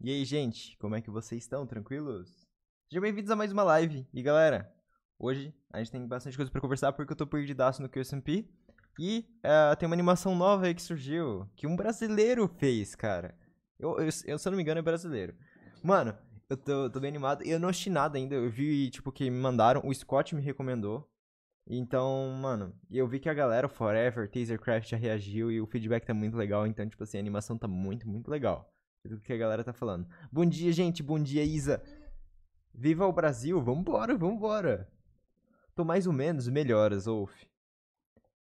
E aí, gente, como é que vocês estão? Tranquilos? Sejam bem-vindos a mais uma live. E galera, hoje a gente tem bastante coisa para conversar porque eu tô perdidaço no QSMP. E uh, tem uma animação nova aí que surgiu, que um brasileiro fez, cara. Eu, eu, eu se eu não me engano, é brasileiro. Mano, eu tô, tô bem animado. Eu não assisti nada ainda. Eu vi, tipo, que me mandaram. O Scott me recomendou. Então, mano, eu vi que a galera Forever, Taser Crash já reagiu e o feedback tá muito legal, então, tipo assim, a animação tá muito, muito legal. Do que a galera tá falando. Bom dia, gente, bom dia, Isa. Viva o Brasil, vambora, vambora. Tô mais ou menos, melhoras, ouve.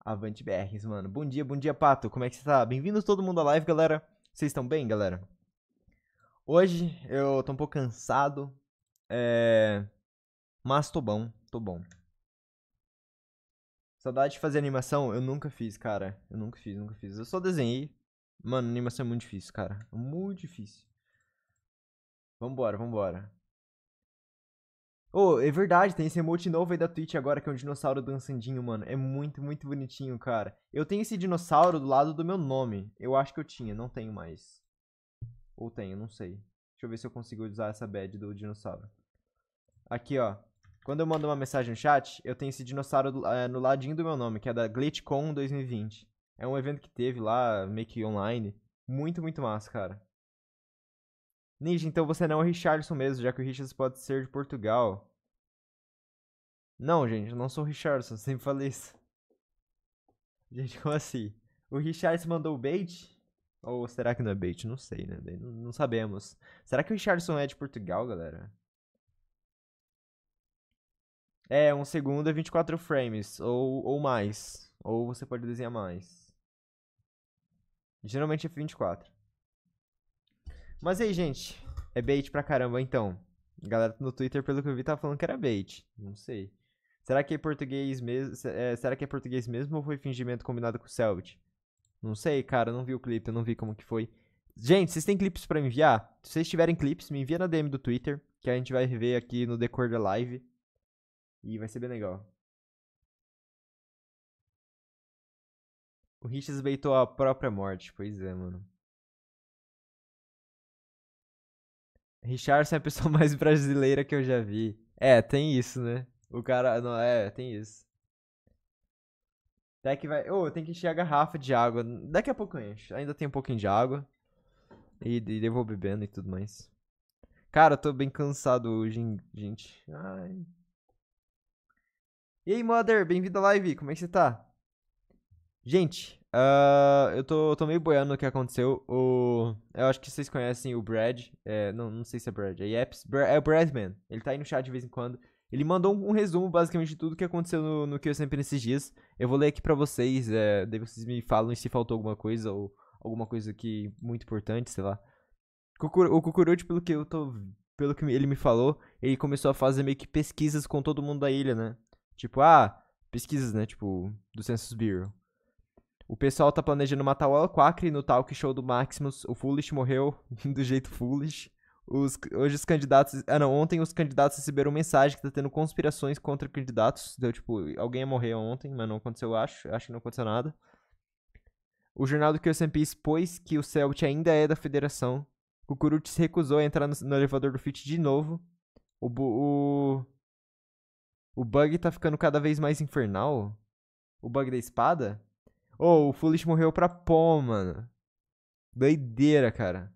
Avante BRs, mano. Bom dia, bom dia, Pato. Como é que você tá? Bem-vindos todo mundo à live, galera. Vocês estão bem, galera? Hoje eu tô um pouco cansado. É. Mas tô bom, tô bom. Saudade de fazer animação? Eu nunca fiz, cara. Eu nunca fiz, nunca fiz. Eu só desenhei. Mano, animação é muito difícil, cara. É muito difícil. Vambora, vambora. Oh, é verdade, tem esse emote novo aí da Twitch agora, que é um dinossauro dançandinho, mano. É muito, muito bonitinho, cara. Eu tenho esse dinossauro do lado do meu nome. Eu acho que eu tinha, não tenho mais. Ou tenho, não sei. Deixa eu ver se eu consigo usar essa bad do dinossauro. Aqui, ó. Quando eu mando uma mensagem no chat, eu tenho esse dinossauro é, no ladinho do meu nome, que é da GlitchCon 2020. É um evento que teve lá, meio que online. Muito, muito massa, cara. Ninja, então você não é o Richardson mesmo, já que o Richardson pode ser de Portugal. Não, gente, eu não sou o Richardson, sempre falei isso. Gente, como assim? O Richardson mandou o bait? Ou será que não é bait? Não sei, né? Não, não sabemos. Será que o Richardson é de Portugal, galera? É, um segundo é 24 frames, ou, ou mais. Ou você pode desenhar mais. Geralmente é 24. Mas aí, gente. É bait pra caramba, então. A galera tá no Twitter, pelo que eu vi, tava falando que era bait. Não sei. Será que é português mesmo? É, será que é português mesmo ou foi fingimento combinado com o Não sei, cara, não vi o clipe, eu não vi como que foi. Gente, vocês têm clipes para enviar? Se vocês tiverem clipes, me envia na DM do Twitter, que a gente vai rever aqui no decor da live. E vai ser bem legal. O Richards beitou a própria morte. Pois é, mano. Richardson é a pessoa mais brasileira que eu já vi. É, tem isso, né? O cara. Não, é, tem isso. Até que vai. Ô, oh, tem que encher a garrafa de água. Daqui a pouco eu encho. Ainda tem um pouquinho de água. E, e eu vou bebendo e tudo mais. Cara, eu tô bem cansado hoje, gente. Ai. E aí, Mother, bem-vindo à live, como é que você tá? Gente, uh, eu tô, tô meio boiando no que aconteceu. O, eu acho que vocês conhecem o Brad, é, não, não sei se é Brad, é é o Bradman. Ele tá aí no chat de vez em quando. Ele mandou um, um resumo, basicamente, de tudo que aconteceu no, no que eu sempre nesses dias. Eu vou ler aqui pra vocês, é, daí vocês me falam se faltou alguma coisa ou alguma coisa que muito importante, sei lá. O Kukuruchi, pelo que eu tô. Pelo que ele me falou, ele começou a fazer meio que pesquisas com todo mundo da ilha, né? Tipo, ah, pesquisas, né? Tipo, do Census Bureau. O pessoal tá planejando matar o Alquacre no talk show do Maximus. O Foolish morreu do jeito Foolish. Os, hoje os candidatos. Ah, não. Ontem os candidatos receberam mensagem que tá tendo conspirações contra candidatos. Deu, tipo, alguém ia morrer ontem, mas não aconteceu, eu acho. acho que não aconteceu nada. O jornal do QSMP expôs que o Celt ainda é da federação. O se recusou a entrar no, no elevador do FIT de novo. O, o, o bug tá ficando cada vez mais infernal. O bug da espada? oh, o Foolish morreu pra pô, mano. Doideira, cara.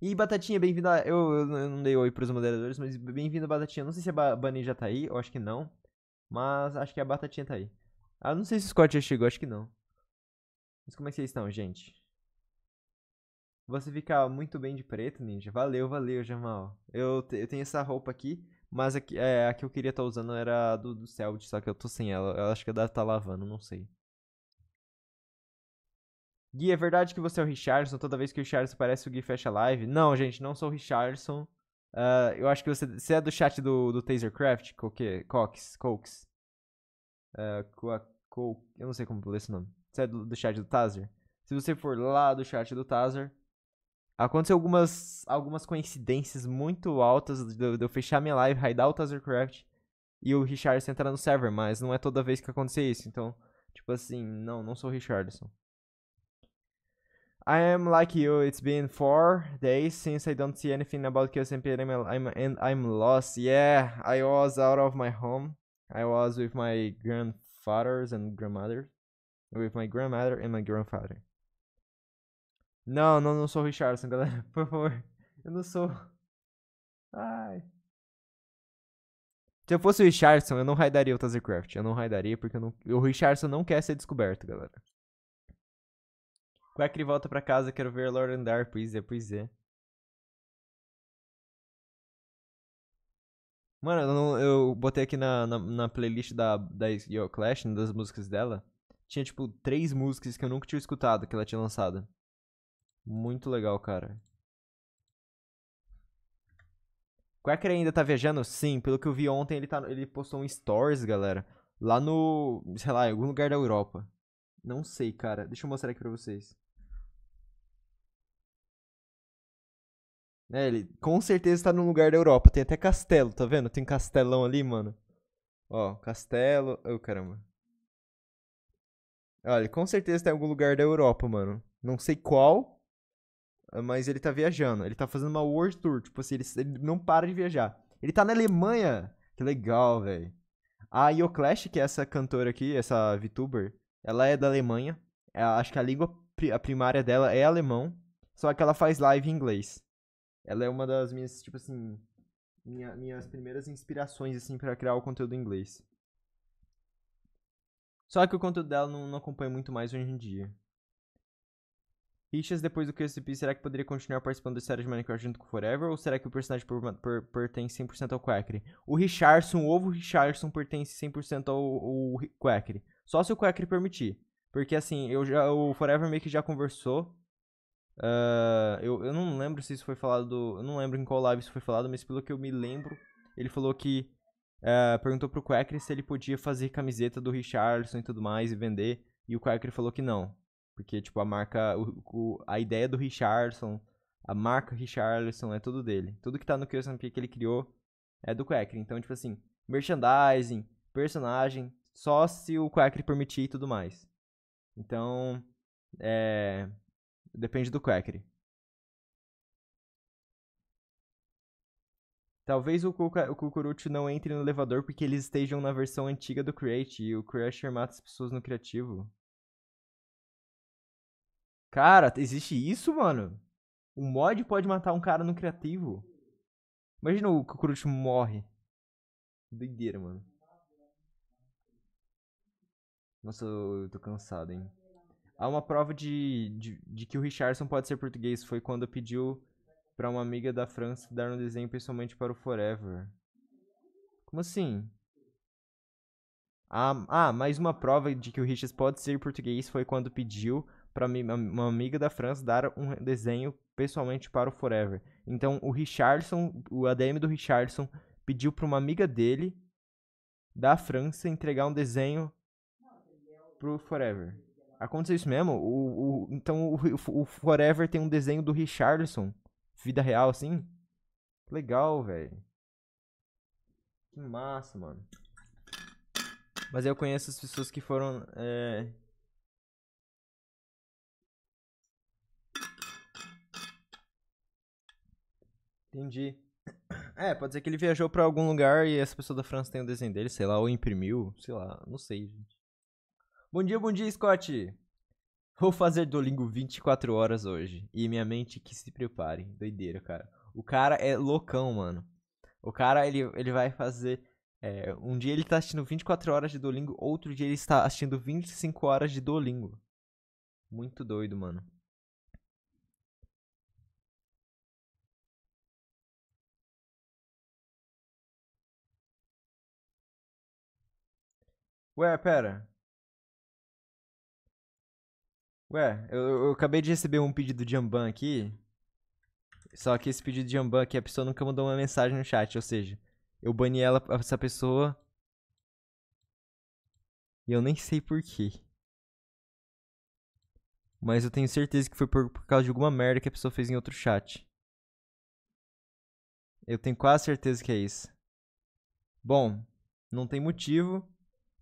E Batatinha, bem-vindo a... Eu, eu, eu, não dei oi pros moderadores, mas bem-vindo, Batatinha. Não sei se a Bunny já tá aí, eu acho que não. Mas acho que a Batatinha tá aí. Ah, não sei se o Scott já chegou, acho que não. Mas como é que vocês estão, gente? Você fica muito bem de preto, ninja. Valeu, valeu, Jamal. Eu, eu tenho essa roupa aqui, mas aqui, é, a que eu queria estar tá usando era a do, do Selbit, só que eu tô sem ela. Eu acho que eu deve estar tá lavando, não sei. Gui, é verdade que você é o Richardson? Toda vez que o Richardson aparece, o Gui fecha a live? Não, gente, não sou o Richardson. Uh, ah, eu acho que você, você é do chat do, do Tasercraft, Coque, Cox, Cox. Uh, ah, eu não sei como ler esse nome. Você é do, do chat do Taser? Se você for lá do chat do Taser, Aconteceu algumas, algumas coincidências muito altas de, de eu fechar minha live, raidar o Tazercraft e o Richardson entrar no server, mas não é toda vez que acontecer isso. Então, tipo assim, não, não sou o Richardson. I am like you. It's been four days since I don't see anything about QSMP and I'm, and I'm lost. Yeah, I was out of my home. I was with my grandfathers and grandmother. With my grandmother and my grandfather. Não, não, não sou o Richardson, galera. Por favor. Eu não sou. Ai. Se eu fosse o Richardson, eu não raidaria o Tazercraft. Eu não raidaria porque não... o Richardson não quer ser descoberto, galera. Quack ele volta pra casa, quero ver Lord andar. Pois é, pois é. Mano, eu, não, eu botei aqui na, na, na, playlist da, da Yo Clash, né, das músicas dela. Tinha, tipo, três músicas que eu nunca tinha escutado que ela tinha lançado. Muito legal, cara. Quacker ainda tá viajando? Sim, pelo que eu vi ontem, ele, tá, ele postou um stories, galera. Lá no, sei lá, em algum lugar da Europa. Não sei, cara. Deixa eu mostrar aqui pra vocês. É, ele com certeza tá num lugar da Europa. Tem até castelo, tá vendo? Tem castelão ali, mano. Ó, castelo. Ô, oh, caramba. Olha, com certeza tem tá algum lugar da Europa, mano. Não sei qual, mas ele tá viajando. Ele tá fazendo uma world tour, tipo assim, ele, ele não para de viajar. Ele tá na Alemanha. Que legal, velho. A Ioclash, que é essa cantora aqui, essa VTuber, ela é da Alemanha. Ela, é, acho que a língua pri a primária dela é alemão. Só que ela faz live em inglês. Ela é uma das minhas, tipo assim, minha, minhas primeiras inspirações, assim, para criar o conteúdo em inglês. Só que o conteúdo dela não, não acompanha muito mais hoje em dia. Richas, depois do QSP, será que poderia continuar participando da série de Minecraft junto com o Forever? Ou será que o personagem per per pertence 100% ao Quackery? O Richardson, o ovo Richardson, pertence 100% ao, ao Quackery. Só se o Quackery permitir. Porque assim, eu já, o Forever meio que já conversou. Uh, eu, eu não lembro se isso foi falado. Eu não lembro em qual live isso foi falado, mas pelo que eu me lembro, ele falou que. Uh, perguntou pro Quackery se ele podia fazer camiseta do Richardson e tudo mais e vender. E o Quackery falou que não. Porque, tipo, a marca. O, o, a ideia do Richardson, a marca Richardson é tudo dele. Tudo que tá no QSMP que ele criou é do Quacker. Então, tipo assim, merchandising, personagem, só se o Quacker permitir e tudo mais. Então, é. Depende do Quacker. Talvez o, o Cucurucho não entre no elevador porque eles estejam na versão antiga do Create e o Crusher mata as pessoas no criativo. Cara, existe isso, mano? Um mod pode matar um cara no criativo. Imagina o que o morre. Doideira, mano. Nossa, eu tô cansado, hein? Há uma prova de, de, de que o Richardson pode ser português. Foi quando pediu para uma amiga da França dar um desenho pessoalmente para o Forever. Como assim? Ah, ah, mais uma prova de que o Richardson pode ser português foi quando pediu para uma amiga da França dar um desenho pessoalmente para o Forever. Então o Richardson, o ADM do Richardson, pediu para uma amiga dele da França entregar um desenho pro Forever. Aconteceu isso mesmo? O, o então o, o, Forever tem um desenho do Richardson, vida real assim? Legal, velho. Que massa, mano. Mas eu conheço as pessoas que foram é, Entendi. É, pode ser que ele viajou para algum lugar e essa pessoa da França tem o desenho dele, sei lá, ou imprimiu, sei lá, não sei, gente. Bom dia, bom dia, Scott. Vou fazer Duolingo 24 horas hoje. E minha mente que se prepare. Doideira, cara. O cara é loucão, mano. O cara, ele, ele vai fazer. É, um dia ele tá assistindo 24 horas de Duolingo, outro dia ele está assistindo 25 horas de Duolingo. Muito doido, mano. Ué, pera. Ué, eu, eu acabei de receber um pedido de Jamban aqui. Só que esse pedido de Jamban aqui, a pessoa nunca mandou uma mensagem no chat. Ou seja, eu bani ela, essa pessoa. E eu nem sei porquê. Mas eu tenho certeza que foi por, por causa de alguma merda que a pessoa fez em outro chat. Eu tenho quase certeza que é isso. Bom, não tem motivo.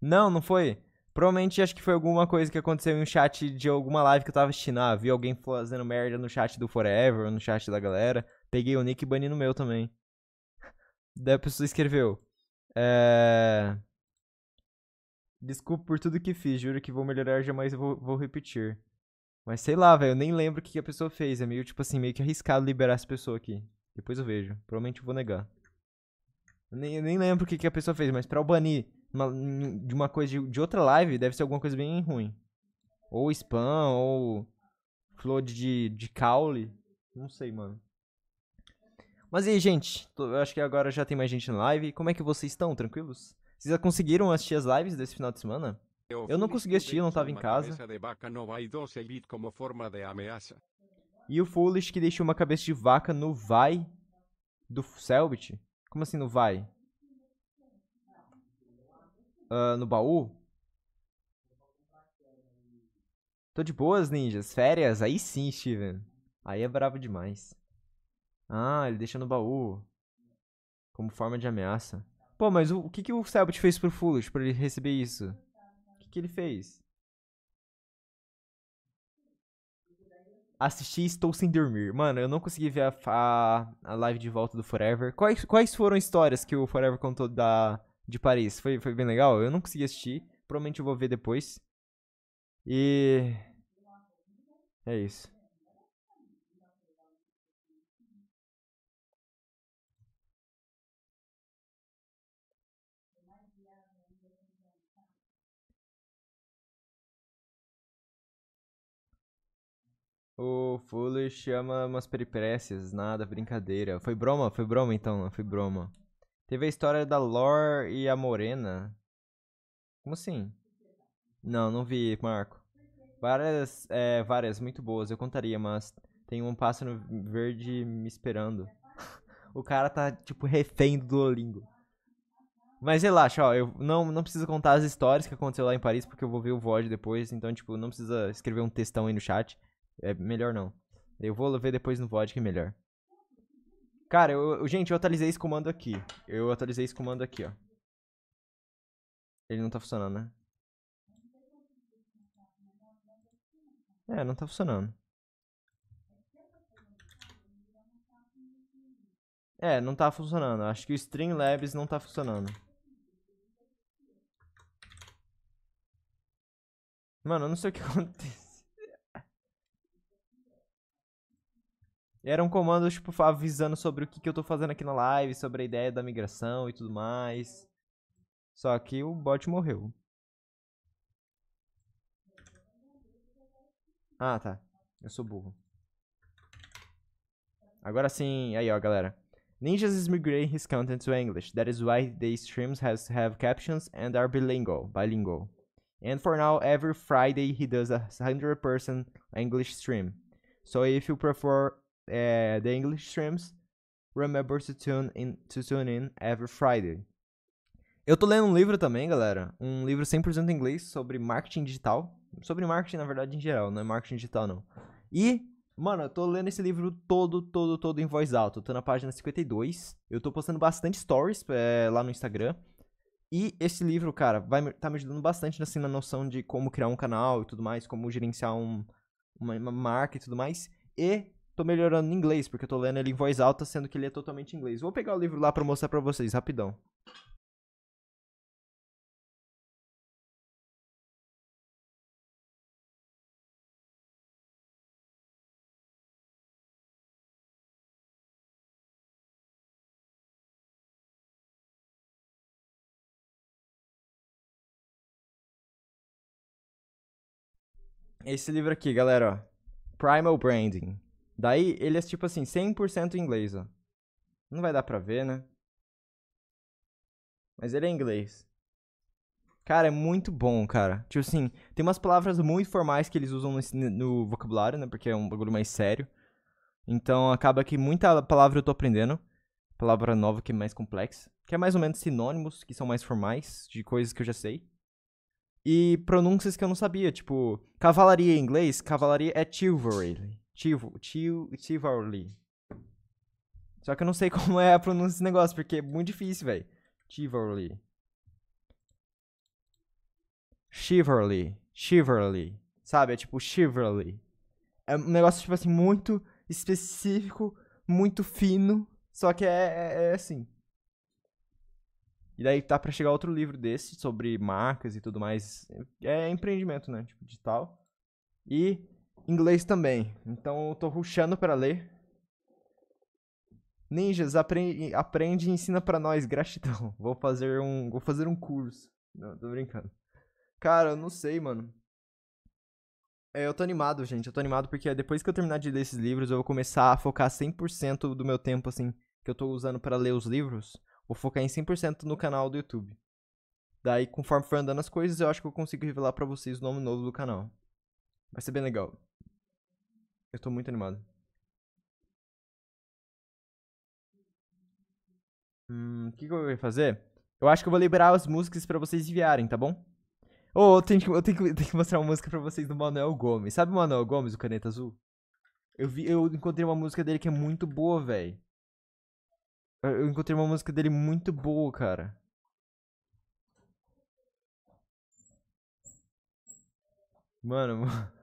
Não, não foi. Provavelmente acho que foi alguma coisa que aconteceu em um chat de alguma live que eu tava assistindo. Ah, vi alguém fazendo merda no chat do Forever, no chat da galera. Peguei o nick e bani no meu também. Daí a pessoa escreveu. É... Desculpa por tudo que fiz, juro que vou melhorar, jamais vou, vou repetir. Mas sei lá, velho, eu nem lembro o que a pessoa fez. É meio, tipo assim, meio que arriscado liberar essa pessoa aqui. Depois eu vejo. Provavelmente eu vou negar. Eu nem, eu nem lembro o que a pessoa fez, mas pra eu banir uma, de uma coisa de, de, outra live, deve ser alguma coisa bem ruim. Ou spam, ou flor de, de caule. Não sei, mano. Mas e aí, gente? eu acho que agora já tem mais gente na live. Como é que vocês estão? Tranquilos? Vocês já conseguiram assistir as lives desse final de semana? Eu, não consegui assistir, eu não estava em casa. E o Foolish que deixou uma cabeça de vaca no vai do Selbit? Como assim no vai? uh, no baú? Tô de boas, ninjas. Férias? Aí sim, Steven. Aí é brabo demais. Ah, ele deixa no baú. Como forma de ameaça. Pô, mas o, o que, que o Selbit fez pro Foolish pra ele receber isso? O que, que ele fez? assisti Estou Sem Dormir. Mano, eu não consegui ver a, a, a live de volta do Forever. Quais, quais foram histórias que o Forever contou da, de Paris. Foi, foi bem legal. Eu não consegui assistir. Provavelmente eu vou ver depois. E. É isso. O Foolish chama umas peripécias, nada, brincadeira. Foi broma? Foi broma então, não foi broma. Teve a história da Lore e a Morena. Como assim? Não, não vi, Marco. Várias, é, várias, muito boas, eu contaria, mas tem um pássaro verde me esperando. o cara tá, tipo, refém do Duolingo. Mas relaxa, ó, eu não, não preciso contar as histórias que aconteceu lá em Paris, porque eu vou ver o VOD depois, então, tipo, não precisa escrever um textão aí no chat. É melhor não. Eu vou ver depois no VOD que é melhor. Cara, eu, gente, eu atualizei esse comando aqui. Eu atualizei esse comando aqui, ó. Ele não tá funcionando, né? É, não tá funcionando. É, não tá funcionando. Acho que o Streamlabs não tá funcionando. Mano, eu não sei o que aconteceu. Eram comandos, tipo, avisando sobre o que, que eu tô fazendo aqui na live, sobre a ideia da migração e tudo mais. Só que o bot morreu. Ah, tá. Eu sou burro. Agora sim. Aí, ó, galera. Ninjas is migrating his content to English. That is why the streams has have captions and are bilingual. Bilingual. And for now, every Friday he does a 100% English stream. So if you prefer eh, the English streams, remember to tune, in, to tune in every Friday. Eu tô lendo um livro também, galera. Um livro 100% em inglês sobre marketing digital. Sobre marketing, na verdade, em geral, não é marketing digital, não. E, mano, eu tô lendo esse livro todo, todo, todo em voz alta. Eu tô na página 52. Eu tô postando bastante stories é, lá no Instagram. E esse livro, cara, vai tá me ajudando bastante assim, na noção de como criar um canal e tudo mais, como gerenciar um, uma, uma marca e tudo mais. E tô melhorando em inglês, porque eu tô lendo ele em voz alta, sendo que ele é totalmente inglês. Vou pegar o livro lá pra mostrar pra vocês, rapidão. Esse livro aqui, galera, ó. Primal Branding. Daí ele é tipo assim, 100% inglês, ó. Não vai dar pra ver, né? Mas ele é inglês. Cara, é muito bom, cara. Tipo assim, tem umas palavras muito formais que eles usam no, no vocabulário, né? Porque é um bagulho mais sério. Então acaba que muita palavra eu tô aprendendo. Palavra nova que é mais complexa. Que é mais ou menos sinônimos, que são mais formais, de coisas que eu já sei. E pronúncias que eu não sabia, tipo, cavalaria em inglês, cavalaria é chivalry. Tivo, Chivalry. Só que eu não sei como é a pronúncia desse negócio, porque é muito difícil, velho. Chivalry. Chivalry. Chivalry. Sabe? É tipo Chivalry. É um negócio, tipo assim, muito específico, muito fino. Só que é, é, é assim. E daí tá para chegar outro livro desse sobre marcas e tudo mais. É, é empreendimento, né? Tipo, digital. E inglês também. Então eu tô ruxando para ler. Ninjas, aprende, aprende e ensina para nós, gratidão. Vou fazer um, vou fazer um curso. Não, tô brincando. Cara, eu não sei, mano. É, eu tô animado, gente. Eu tô animado porque depois que eu terminar de ler esses livros, eu vou começar a focar 100% do meu tempo, assim, que eu tô usando para ler os livros. Vou focar em 100% no canal do YouTube. Daí, conforme for andando as coisas, eu acho que eu consigo revelar para vocês o nome novo do canal. Vai ser bem legal. Eu estou muito animado. Hum, o que, que eu vou fazer? Eu acho que eu vou liberar as músicas para vocês enviarem, tá bom? Ô, oh, eu, tenho que, eu tenho, que, tenho que mostrar uma música pra vocês do Manuel Gomes. Sabe o Manuel Gomes, o Caneta Azul? Eu, vi, eu encontrei uma música dele que é muito boa, velho. Eu encontrei uma música dele muito boa, cara. Mano, mano.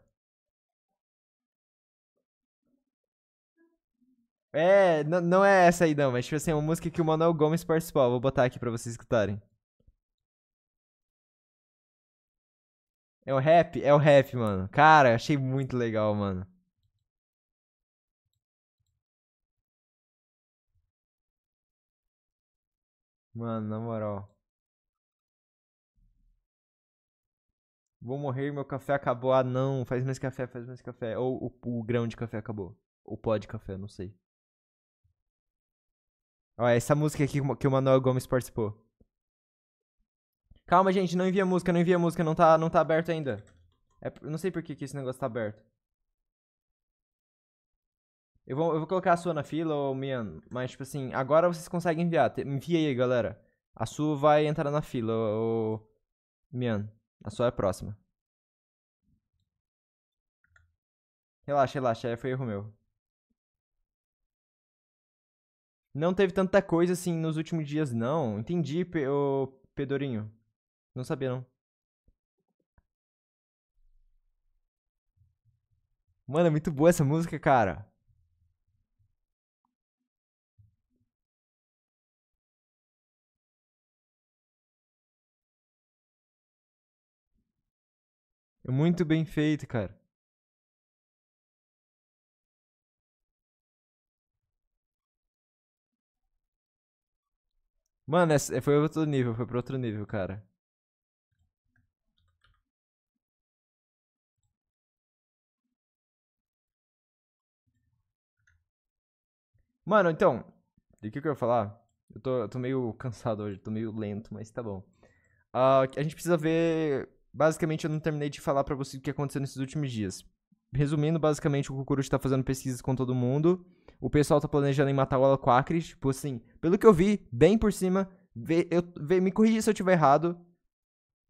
É, não é essa aí não, mas tipo assim, é uma música que o Manuel Gomes participou. Vou botar aqui pra vocês escutarem. É o rap? É o rap, mano. Cara, achei muito legal, mano. Mano, na moral. Vou morrer, meu café acabou. Ah, não. Faz mais café, faz mais café. Ou, ou o grão de café acabou. Ou pó de café, não sei. Ó, essa música aqui que o Manuel Gomes participou. Calma, gente, não envia música, não envia música, não tá, não tá aberto ainda. É, não sei por que, que esse negócio tá aberto. Eu vou, eu vou colocar a sua na fila, ou minha, mas tipo assim, agora vocês conseguem enviar. envia aí, galera. A sua vai entrar na fila, ou Mian, a sua é a próxima. Relaxa, relaxa, é, foi erro meu. Não teve tanta coisa assim nos últimos dias, não. Entendi, Pe Pedorinho. Não sabia, não. Mano, é muito boa essa música, cara. É muito bem feito, cara. Mano, essa, foi outro nível, foi pro outro nível, cara. Mano, então, de que, que eu ia falar? Eu tô, eu tô meio cansado hoje, tô meio lento, mas tá bom. Uh, a gente precisa ver. Basicamente, eu não terminei de falar para você o que aconteceu nesses últimos dias. Resumindo, basicamente, o Kukuruchi tá fazendo pesquisas com todo mundo. O pessoal tá planejando em matar o Alquacre, tipo assim, pelo que eu vi, bem por cima, vê, eu, vê, me corrija se eu tiver errado.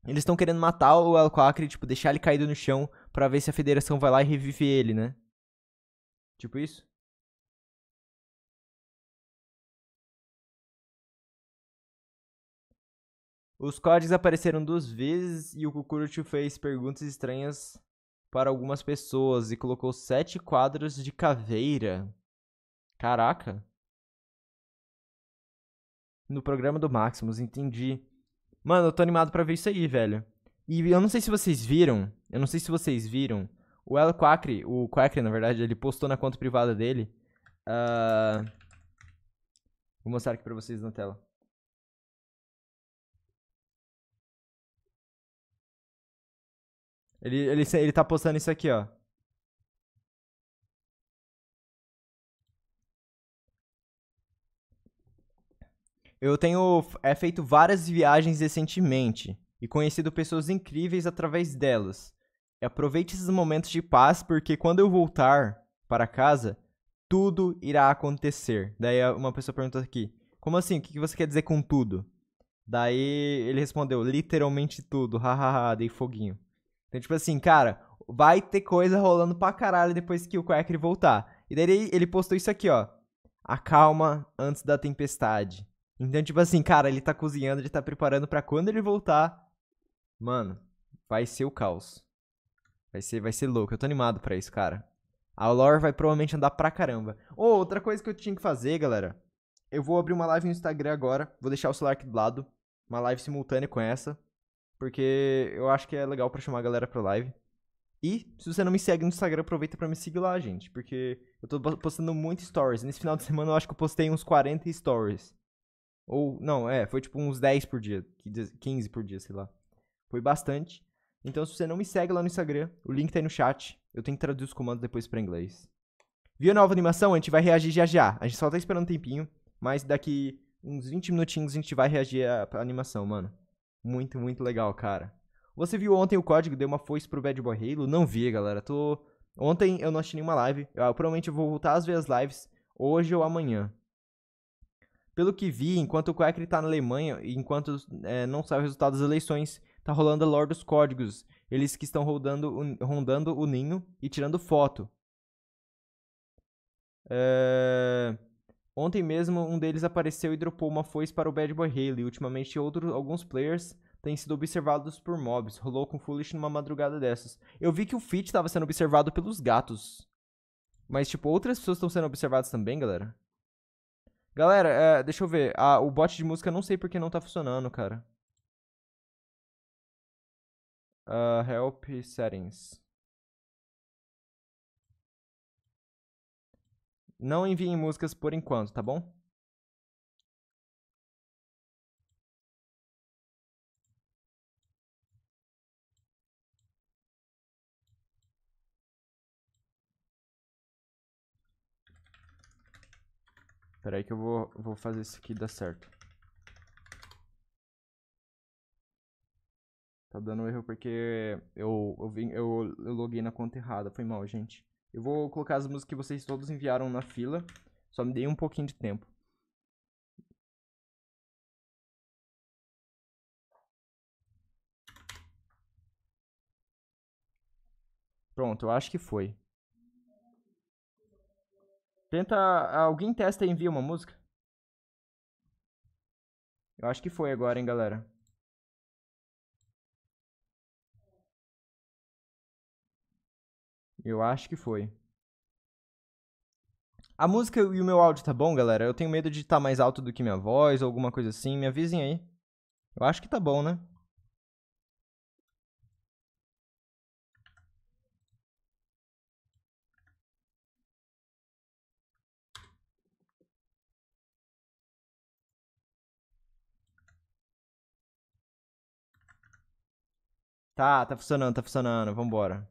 Eles estão querendo matar o Alquacre, tipo, deixar ele caído no chão para ver se a federação vai lá e revive ele, né? Tipo isso? Os códigos apareceram duas vezes e o Kukuruchu fez perguntas estranhas para algumas pessoas e colocou sete quadros de caveira. Caraca. No programa do Maximus, entendi. Mano, eu tô animado pra ver isso aí, velho. E eu não sei se vocês viram, eu não sei se vocês viram, o El Quacre, o Quacre, na verdade, ele postou na conta privada dele. Uh... Vou mostrar aqui pra vocês na tela. Ele, ele, ele tá postando isso aqui, ó. Eu tenho é, feito várias viagens recentemente e conhecido pessoas incríveis através delas. E aproveite esses momentos de paz, porque quando eu voltar para casa, tudo irá acontecer. Daí uma pessoa perguntou aqui: Como assim? O que você quer dizer com tudo? Daí ele respondeu: Literalmente tudo, hahaha, dei foguinho. Então, tipo assim, cara, vai ter coisa rolando pra caralho depois que o Quacker voltar. E daí ele postou isso aqui, ó. Acalma antes da tempestade. Então, tipo assim, cara, ele tá cozinhando, ele tá preparando para quando ele voltar. Mano, vai ser o caos. Vai ser, vai ser louco. Eu tô animado para isso, cara. A lore vai provavelmente andar pra caramba. oh, outra coisa que eu tinha que fazer, galera. Eu vou abrir uma live no Instagram agora. Vou deixar o celular aqui do lado. Uma live simultânea com essa. Porque eu acho que é legal para chamar a galera pra live. E, se você não me segue no Instagram, aproveita para me seguir lá, gente. Porque eu tô postando muito stories. Nesse final de semana eu acho que eu postei uns 40 stories. Ou, não, é, foi tipo uns 10 por dia, 15 por dia, sei lá. Foi bastante. Então, se você não me segue lá no Instagram, o link tá aí no chat. Eu tenho que traduzir os comandos depois para inglês. Viu a nova animação? A gente vai reagir já já. A gente só tá esperando um tempinho, mas daqui uns 20 minutinhos a gente vai reagir à animação, mano. Muito, muito legal, cara. Você viu ontem o código deu uma foice pro Bad Boy Halo? Não vi, galera. Tô Ontem eu não assisti nenhuma live. Eu, eu, ah, provavelmente eu vou voltar às ver as lives hoje ou amanhã. Pelo que vi, enquanto o Quackry está na Alemanha, enquanto é, não sai o resultado das eleições, tá rolando a lore dos códigos. Eles que estão rodando, rondando o ninho e tirando foto. É... Ontem mesmo um deles apareceu e dropou uma foice para o Bad Boy Haley. Ultimamente outros, alguns players têm sido observados por mobs. Rolou com Foolish numa madrugada dessas. Eu vi que o Fit estava sendo observado pelos gatos. Mas, tipo, outras pessoas estão sendo observadas também, galera? Galera, é, deixa eu ver. Ah, o bot de música não sei porque não tá funcionando, cara. Uh, help settings. Não enviem músicas por enquanto, tá bom? Espera aí que eu vou, vou fazer isso aqui dar certo. Tá dando erro porque eu, eu, vim, eu, eu loguei na conta errada. Foi mal, gente. Eu vou colocar as músicas que vocês todos enviaram na fila. Só me dei um pouquinho de tempo. Pronto, eu acho que foi. Tenta. Alguém testa e envia uma música? Eu acho que foi agora, hein, galera. Eu acho que foi. A música e o meu áudio tá bom, galera? Eu tenho medo de estar tá mais alto do que minha voz ou alguma coisa assim. Me avisem aí. Eu acho que tá bom, né? Tá, tá funcionando, tá funcionando. Vambora.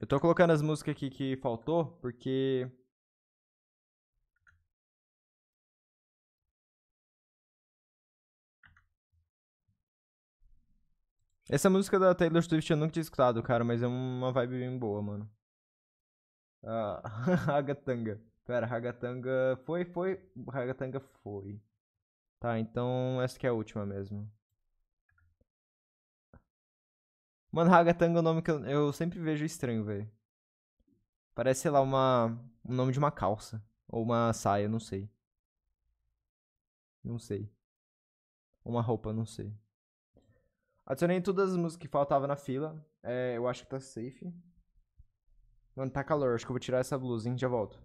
Eu tô colocando as músicas aqui que faltou, porque... Essa música da Taylor Swift eu nunca tinha escutado, cara, mas é uma vibe bem boa, mano. Ah, Hagatanga. Pera, Hagatanga foi, foi. Hagatanga foi. Tá, então essa que é a última mesmo. Mano, Hagatanga é um nome que eu, eu sempre vejo estranho, velho. Parece, sei lá, uma, o um nome de uma calça. Ou uma saia, não sei. Não sei. Uma roupa, não sei. Adicionei todas as músicas que faltavam na fila. É, eu acho que tá safe. Mano, tá calor. Acho que eu vou tirar essa blusa, hein? Já volto.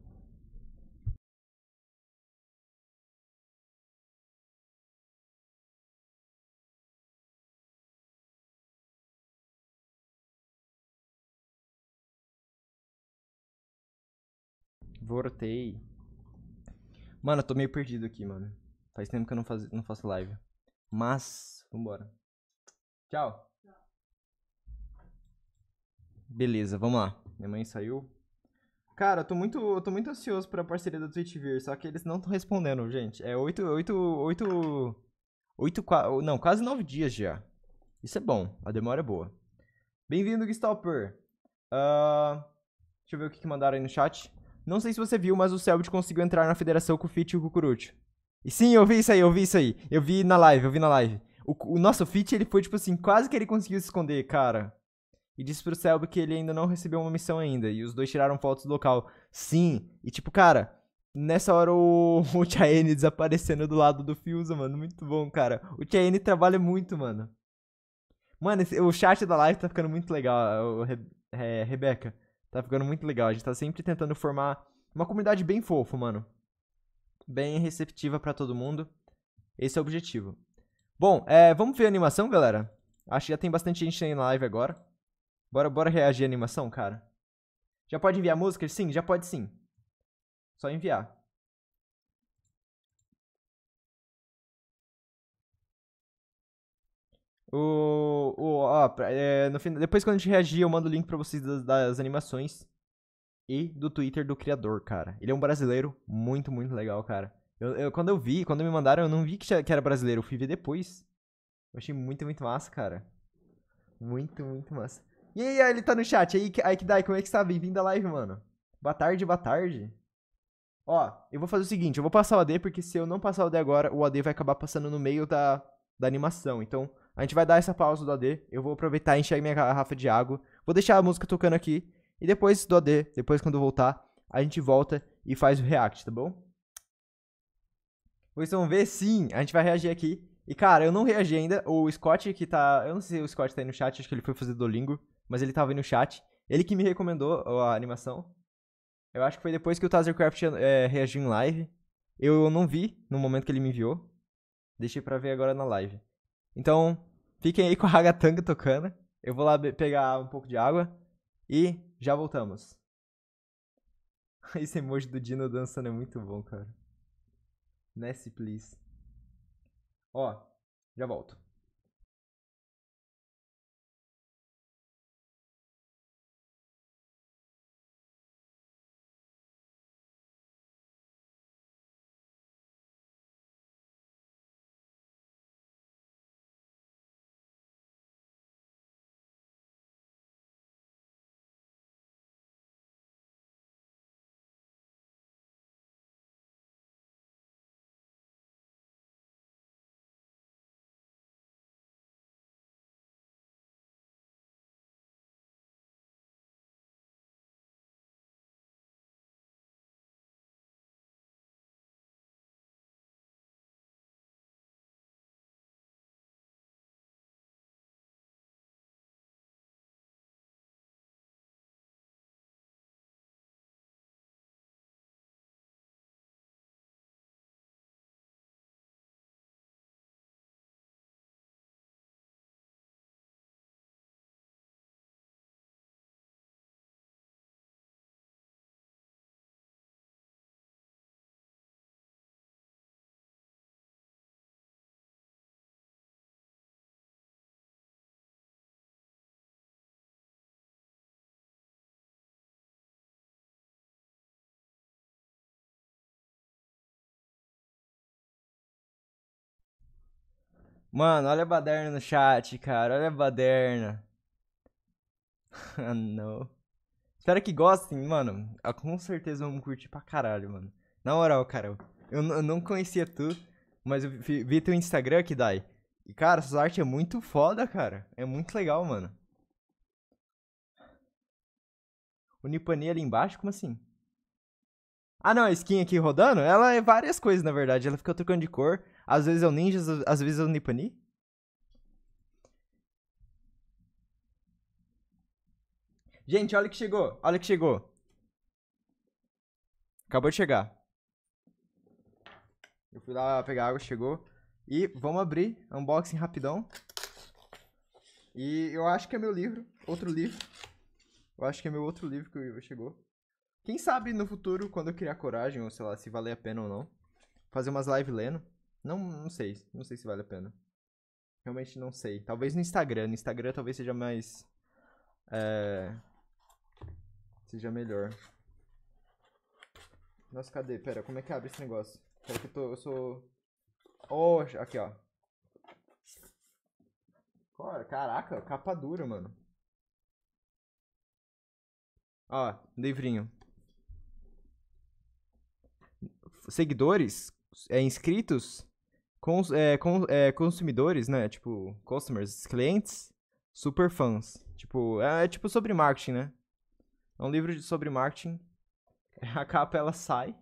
Voltei. Mano, eu tô meio perdido aqui, mano. Faz tempo que eu não, faz, não faço live. Mas, vambora. Tchau. Beleza, vamos lá. Minha mãe saiu. Cara, eu tô muito, eu tô muito ansioso pra parceria da Twitch vir, só que eles não estão respondendo, gente. É 8, oito oito oito não, quase 9 dias já. Isso é bom, a demora é boa. Bem-vindo, Gestopper. Uh, deixa eu ver o que, que mandaram aí no chat. Não sei se você viu, mas o Selbit conseguiu entrar na federação com o Fit e o Cucurucho. E sim, eu vi isso aí, eu vi isso aí. Eu vi na live, eu vi na live. O, o nosso Fit, ele foi, tipo assim, quase que ele conseguiu se esconder, cara. E disse pro Selbit que ele ainda não recebeu uma missão ainda. E os dois tiraram fotos do local. Sim. E tipo, cara, nessa hora o, o desaparecendo do lado do Fiusa, mano. Muito bom, cara. O Chaene trabalha muito, mano. Mano, esse, o chat da live tá ficando muito legal, o Re, Rebeca. Tá ficando muito legal. A gente tá sempre tentando formar uma comunidade bem fofa, mano. Bem receptiva para todo mundo. Esse é o objetivo. Bom, é, vamos ver a animação, galera? Acho que já tem bastante gente aí na live agora. Bora, bora reagir à animação, cara. Já pode enviar música? Sim, já pode sim. Só enviar. O, o, ó, é, no final, depois quando a gente reagir, eu mando o link pra vocês das, das, animações e do Twitter do criador, cara. Ele é um brasileiro muito, muito legal, cara. Eu, eu quando eu vi, quando me mandaram, eu não vi que, que era brasileiro, eu fui ver depois. Eu achei muito, muito massa, cara. Muito, muito massa. E aí, ele tá no chat. Aí, aí que dai, como é que está? Bem-vindo à live, mano. Boa tarde, boa tarde. Ó, eu vou fazer o seguinte, eu vou passar o AD, porque se eu não passar o AD agora, o AD vai acabar passando no meio da, da animação. Então, a gente vai dar essa pausa do AD. Eu vou aproveitar e encher minha garrafa de água. Vou deixar a música tocando aqui. E depois do AD, depois quando voltar, a gente volta e faz o react, tá bom? Vocês vão ver, sim, a gente vai reagir aqui. E, cara, eu não reagi ainda. O Scott que tá... Eu não sei se o Scott tá aí no chat, acho que ele foi fazer Dolingo. Mas ele tava aí no chat. Ele que me recomendou a animação. Eu acho que foi depois que o Tazercraft é, reagiu em live. Eu não vi no momento que ele me enviou. Deixei pra ver agora na live. Então, Fiquem aí com a ragatanga tocando. Eu vou lá pegar um pouco de água e já voltamos. Esse emoji do Dino dançando é muito bom, cara. Nesse, please. Ó, já volto. Mano, olha a baderna no chat, cara. Olha a baderna. ah, não. Espero que gostem, mano. Ah, com certeza vão curtir pra caralho, mano. Na moral, cara. Eu, eu não conhecia tu, mas eu vi, vi teu Instagram que dai. E, cara, suas artes é muito foda, cara. É muito legal, mano. O Nipani ali embaixo? Como assim? Ah, não, a skin aqui rodando, ela é várias coisas, na verdade. Ela fica trocando de cor. Às vezes é o Ninjas, às vezes é o Nipani. Gente, olha que chegou. Olha que chegou. Acabou de chegar. Eu fui lá pegar água, chegou. E vamos abrir. Unboxing rapidão. E eu acho que é meu livro. Outro livro. Eu acho que é meu outro livro que chegou. Quem sabe no futuro, quando eu criar coragem, ou sei lá, se valer a pena ou não, fazer umas lives lendo. Não, não sei. Não sei se vale a pena. Realmente não sei. Talvez no Instagram. No Instagram talvez seja mais. É... Seja melhor. Nossa, cadê? Pera, como é que abre esse negócio? Pera que eu tô. Eu sou. Oh, aqui, ó. Caraca, capa dura, mano. Ó, livrinho. Seguidores? É, inscritos? cons, é, cons, é, consumidores, né? Tipo, customers, clientes, super fãs. Tipo, é, é tipo sobre marketing, né? É um livro de, sobre marketing. A capa ela sai.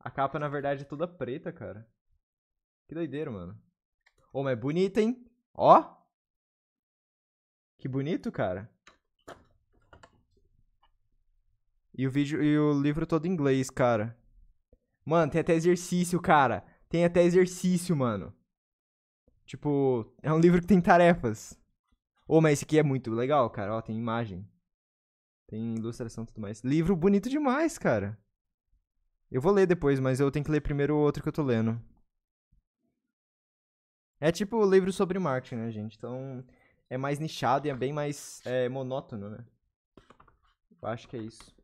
A capa, na verdade, é toda preta, cara. Que doideira, mano. Ô, oh, mas é bonita, hein? Ó! Que bonito, cara. E o vídeo e o livro todo em inglês, cara. Mano, tem até exercício, cara. Tem até exercício, mano. Tipo, é um livro que tem tarefas. Ô, oh, mas esse aqui é muito legal, cara. Ó, tem imagem. Tem ilustração e tudo mais. Livro bonito demais, cara. Eu vou ler depois, mas eu tenho que ler primeiro o outro que eu tô lendo. É tipo livro sobre marketing, né, gente? Então é mais nichado e é bem mais é, monótono, né? Eu acho que é isso.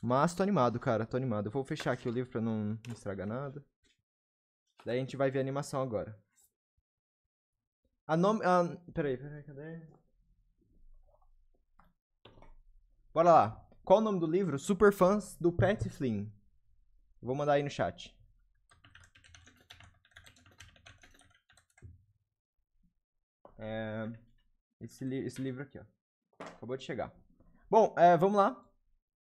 Mas tô animado, cara, tô animado. Eu vou fechar aqui o livro pra não estragar nada. Daí a gente vai ver a animação agora. A nome. A... Peraí, peraí, cadê? Bora lá. Qual o nome do livro? Superfãs do Pat Flynn. Vou mandar aí no chat. É... Esse, li... esse livro aqui, ó. Acabou de chegar. Bom, é, vamos lá.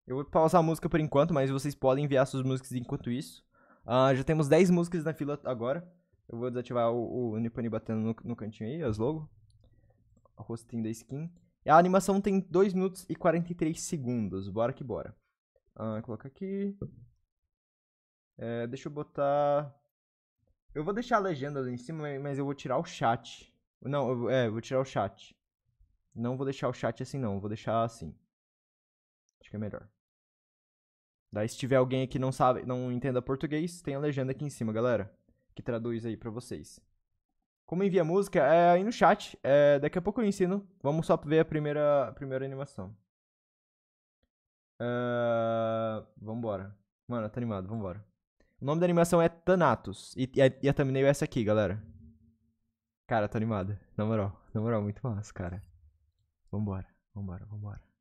Eu vou pausar a música por enquanto, mas vocês podem enviar suas músicas enquanto isso. Uh, já temos 10 músicas na fila agora. Eu vou desativar o, o Nipani batendo no, no cantinho aí, as logo. O rostinho da skin. E a animação tem 2 minutos e 43 segundos. Bora que bora. Uh, coloca aqui. É, deixa eu botar. Eu vou deixar a legenda ali em cima, mas eu vou tirar o chat. Não, eu, é, vou tirar o chat. Não vou deixar o chat assim, não. Vou deixar assim. Acho que é melhor. Daí, se tiver alguém que não sabe, não entenda português, tem a legenda aqui em cima, galera, que traduz aí para vocês. Como envia música, é aí no chat. É, daqui a pouco eu ensino. Vamos só ver a primeira, a primeira animação. Uh, vambora. Mano, tá animado, vambora. O nome da animação é Thanatos. E, e, e a thumbnail é essa aqui, galera. Cara, tá animado. Na moral, na moral, muito massa, cara. Vambora, vambora, vambora.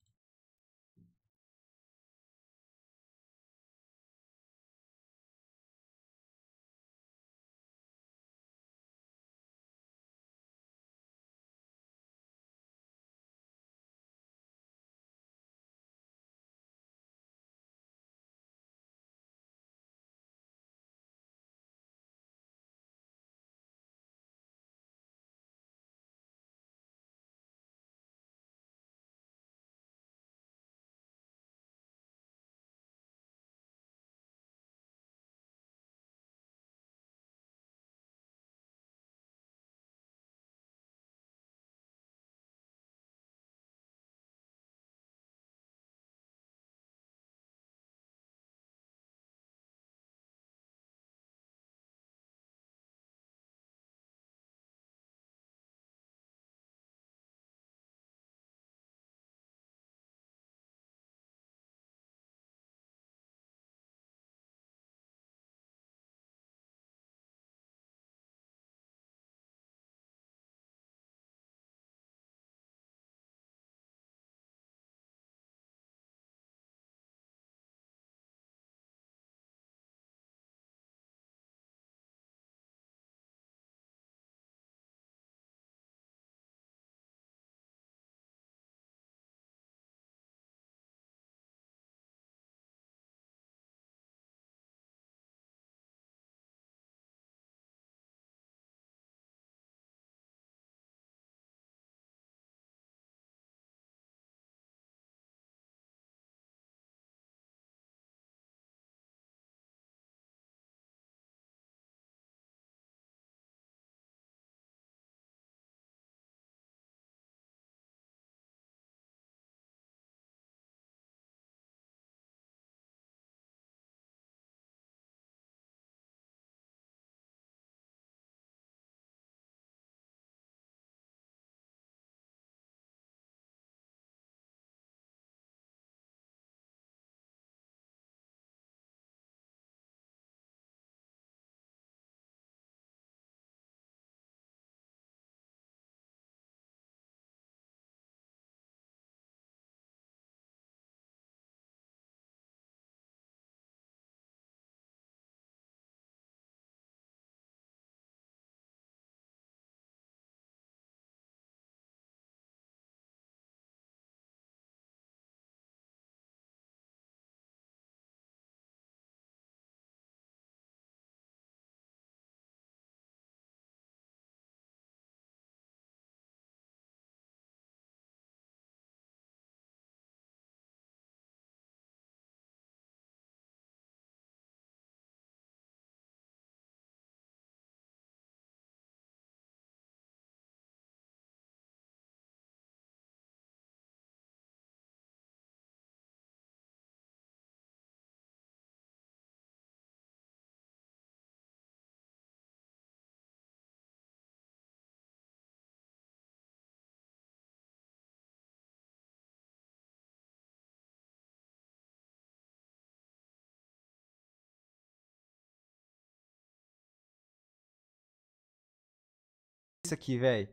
isso aqui, velho.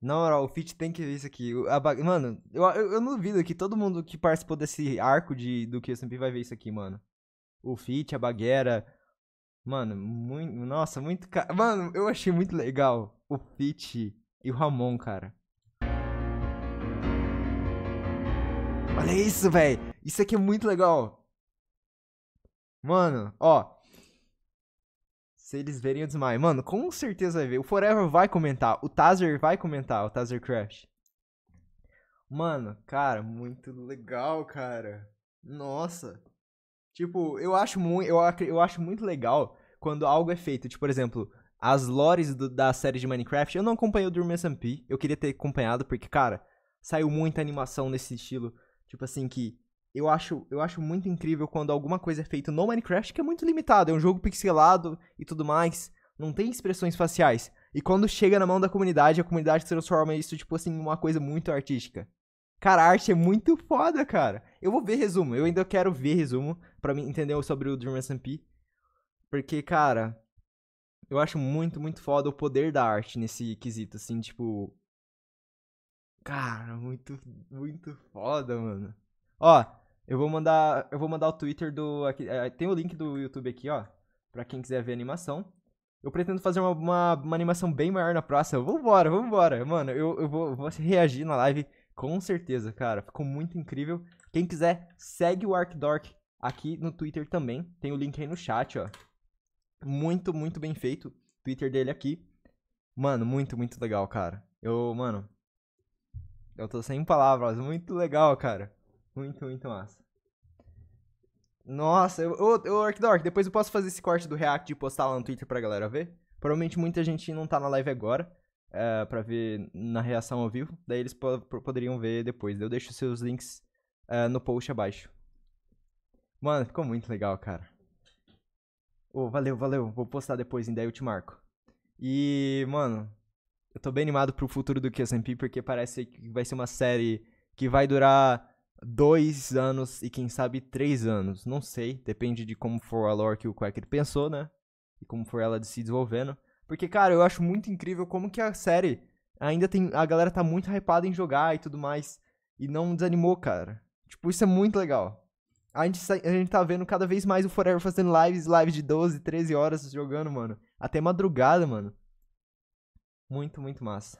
Na moral, o Fit tem que ver isso aqui. Mano, eu, eu, eu não duvido que todo mundo que participou desse arco de, do que sempre vai ver isso aqui, mano. O Fit, a Baguera. Mano, muito. Nossa, muito. Ca... Mano, eu achei muito legal o Fit e o Ramon, cara. Olha isso, velho. Isso aqui é muito legal. Mano, ó. Se eles verem, o desmaio. Mano, com certeza vai ver. O Forever vai comentar. O Tazer vai comentar. O Taser Crash. Mano, cara, muito legal, cara. Nossa. Tipo, eu acho, mu eu, eu acho muito legal quando algo é feito. Tipo, por exemplo, as lores do, da série de Minecraft. Eu não acompanhei o Dream SMP. Eu queria ter acompanhado, porque, cara, saiu muita animação nesse estilo. Tipo assim, que eu acho, eu acho muito incrível quando alguma coisa é feita no Minecraft, que é muito limitado, é um jogo pixelado e tudo mais, não tem expressões faciais. E quando chega na mão da comunidade, a comunidade transforma isso, tipo assim, em uma coisa muito artística. Cara, a arte é muito foda, cara. Eu vou ver resumo, eu ainda quero ver resumo para mim entender sobre o Dream SMP. Porque, cara, eu acho muito, muito foda o poder da arte nesse quesito, assim, tipo. Cara, muito, muito foda, mano. Ó, eu vou mandar, eu vou mandar o Twitter do aqui, é, tem o link do YouTube aqui, ó, para quem quiser ver a animação. Eu pretendo fazer uma, uma, uma animação bem maior na próxima. Vambora, vambora. Mano, eu, eu vou, vou reagir na live com certeza, cara. Ficou muito incrível. Quem quiser, segue o ArcDork aqui no Twitter também. Tem o link aí no chat, ó. Muito, muito bem feito. Twitter dele aqui. Mano, muito, muito legal, cara. Eu, mano. Eu tô sem palavras. Muito legal, cara. Muito, muito massa. Nossa, eu, eu, Arkdork, depois eu posso fazer esse corte do React e postar lá no Twitter pra galera ver. Provavelmente muita gente não tá na live agora uh, pra ver na reação ao vivo. Daí eles po poderiam ver depois. Eu deixo seus links uh, no post abaixo. Mano, ficou muito legal, cara. Oh, valeu, valeu. Vou postar depois, ainda eu te marco. E, mano, eu tô bem animado pro futuro do QSMP, porque parece que vai ser uma série que vai durar dois anos e quem sabe três anos. Não sei, depende de como for a lore que o Quacker pensou, né? E como for ela de se desenvolvendo. Porque, cara, eu acho muito incrível como que a série ainda tem. A galera tá muito hypada em jogar e tudo mais. E não desanimou, cara. Tipo, isso é muito legal. A gente, a gente tá vendo cada vez mais o Forever fazendo lives, lives de 12, 13 horas jogando, mano. Até madrugada, mano. Muito, muito massa.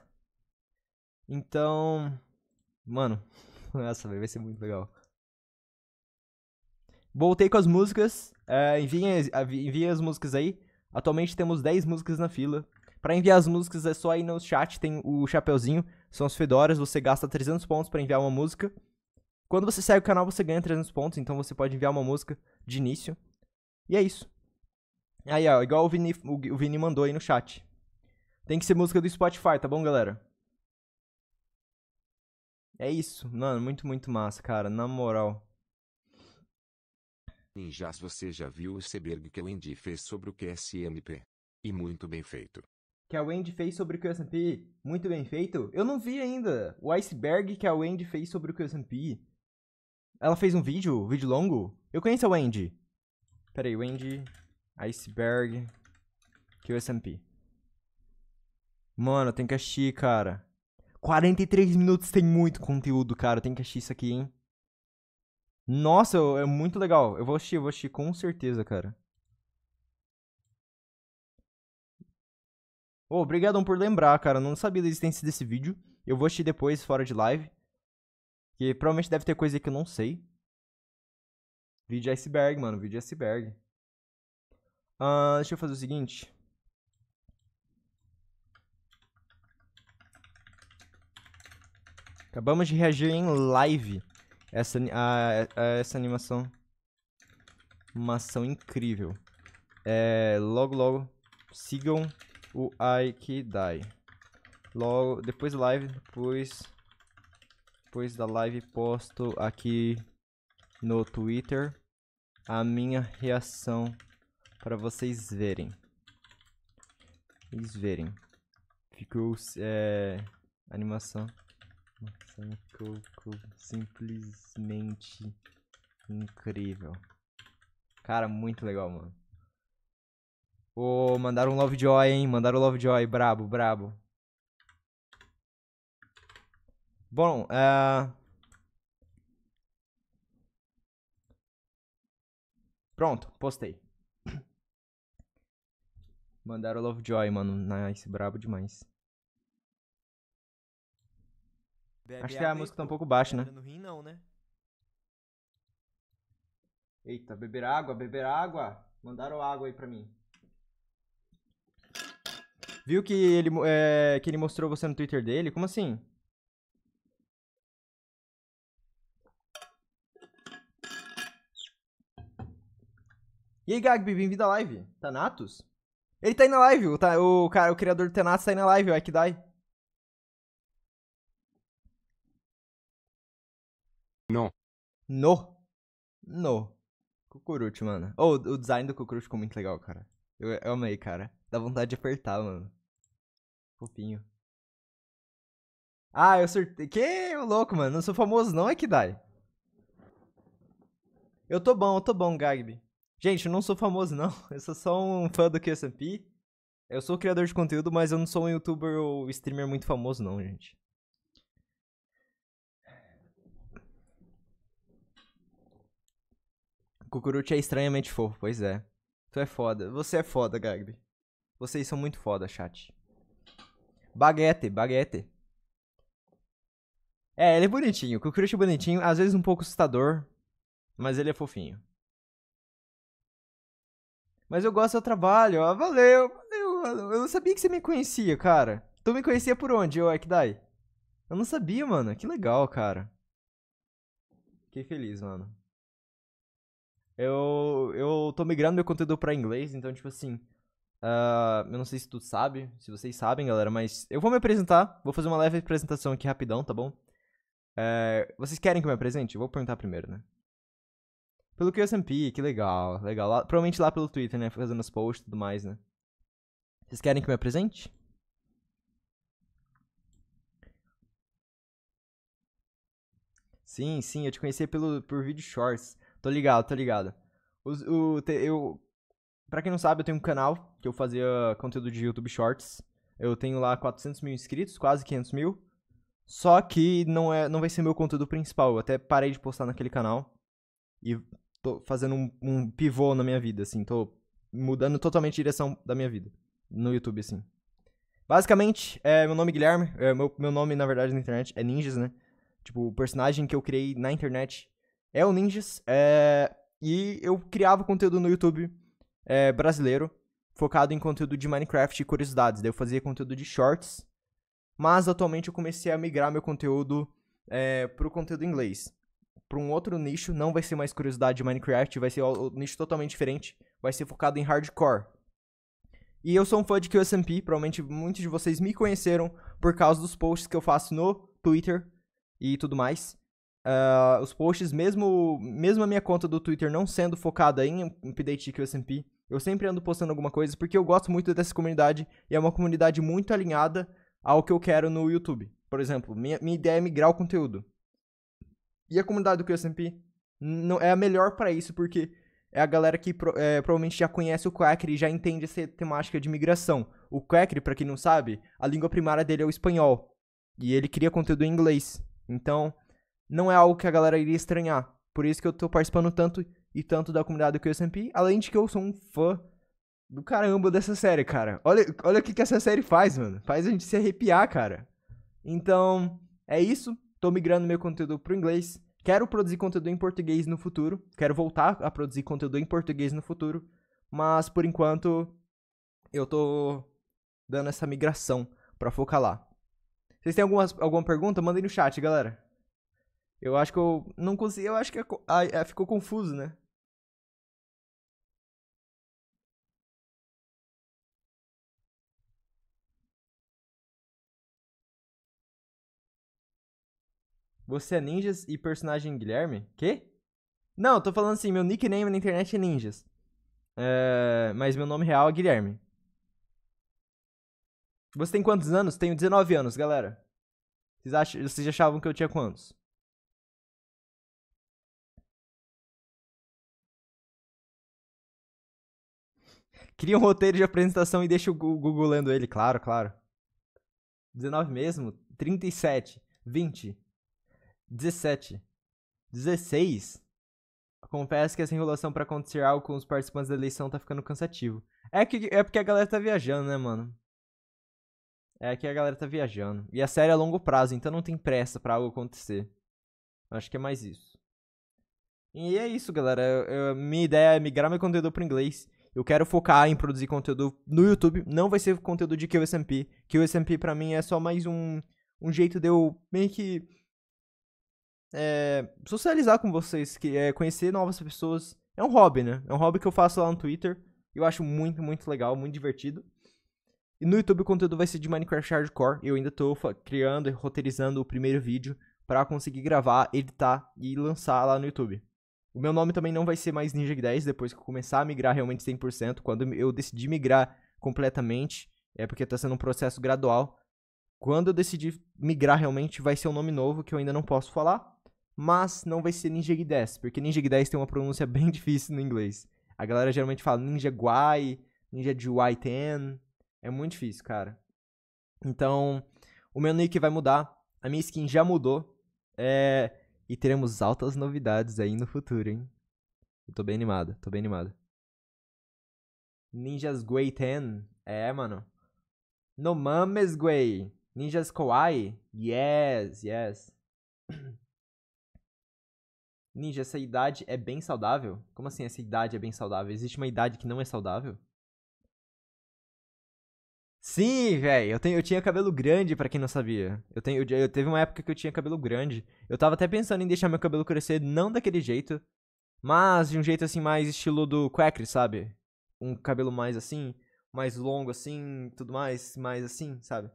Então. Mano, Nossa, vai ser muito legal. Voltei com as músicas. Uh, enviem, enviem as músicas aí. Atualmente temos 10 músicas na fila. Para enviar as músicas é só ir no chat, tem o chapeuzinho, são as fedoras, você gasta 300 pontos para enviar uma música. Quando você segue o canal, você ganha 300 pontos, então você pode enviar uma música de início. E é isso. Aí, ó, igual o Vini, o Vini mandou aí no chat. Tem que ser música do Spotify, tá bom, galera? É isso, mano, muito, muito massa, cara, na moral. Ninjas, você já viu o iceberg que a Wendy fez sobre o QSMP? E muito bem feito. Que a Wendy fez sobre o QSMP? Muito bem feito? Eu não vi ainda o iceberg que a Wendy fez sobre o QSMP. Ela fez um vídeo, um vídeo longo? Eu conheço a Wendy. Peraí, Wendy, iceberg, QSMP. Mano, tem que assistir, cara. 43 minutos tem muito conteúdo, cara. Tem que assistir isso aqui, hein? Nossa, é muito legal. Eu vou assistir, eu vou assistir com certeza, cara. Oh, por lembrar, cara. não sabia da existência desse vídeo. Eu vou assistir depois, fora de live. Que provavelmente deve ter coisa que eu não sei. Vídeo iceberg, mano. Vídeo iceberg. Uh, deixa eu fazer o seguinte. Acabamos de reagir em live essa, a, a essa animação. Uma ação incrível. É, logo, logo, sigam o Aikidai. Logo, depois da live, depois, depois da live posto aqui no Twitter a minha reação para vocês verem. Vocês verem. Ficou é, animação. Maçã coco, simplesmente incrível. Cara, muito legal, mano. Ô, oh, mandaram um Lovejoy, hein? Mandaram um Lovejoy, brabo, brabo. Bom, uh... Pronto, postei. Mandaram o Lovejoy, mano. Nice, brabo demais. Acho que a música tá um pouco baixa, né? No rim não, né? Eita, beber água, beber água. Mandaram água aí pra mim. Viu que ele, é, que ele mostrou você no Twitter dele? Como assim? E aí, Gagbi, bem-vindo à live. Thanatos? Ele tá aí na live, o, tá, o, cara, o criador do Tenatus tá aí na live, o Aikidai. No. No. Cucurute, mano. Oh, o design do Cucurute ficou muito legal, cara. Eu, eu amei, cara. Dá vontade de apertar, mano. Fofinho. Ah, eu surtei. Que louco, mano. Não sou famoso, não é que dá. Eu tô bom, eu tô bom, Gagby. Gente, eu não sou famoso, não. Eu sou só um fã do QSMP. Eu sou criador de conteúdo, mas eu não sou um youtuber ou streamer muito famoso, não, gente. Cucuruti é estranhamente fofo, pois é. Tu é foda. Você é foda, Gagri. Vocês são muito foda, chat. Baguete, baguete. É, ele é bonitinho. Cucuruti é bonitinho, às vezes um pouco assustador, mas ele é fofinho. Mas eu gosto do seu trabalho, ó. Valeu, valeu, mano. Eu não sabia que você me conhecia, cara. Tu me conhecia por onde, ô Ekdai? Eu não sabia, mano. Que legal, cara. Fiquei feliz, mano eu, eu tô migrando meu conteúdo pra inglês, então, tipo assim. Uh, eu não sei se tu sabe, se vocês sabem, galera, mas eu vou me apresentar. Vou fazer uma leve apresentação aqui rapidão, tá bom? Uh, vocês querem que eu me apresente? Eu vou perguntar primeiro, né? Pelo QSMP, que legal, legal. Lá, provavelmente lá pelo Twitter, né? Fazendo os posts e tudo mais, né? Vocês querem que eu me apresente? Sim, sim, eu te conheci pelo, por vídeo shorts. Tô ligado, tô ligado. o, te, eu, pra quem não sabe, eu tenho um canal que eu fazia conteúdo de YouTube Shorts. Eu tenho lá 400 mil inscritos, quase 500 mil. Só que não, é, não vai ser meu conteúdo principal. Eu até parei de postar naquele canal. E tô fazendo um, um pivô na minha vida, assim. Tô mudando totalmente a direção da minha vida. No YouTube, assim. Basicamente, é, meu nome é Guilherme. É, meu, meu nome, na verdade, na internet é Ninjas, né? Tipo, o personagem que eu criei na internet é o Ninjas. É, e eu criava conteúdo no YouTube é, brasileiro, focado em conteúdo de Minecraft e curiosidades. Daí eu fazia conteúdo de shorts, mas atualmente eu comecei a migrar meu conteúdo é, pro conteúdo inglês. Para um outro nicho, não vai ser mais curiosidade de Minecraft, vai ser um nicho totalmente diferente, vai ser focado em hardcore. E eu sou um fã de QSMP, provavelmente muitos de vocês me conheceram por causa dos posts que eu faço no Twitter e tudo mais. Uh, os posts, mesmo, mesmo a minha conta do Twitter não sendo focada em update que o S&P, eu sempre ando postando alguma coisa porque eu gosto muito dessa comunidade e é uma comunidade muito alinhada ao que eu quero no YouTube. Por exemplo, minha, minha ideia é migrar o conteúdo. E a comunidade do QSMP não é a melhor para isso porque é a galera que pro, é, provavelmente já conhece o Quacker e já entende essa temática de migração. O Quacker, para quem não sabe, a língua primária dele é o espanhol e ele cria conteúdo em inglês. Então, não é algo que a galera iria estranhar. Por isso que eu tô participando tanto e tanto da comunidade do QSMP, além de que eu sou um fã do caramba dessa série, cara. Olha, olha o que, que essa série faz, mano. Faz a gente se arrepiar, cara. Então, é isso. Tô migrando meu conteúdo pro inglês. Quero produzir conteúdo em português no futuro. Quero voltar a produzir conteúdo em português no futuro. Mas, por enquanto, eu tô dando essa migração pra focar lá. Vocês têm alguma alguma pergunta? Mandem no chat, galera. Eu acho que eu não consegui. Eu acho que a, é a, ah, é, ficou confuso, né? Você é ninjas e personagem Guilherme? Quê? Não, tô falando assim, meu nickname na internet é ninjas. É, mas meu nome real é Guilherme. Você tem quantos anos? Tenho 19 anos, galera. Vocês, vocês achavam que eu tinha quantos? Cria um roteiro de apresentação e deixa o Google lendo ele, claro, claro. 19 mesmo, 37, 20, 17, 16. Confesso que essa enrolação para acontecer algo com os participantes da eleição tá ficando cansativo. É, que, é porque a galera tá viajando, né, mano? É que a galera tá viajando. E a série é a longo prazo, então não tem pressa para algo acontecer. Acho que é mais isso. E é isso, galera. Eu, eu, minha ideia é migrar meu conteúdo pro inglês. Eu quero focar em produzir conteúdo no YouTube. Não vai ser conteúdo de QSMP. QSMP para mim é só mais um, um jeito de eu meio que é, socializar com vocês, que é conhecer novas pessoas. É um hobby, né? É um hobby que eu faço lá no Twitter. Eu acho muito, muito legal, muito divertido. E no YouTube o conteúdo vai ser de Minecraft Hardcore. Eu ainda tô criando e roteirizando o primeiro vídeo para conseguir gravar, editar e lançar lá no YouTube. O meu nome também não vai ser mais Ninja 10 depois que eu começar a migrar realmente 100%. Quando eu decidi migrar completamente, é porque está sendo um processo gradual. Quando eu decidir migrar realmente, vai ser um nome novo que eu ainda não posso falar, mas não vai ser Ninja 10, porque Ninja 10 tem uma pronúncia bem difícil no inglês. A galera geralmente fala Ninja Guai, Ninja Juai Ten. É muito difícil, cara. Então, o meu nick vai mudar. A minha skin já mudou. É, e teremos altas novidades aí no futuro, hein? Eu tô bem animado, tô bem animado. Ninjas Gui Ten. É, mano. No mames, Guei. Ninjas Kawaii. Yes, yes. Ninja, essa idade é bem saudável? Como assim essa idade é bem saudável? Existe uma idade que não é saudável? Sim, velho. Eu, tenho, eu tinha cabelo grande, para quem não sabia. Eu, tenho, eu, eu, teve uma época que eu tinha cabelo grande. Eu tava até pensando em deixar meu cabelo crescer, não daquele jeito, mas de um jeito assim, mais estilo do Quacker, sabe? Um cabelo mais assim, mais longo assim, tudo mais, mais assim, sabe?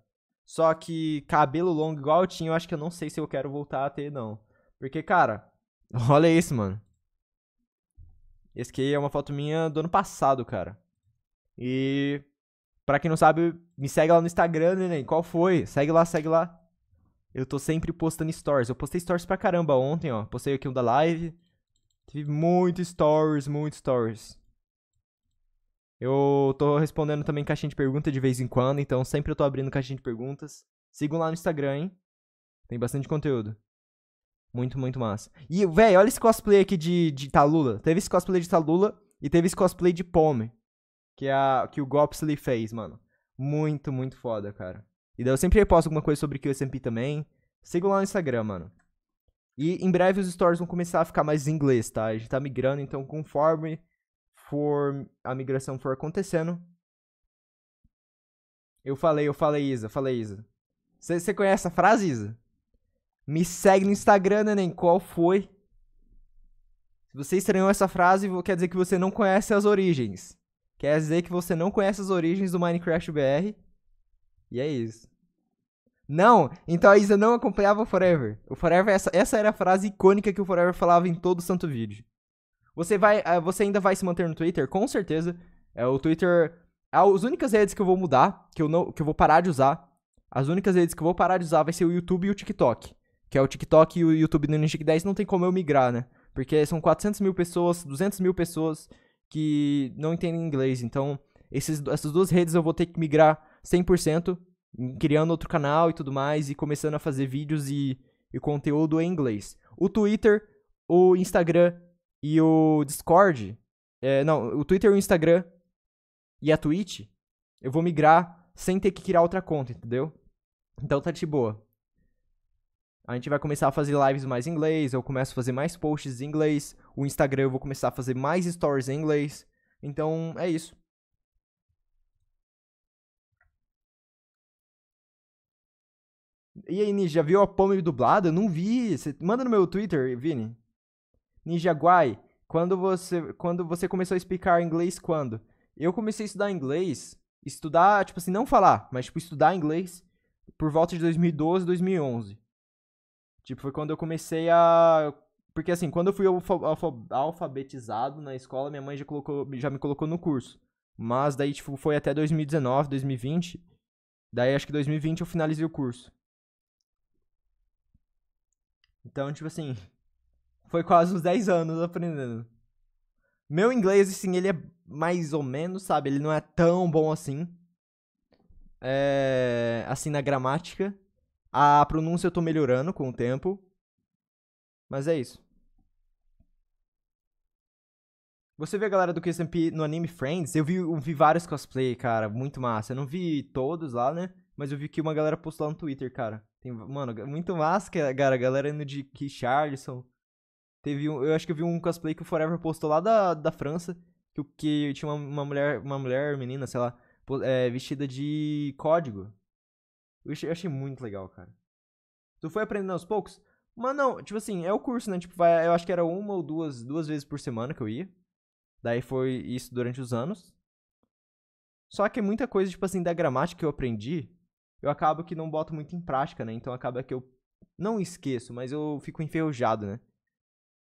Só que cabelo longo igual eu tinha, eu acho que eu não sei se eu quero voltar a ter, não. Porque, cara, olha isso, mano. Esse aqui é uma foto minha do ano passado, cara. E Pra quem não sabe, me segue lá no Instagram, né, Neném? Qual foi? Segue lá, segue lá. Eu tô sempre postando stories. Eu postei stories pra caramba ontem, ó. Postei aqui um da live. Tive muito stories, muito stories. Eu tô respondendo também caixinha de pergunta de vez em quando, então sempre eu tô abrindo caixinha de perguntas. Sigam lá no Instagram, hein? Tem bastante conteúdo. Muito, muito massa. E, velho, olha esse cosplay aqui de, de Talula. Teve esse cosplay de Talula e teve esse cosplay de Pome que, é a, que o Gopsley fez, mano. Muito, muito foda, cara. E daí eu sempre reposto alguma coisa sobre QSMP também. Sigam lá no Instagram, mano. E em breve os stories vão começar a ficar mais em inglês, tá? A gente tá migrando, então conforme for a migração for acontecendo. Eu falei, eu falei, Isa, falei, Isa. Você conhece a frase, Isa? Me segue no Instagram, neném. Qual foi? Se você estranhou essa frase, quer dizer que você não conhece as origens. Quer dizer que você não conhece as origens do Minecraft BR. E é isso. Não, então a Isa não acompanhava o Forever. O Forever, essa, essa era a frase icônica que o Forever falava em todo santo vídeo. Você vai, ah, você ainda vai se manter no Twitter? Com certeza. É o Twitter, as únicas redes que eu vou mudar, que eu não, que eu vou parar de usar, as únicas redes que eu vou parar de usar vai ser o YouTube e o TikTok. Que é o TikTok e o YouTube no Nichic 10, não tem como eu migrar, né? Porque são 400 mil pessoas, 200 mil pessoas, que não entendem inglês. Então, esses, essas duas redes eu vou ter que migrar 100%, hum, criando outro canal e tudo mais, e começando a fazer vídeos e, e conteúdo em inglês. O Twitter, o Instagram e o Discord. É, não, o Twitter, o Instagram e a Twitch, eu vou migrar sem ter que criar outra conta, entendeu? Então tá de boa. A gente vai começar a fazer lives mais em inglês, eu começo a fazer mais posts em inglês, o Instagram eu vou começar a fazer mais stories em inglês. Então, é isso. E aí, Ninja, já viu a Pome dublada? Não vi. Manda no meu Twitter, Vini. Ninja Guai, quando você, quando você começou a explicar inglês quando? Eu comecei a estudar inglês, estudar, tipo assim, não falar, mas tipo estudar inglês por volta de 2012, 2011. Tipo, foi quando eu comecei a. Porque assim, quando eu fui alfabetizado na escola, minha mãe já, colocou, já me colocou no curso. Mas daí, tipo, foi até 2019, 2020. Daí acho que 2020 eu finalizei o curso. Então, tipo assim, foi quase uns 10 anos aprendendo. Meu inglês, assim, ele é mais ou menos, sabe? Ele não é tão bom assim. É, assim, na gramática. A pronúncia eu tô melhorando com o tempo. Mas é isso. Você vê a galera do QSMP no anime Friends? Eu vi, eu vi vários cosplay, cara. Muito massa. Eu não vi todos lá, né? Mas eu vi que uma galera postou lá no Twitter, cara. Tem, mano, é muito massa, cara. A galera indo de Key Charleston. Teve um, eu acho que eu vi um cosplay que o Forever postou lá da, da França. Que, que tinha uma, uma mulher, uma mulher, menina, sei lá, é, vestida de código. Eu achei muito legal, cara. Tu foi aprendendo aos poucos? Mas não, tipo assim, é o curso, né? Tipo, vai, eu acho que era uma ou duas, duas vezes por semana que eu ia. Daí foi isso durante os anos. Só que é muita coisa, tipo assim, da gramática que eu aprendi, eu acabo que não boto muito em prática, né? Então acaba que eu não esqueço, mas eu fico enferrujado, né?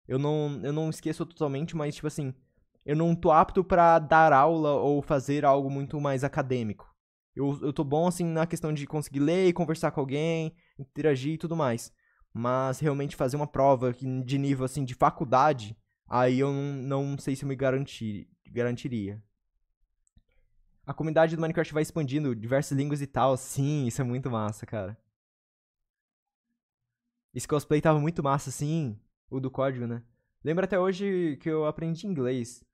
Eu não, eu não esqueço totalmente, mas tipo assim, eu não tô apto para dar aula ou fazer algo muito mais acadêmico. Eu, eu tô bom, assim, na questão de conseguir ler e conversar com alguém, interagir e tudo mais. Mas realmente fazer uma prova de nível, assim, de faculdade, aí eu não, não sei se eu me garantir, garantiria. A comunidade do Minecraft vai expandindo diversas línguas e tal. Sim, isso é muito massa, cara. Esse cosplay tava muito massa, sim. O do código, né? Lembro até hoje que eu aprendi inglês.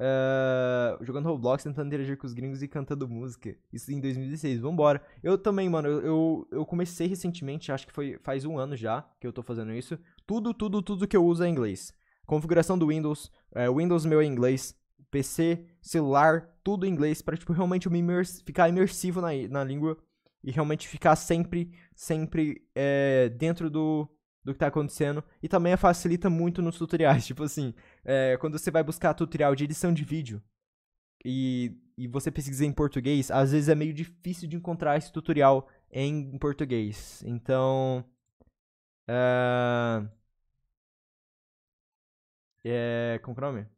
Uh, jogando Roblox, tentando interagir com os gringos e cantando música. Isso em 2016, vambora. Eu também, mano, eu, eu comecei recentemente, acho que foi faz um ano já que eu tô fazendo isso. Tudo, tudo, tudo que eu uso é inglês. Configuração do Windows, é, Windows meu é inglês, PC, celular, tudo em inglês, pra, tipo, realmente eu me imers ficar imersivo na, na língua e realmente ficar sempre, sempre é, dentro do, do que tá acontecendo. E também facilita muito nos tutoriais, tipo assim, é, quando você vai buscar tutorial de edição de vídeo e, e você pesquisa em português, às vezes é meio difícil de encontrar esse tutorial em português. Então. Uh, é, como que é o nome?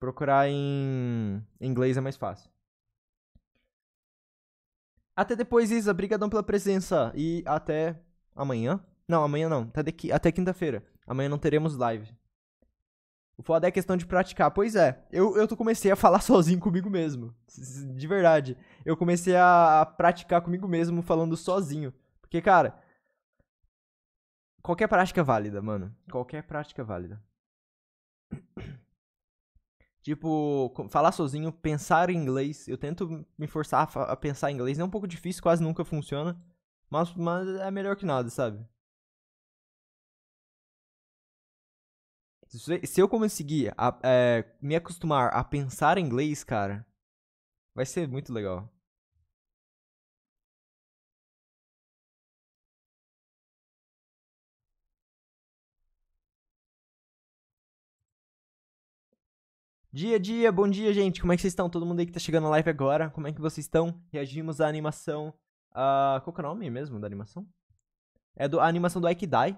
Procurar em inglês é mais fácil. Até depois, Isa. Obrigadão pela presença. E até amanhã. Não, amanhã não. Até, até quinta-feira. Amanhã não teremos live. O foda é questão de praticar. Pois é, eu, eu comecei a falar sozinho comigo mesmo. De verdade. Eu comecei a praticar comigo mesmo falando sozinho. Porque, cara, qualquer prática é válida, mano. Qualquer prática é válida. Tipo, falar sozinho, pensar em inglês. Eu tento me forçar a, a pensar em inglês. É um pouco difícil, quase nunca funciona. Mas, mas é melhor que nada, sabe? Se eu conseguir a, é, me acostumar a pensar em inglês, cara, vai ser muito legal. Dia, dia, bom dia, gente. Como é que vocês estão? Todo mundo aí que tá chegando na live agora. Como é que vocês estão? Reagimos à animação. Uh, qual que é o nome mesmo da animação? É do, a animação do Aikidai.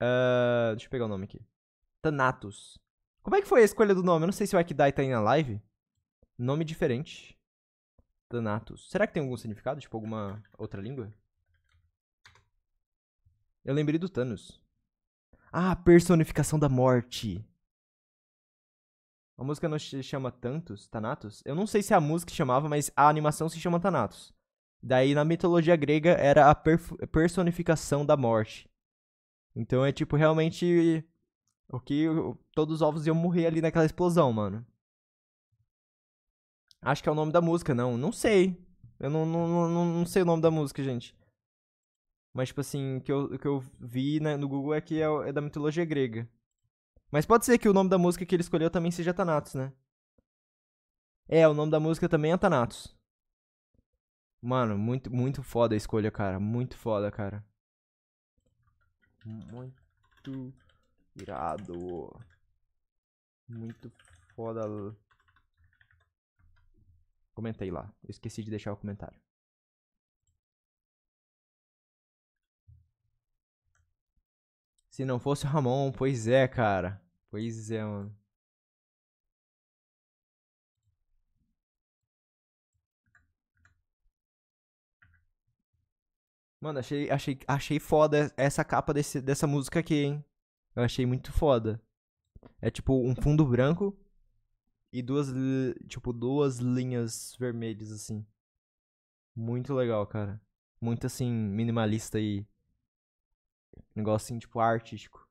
Uh, ah, deixa eu pegar o nome aqui. Thanatos. Como é que foi a escolha do nome? Eu não sei se o Ekdai tá aí na live. Nome diferente. Thanatos. Será que tem algum significado? Tipo, alguma outra língua? Eu lembrei do Thanos. Ah, personificação da morte. A música não se chama Tantos? Thanatos? Eu não sei se é a música chamava, mas a animação se chama Thanatos. Daí, na mitologia grega, era a personificação da morte. Então, é tipo, realmente porque todos os ovos iam morrer ali naquela explosão, mano. Acho que é o nome da música, não. Não sei. Eu não, não, não, não sei o nome da música, gente. Mas, tipo assim, o que eu, que eu vi né, no Google é que é, é, da mitologia grega. Mas pode ser que o nome da música que ele escolheu também seja Thanatos, né? É, o nome da música também é Thanatos. Mano, muito, muito foda a escolha, cara. Muito foda, cara. Muito Irado. Muito foda. Comentei lá. Eu esqueci de deixar o comentário. Se não fosse o Ramon, pois é, cara. Pois é, mano. Mano, achei, achei, achei foda essa capa desse, dessa música aqui, hein? Eu achei muito foda. É tipo um fundo branco e duas, tipo, duas linhas vermelhas, assim. Muito legal, cara. Muito, assim, minimalista e... Negócio, assim, tipo, artístico.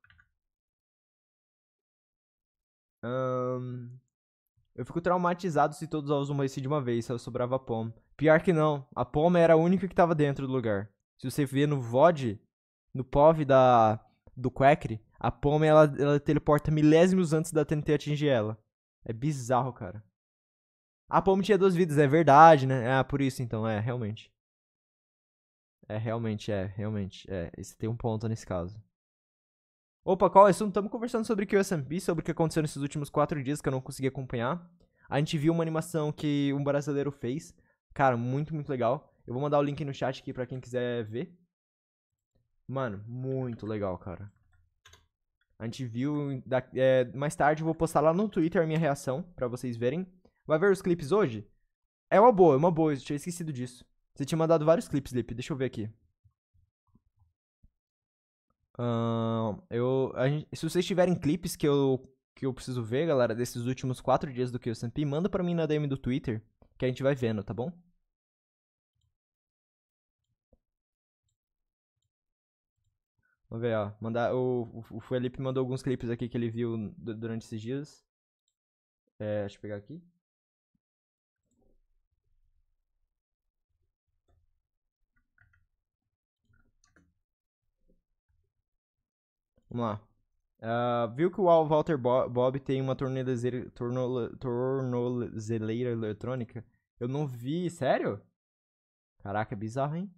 Um... Eu fico traumatizado se todos usam esse de uma vez, só sobrava a pom. Pior que não, a pom era a única que tava dentro do lugar. Se você vê no VOD, no POV da... do Quackery, a Pome ela, ela teleporta milésimos antes da TNT atingir ela. É bizarro, cara. A Pome tinha duas vidas, é verdade, né? É por isso então, é, realmente. É, realmente, é, realmente. É, isso tem um ponto nesse caso. Opa, qual é assunto? Estamos conversando sobre QSMP, sobre o que aconteceu nesses últimos quatro dias que eu não consegui acompanhar. A gente viu uma animação que um brasileiro fez. Cara, muito, muito legal. Eu vou mandar o link no chat aqui pra quem quiser ver. Mano, muito legal, cara. A gente viu. Da, é, mais tarde eu vou postar lá no Twitter a minha reação, para vocês verem. Vai ver os clipes hoje? É uma boa, é uma boa, eu tinha esquecido disso. Você tinha mandado vários clipes, Lip, deixa eu ver aqui. Uh, eu, gente, se vocês tiverem clipes que eu, que eu preciso ver, galera, desses últimos quatro dias do que manda pra mim na DM do Twitter, que a gente vai vendo, tá bom? Vamos ver, ó. Mandar, o, o Felipe mandou alguns clipes aqui que ele viu durante esses dias. É, deixa eu pegar aqui. Vamos lá. Uh, viu que o Walter Bob tem uma tornozeleira, tornozeleira eletrônica? Eu não vi, sério? Caraca, é bizarro, hein?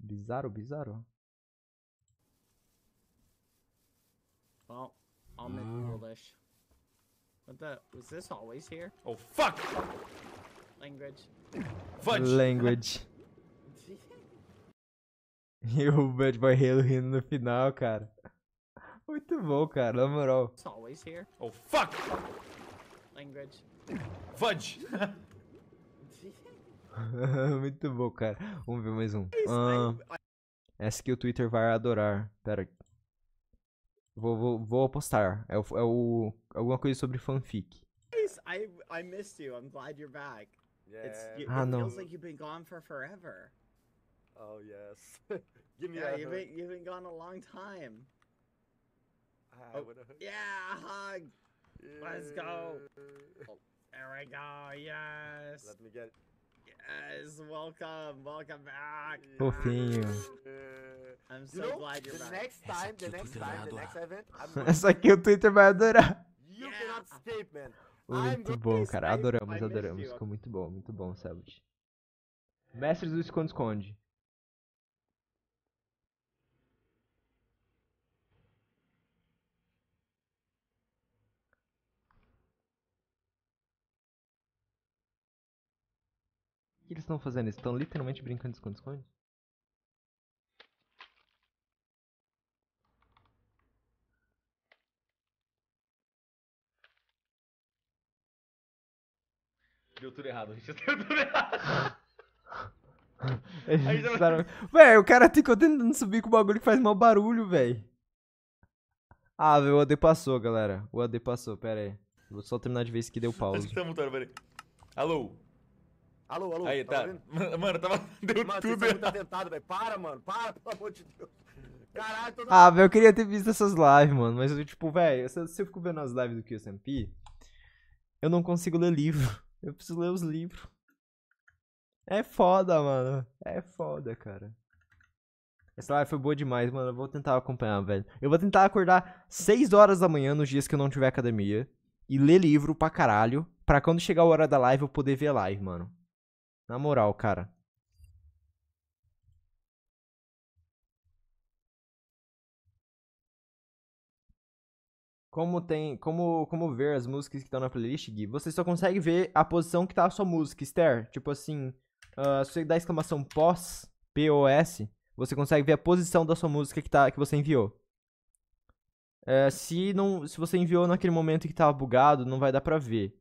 Bizarro, bizarro. Well, I'll make mm. English. What the? Was this always here? Oh, fuck! Language. Fudge! Language. e o Bad Boy Halo rindo no final, cara. Muito bom, cara, na moral. It's always here. Oh, fuck! Language. Fudge! Muito bom, cara. Vamos ver mais um. Ah, essa que o Twitter vai adorar. Pera aqui. Vou, vou, vou apostar. É o, é o. Alguma coisa sobre fanfic. I, I missed you. I'm glad you're back. Yeah. It's, you, ah, it não. feels like you've been gone for forever. Oh yes. Give me yeah, a you've hug. been you've been gone a long time. Ah, oh, yeah, hug. Yeah. Let's go. Oh, there we go. Yes. Let me get Yes, welcome, welcome back. Fofinho. I'm so you know, glad you're the Next time, the next time, the next event, I'm Essa aqui o Twitter vai adorar. You cannot escape, man. Muito bom, cara. Adoramos, adoramos. Ficou muito bom, muito bom, Selbit. Mestres do esconde-esconde. que eles estão fazendo? Eles estão literalmente brincando de esconde-esconde? Deu tudo errado, A gente Deu tudo errado. Eles Véi, o cara ficou tentando subir com o bagulho que faz mal barulho, véi. Ah, véio, o AD passou, galera. O AD passou, pera aí. Vou só terminar de ver se que deu pausa. Tá Alô? Alô, alô, Aí, tá. tá mano, tava. Deu mano, tudo. tá tentado, velho. Para, mano. Para, pelo amor de Deus. Caralho, tô... Ah, velho, eu queria ter visto essas lives, mano. Mas tipo, velho, se eu fico vendo as lives do QSMP, eu não consigo ler livro. Eu preciso ler os livros. É foda, mano. É foda, cara. Essa live foi boa demais, mano. Eu vou tentar acompanhar, velho. Eu vou tentar acordar 6 horas da manhã nos dias que eu não tiver academia. E ler livro pra caralho. Pra quando chegar a hora da live eu poder ver a live, mano. Na moral, cara. Como tem, como, como ver as músicas que estão na playlist, Gui? Você só consegue ver a posição que tá a sua música, Esther. Tipo assim, uh, se você dá exclamação pós, P-O-S, você consegue ver a posição da sua música que, tá, que você enviou. É, se, não, se você enviou naquele momento que tava bugado, não vai dar pra ver.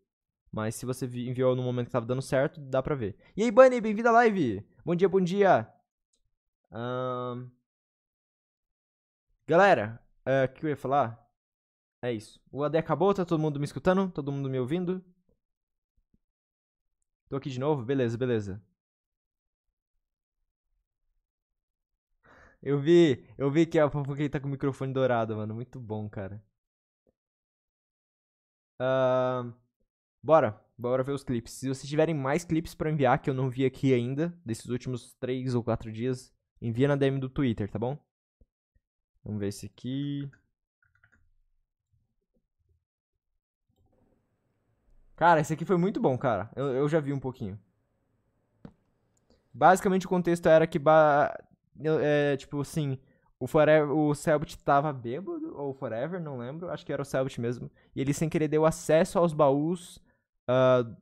Mas se você enviou no momento que tava dando certo, dá pra ver. E aí, Bunny, bem-vindo à live! Bom dia, bom dia! Um... Galera, é, o uh, que eu ia falar? É isso. O AD acabou, tá todo mundo me escutando? Todo mundo me ouvindo? Tô aqui de novo? Beleza, beleza. Eu vi, eu vi que a Fofoquei tá com o microfone dourado, mano. Muito bom, cara. Ahn... Uh... Bora, bora ver os clipes. Se vocês tiverem mais clipes para enviar, que eu não vi aqui ainda, desses últimos 3 ou 4 dias, envia na DM do Twitter, tá bom? Vamos ver esse aqui. Cara, esse aqui foi muito bom, cara. Eu, eu já vi um pouquinho. Basicamente o contexto era que, é, tipo assim, o, Forever, o Selbit tava bêbado, ou Forever, não lembro. Acho que era o Selbit mesmo. E ele sem querer deu acesso aos baús uh,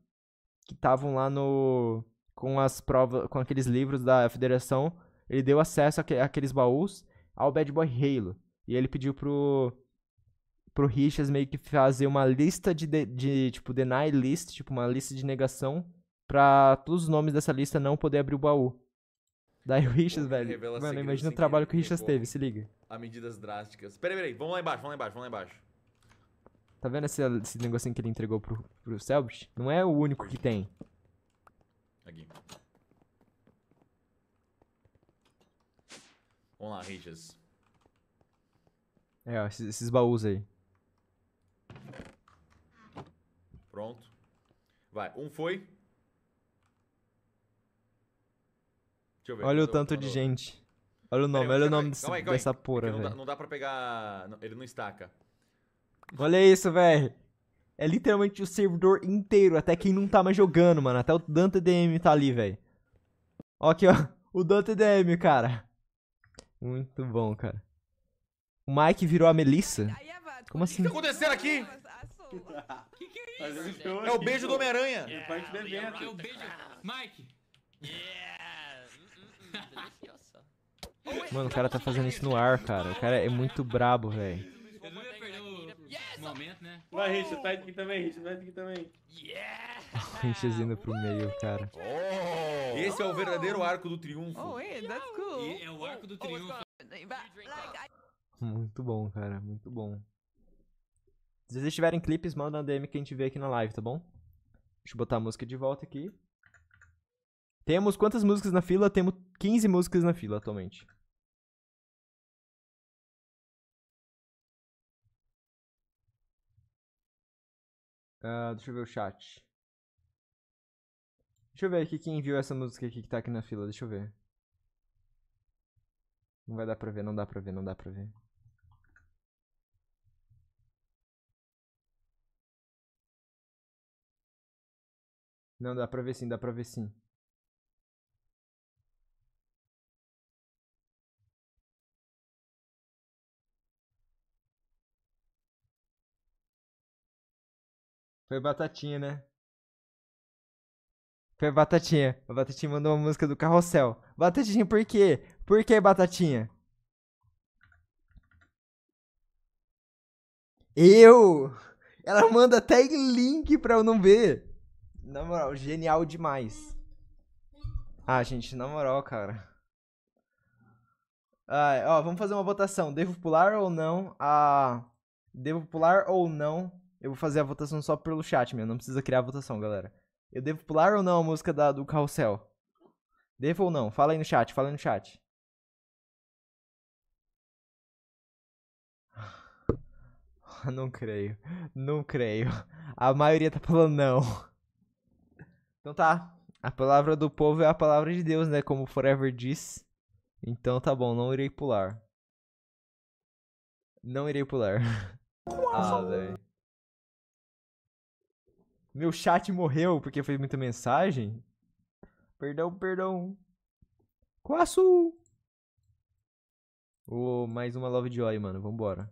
que estavam lá no com as provas, com aqueles livros da federação, ele deu acesso àqueles baús ao Bad Boy Halo. E ele pediu pro pro Richards meio que fazer uma lista de, de, de tipo deny list, tipo uma lista de negação para todos os nomes dessa lista não poder abrir o baú. Daí o Richards, velho. Mano, imagina o trabalho que, que o Richards teve, se liga. A medidas drásticas. Peraí, peraí, vamos lá embaixo, vamos lá embaixo, vamos lá embaixo. Tá vendo esse, esse negocinho que ele entregou pro, pro Não é o único que tem. Aqui. Vamos lá, Rijas. É, ó, esses, esses baús aí. Pronto. Vai, um foi. Deixa eu ver. Olha o tanto de gente. Olha o nome, aí, olha o nome aí, aí, dessa é porra. Não não dá pra pegar. Ele não estaca. Olha isso, velho. É literalmente o servidor inteiro, até quem não tá mais jogando, mano. Até o Dante DM tá ali, velho. Ó aqui, ó. O Dante DM, cara. Muito bom, cara. O Mike virou a Melissa? É Como assim? O que tá acontecendo aqui? que é isso? Tá é o beijo do Homem-Aranha. É, é o beijo... Mike. Mano, o cara tá fazendo isso no ar, cara. O cara é muito brabo, velho momento, né? Vai, Richard, sai tá aqui também, Richard, sai aqui também. Yeah! Richard indo pro meio, cara. Oh! Esse é o verdadeiro arco do triunfo. Oh, hey, that's cool. E é o arco do oh, triunfo. Muito bom, cara, muito bom. Se vocês tiverem clipes, manda na DM que a gente vê aqui na live, tá bom? Deixa eu botar a música de volta aqui. Temos quantas músicas na fila? Temos 15 músicas na fila atualmente. Uh, deixa eu ver o chat. Deixa eu ver aqui quem viu essa música aqui que tá aqui na fila. Deixa eu ver. Não vai dar pra ver, não dá pra ver, não dá pra ver. Não, dá pra ver sim, dá pra ver sim. Foi Batatinha, né? Foi Batatinha. A Batatinha mandou uma música do Carrossel. Batatinha, por quê? Por que Batatinha? Eu! Ela manda até link pra eu não ver. Na moral, genial demais. Ah, gente, na moral, cara. Ah, ó, vamos fazer uma votação. Devo pular ou não? Ah, devo pular ou não eu vou fazer a votação só pelo chat, meu. Não precisa criar a votação, galera. Eu devo pular ou não a música da, do carrossel? Devo ou não? Fala aí no chat, fala aí no chat. Não creio. Não creio. A maioria tá falando não. Então tá. A palavra do povo é a palavra de Deus, né? Como Forever diz. Então tá bom, não irei pular. Não irei pular. ah, velho. Meu chat morreu porque foi muita mensagem. Perdão, perdão. Quaçu! oh, mais uma Love Joy, mano. Vambora.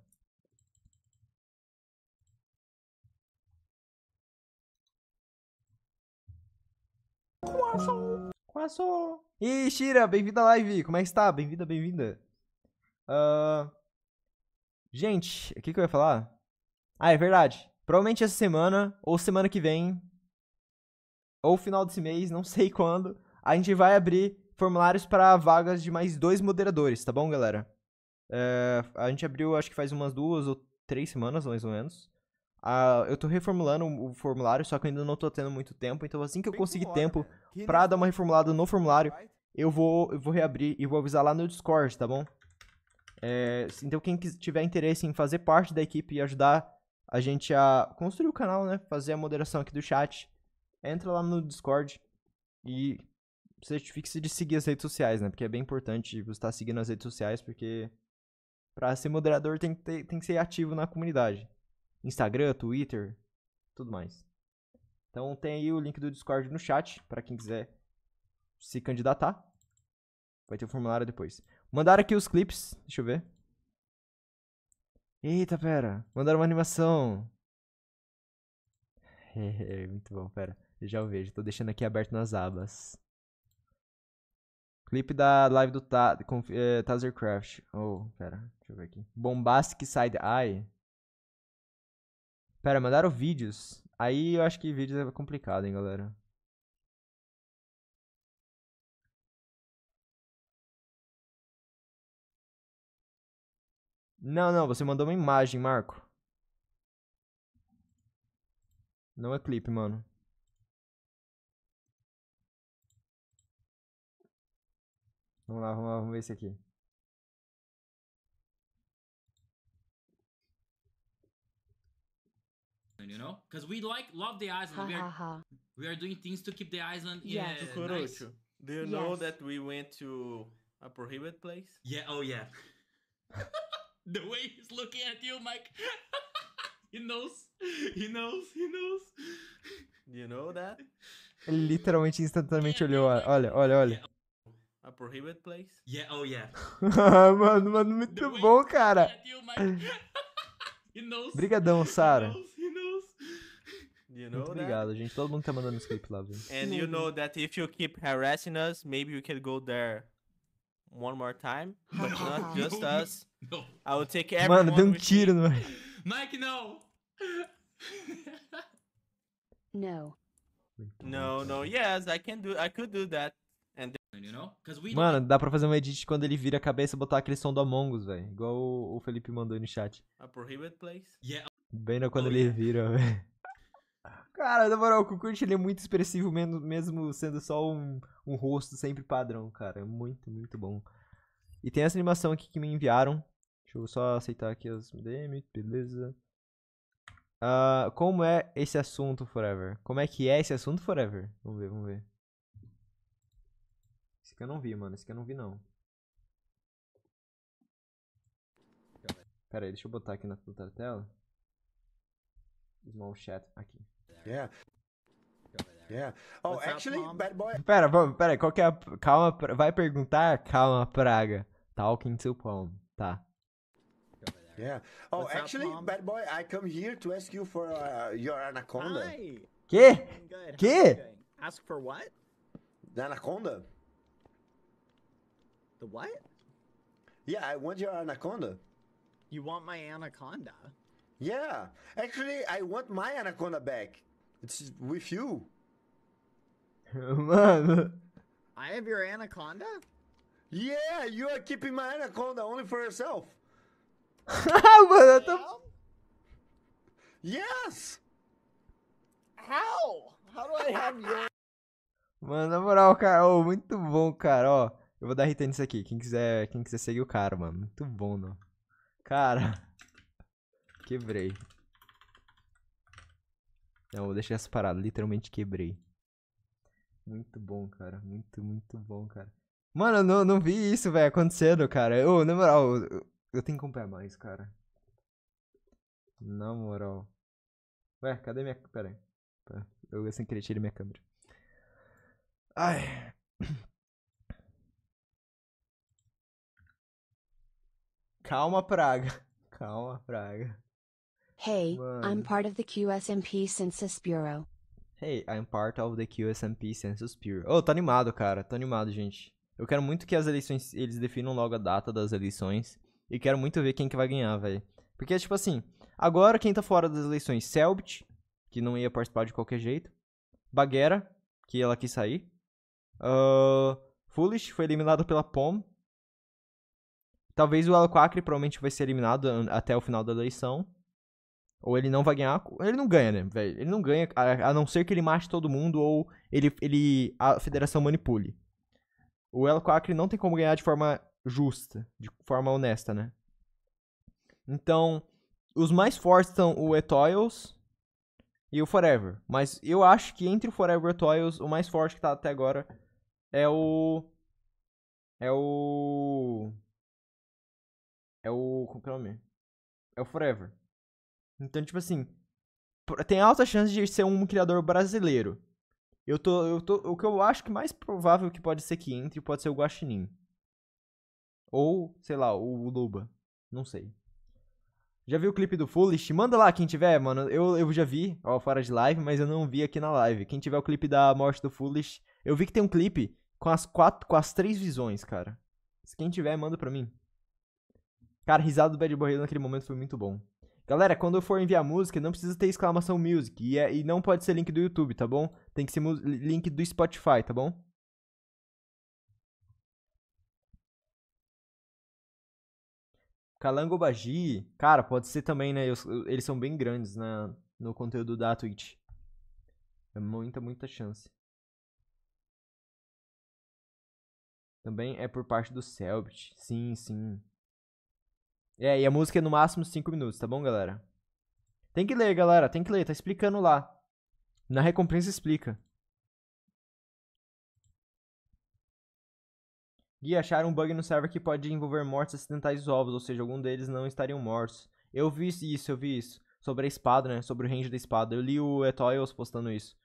Quaçu! Quaçu! Ih, Shira, bem-vinda à live. Como é que está? Bem-vinda, bem-vinda. Uh... Gente, o que, que eu ia falar? Ah, é verdade. Provavelmente essa semana, ou semana que vem, ou final desse mês, não sei quando, a gente vai abrir formulários para vagas de mais dois moderadores, tá bom, galera? É, a gente abriu, acho que faz umas duas ou três semanas, mais ou menos. Ah, eu tô reformulando o formulário, só que eu ainda não tô tendo muito tempo, então assim que eu conseguir tempo pra dar uma reformulada no formulário, eu vou, eu vou reabrir e vou avisar lá no Discord, tá bom? É, então quem tiver interesse em fazer parte da equipe e ajudar a gente a construir o canal, né? Fazer a moderação aqui do chat. Entra lá no Discord e certifique-se de seguir as redes sociais, né? Porque é bem importante você estar tá seguindo as redes sociais, porque para ser moderador tem que, ter, tem que ser ativo na comunidade. Instagram, Twitter, tudo mais. Então tem aí o link do Discord no chat para quem quiser se candidatar. Vai ter o formulário depois. Mandaram aqui os clipes, deixa eu ver. Eita, pera. Mandaram uma animação. É, muito bom, pera. Eu já o vejo. Tô deixando aqui aberto nas abas. Clipe da live do Ta com, é, Tazercraft. Oh, pera. Deixa eu ver aqui. Bombastic Side Eye. Pera, mandaram vídeos. Aí eu acho que vídeos é complicado, hein, galera. Não, não, você mandou uma imagem, Marco. Não é clipe, mano. Vamos lá, vamos lá, vamos ver esse aqui. You know, because we like love the island. we, are, we are doing things to keep the island. Yeah, uh, nice. Do you yes. know that we went to a prohibited place? Yeah. Oh yeah. the way he's looking at you, Mike. he knows. He knows. He knows. You know that? Ele literalmente instantaneamente olhou. Olha, olha, olha. A prohibited place? Yeah, oh yeah. mano, mano, muito bom, cara. Obrigadão, Sara. You know Muito obrigado, gente. Todo mundo tá mandando script lá, viu? And you know that if you keep harassing us, maybe you can go there. One More Time, But Not Just não, Us. I Will Take Everyone. Mano, deu um tiro no. Mike, não! No. No, no, yes, I can do, I could do that. And then, you know? Mano, dá pra fazer um edit quando ele vira a cabeça e botar aquele som do Among Us, velho. Igual o, Felipe mandou aí no chat. A prohibited place? Yeah. Bem na quando oh, ele yeah. vira, velho. Cara, na moral, o Kukurt ele é muito expressivo, mesmo sendo só um, um rosto sempre padrão, cara. É muito, muito bom. E tem essa animação aqui que me enviaram. Deixa eu só aceitar aqui as DM, beleza. Uh, como é esse assunto, Forever? Como é que é esse assunto, Forever? Vamos ver, vamos ver. Esse que eu não vi, mano. Esse que eu não vi, não. Pera aí, deixa eu botar aqui na tela. Small chat aqui. Yeah. Yeah. Oh, What's actually, up, bad boy. Pera, vamos, pera, qual que é a. Calma, vai perguntar, calma, praga. Talking to Palm, tá. Yeah. Oh, What's actually, up, bad boy, I come here to ask you for uh, your anaconda. Hi. Que? Que? Ask for what? The anaconda. The what? Yeah, I want your anaconda. You want my anaconda? Yeah. Actually, I want my anaconda back. It's with you. Mano. I have your anaconda? Yeah, you are keeping my anaconda only for yourself. Mano, eu tô... Yes! How? How do I have your... Mano, na moral, cara, oh, muito bom, cara, ó. Oh, eu vou dar hit nisso aqui, quem quiser, quem quiser seguir o cara, mano. Muito bom, não. Cara, quebrei. Não, eu deixei essa parada, literalmente quebrei. Muito bom, cara. Muito, muito bom, cara. Mano, eu não, não vi isso, velho, acontecendo, cara. Eu, na moral, eu, eu tenho que comprar mais, cara. Na moral. Ué, cadê minha. Pera aí. Pera. Tá, eu sem querer tirar minha câmera. Ai. Calma, praga. Calma, praga. Hey, I'm part of the QSMP Census Bureau. Hey, I'm part of the QSMP Census Bureau. Oh, tá animado, cara. Tô animado, gente. Eu quero muito que as eleições, eles definam logo a data das eleições. E quero muito ver quem que vai ganhar, velho. Porque, tipo assim, agora quem tá fora das eleições? Selbit, que não ia participar de qualquer jeito. Baguera, que ela quis sair. Uh, Foolish foi eliminado pela POM. Talvez o Alquacre provavelmente vai ser eliminado até o final da eleição. Ou ele não vai ganhar. Ele não ganha, né, velho? Ele não ganha, a, a, não ser que ele mate todo mundo ou ele, ele a federação manipule. O El Quacre não tem como ganhar de forma justa, de forma honesta, né? Então, os mais fortes são o Etoils e o Forever. Mas eu acho que entre o Forever e o Etoils, o mais forte que tá até agora é o. É o. É o. Como que é o nome? É o Forever. Então, tipo assim, tem alta chance de ser um criador brasileiro. Eu tô, eu tô, o que eu acho que mais provável que pode ser que entre pode ser o Guaxinim. Ou, sei lá, o Luba. Não sei. Já viu o clipe do Foolish? Manda lá quem tiver, mano. Eu, eu já vi, ó, fora de live, mas eu não vi aqui na live. Quem tiver o clipe da morte do Foolish, eu vi que tem um clipe com as quatro, com as três visões, cara. Se quem tiver, manda pra mim. Cara, risada do Bad boy naquele momento foi muito bom. Galera, quando eu for enviar música, não precisa ter exclamação music. E, é, e não pode ser link do YouTube, tá bom? Tem que ser link do Spotify, tá bom? Calango Bagi, cara, pode ser também, né? Eu, eu, eles são bem grandes na, no conteúdo da Twitch. É muita, muita chance. Também é por parte do Selbit. Sim, sim. É, e a música é no máximo 5 minutos, tá bom, galera? Tem que ler, galera, tem que ler, tá explicando lá. Na recompensa explica. Gui, acharam um bug no server que pode envolver mortes acidentais dos ovos, ou seja, algum deles não estariam mortos. Eu vi isso, eu vi isso. Sobre a espada, né? Sobre o range da espada. Eu li o etoiles postando isso.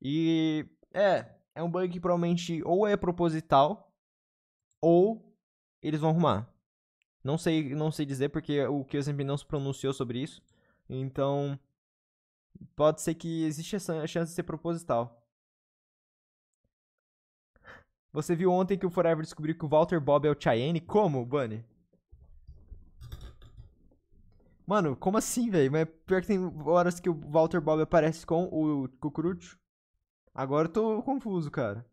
E. É, é um bug que provavelmente ou é proposital, ou eles vão arrumar. Não sei, não sei dizer porque o Kyosempi não se pronunciou sobre isso. Então, pode ser que exista a chance de ser proposital. Você viu ontem que o Forever descobriu que o Walter Bob é o Cheyenne? Como, Bunny? Mano, como assim, velho? Mas pior que tem horas que o Walter Bob aparece com o Cucurucho. Agora eu tô confuso, cara.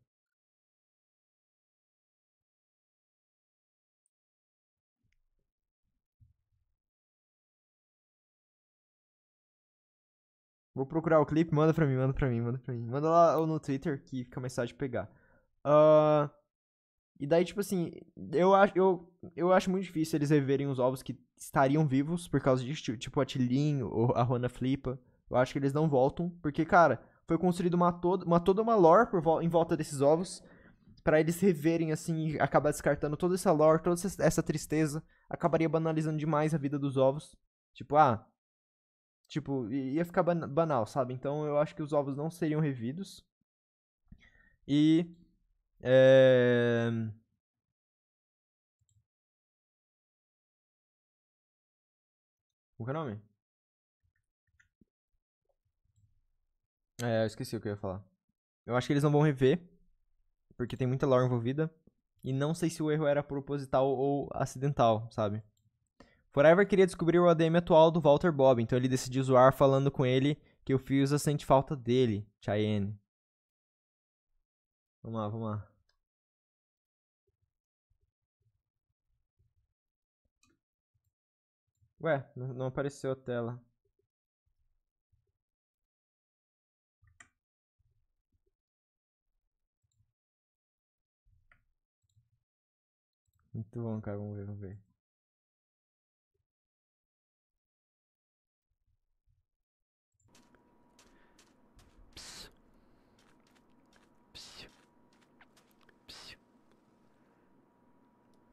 Vou procurar o clipe, manda pra mim, manda pra mim, manda pra mim. Manda lá ou no Twitter, que fica mais fácil de pegar. Uh, e daí, tipo assim, eu acho, eu, eu acho muito difícil eles reverem os ovos que estariam vivos por causa disso, tipo a Tilin ou a Juana Flipa. Eu acho que eles não voltam, porque, cara, foi construída uma, todo, uma, toda uma lore por, em volta desses ovos para eles reverem, assim, e acabar descartando toda essa lore, toda essa tristeza. Acabaria banalizando demais a vida dos ovos. Tipo, ah, Tipo, ia ficar banal, sabe? Então eu acho que os ovos não seriam revidos. E. É... Eh, Qual que é o nome? É, eu esqueci o que eu ia falar. Eu acho que eles não vão rever, porque tem muita lore envolvida. E não sei se o erro era proposital ou acidental, sabe? Forever queria descobrir o ADM atual do Walter Bob, então ele decidiu zoar falando com ele que o Fiusa sente falta dele, Cheyenne. Vamos lá, vamos lá. Ué, não apareceu a tela. Muito bom, cara. Vamos ver, vamos ver.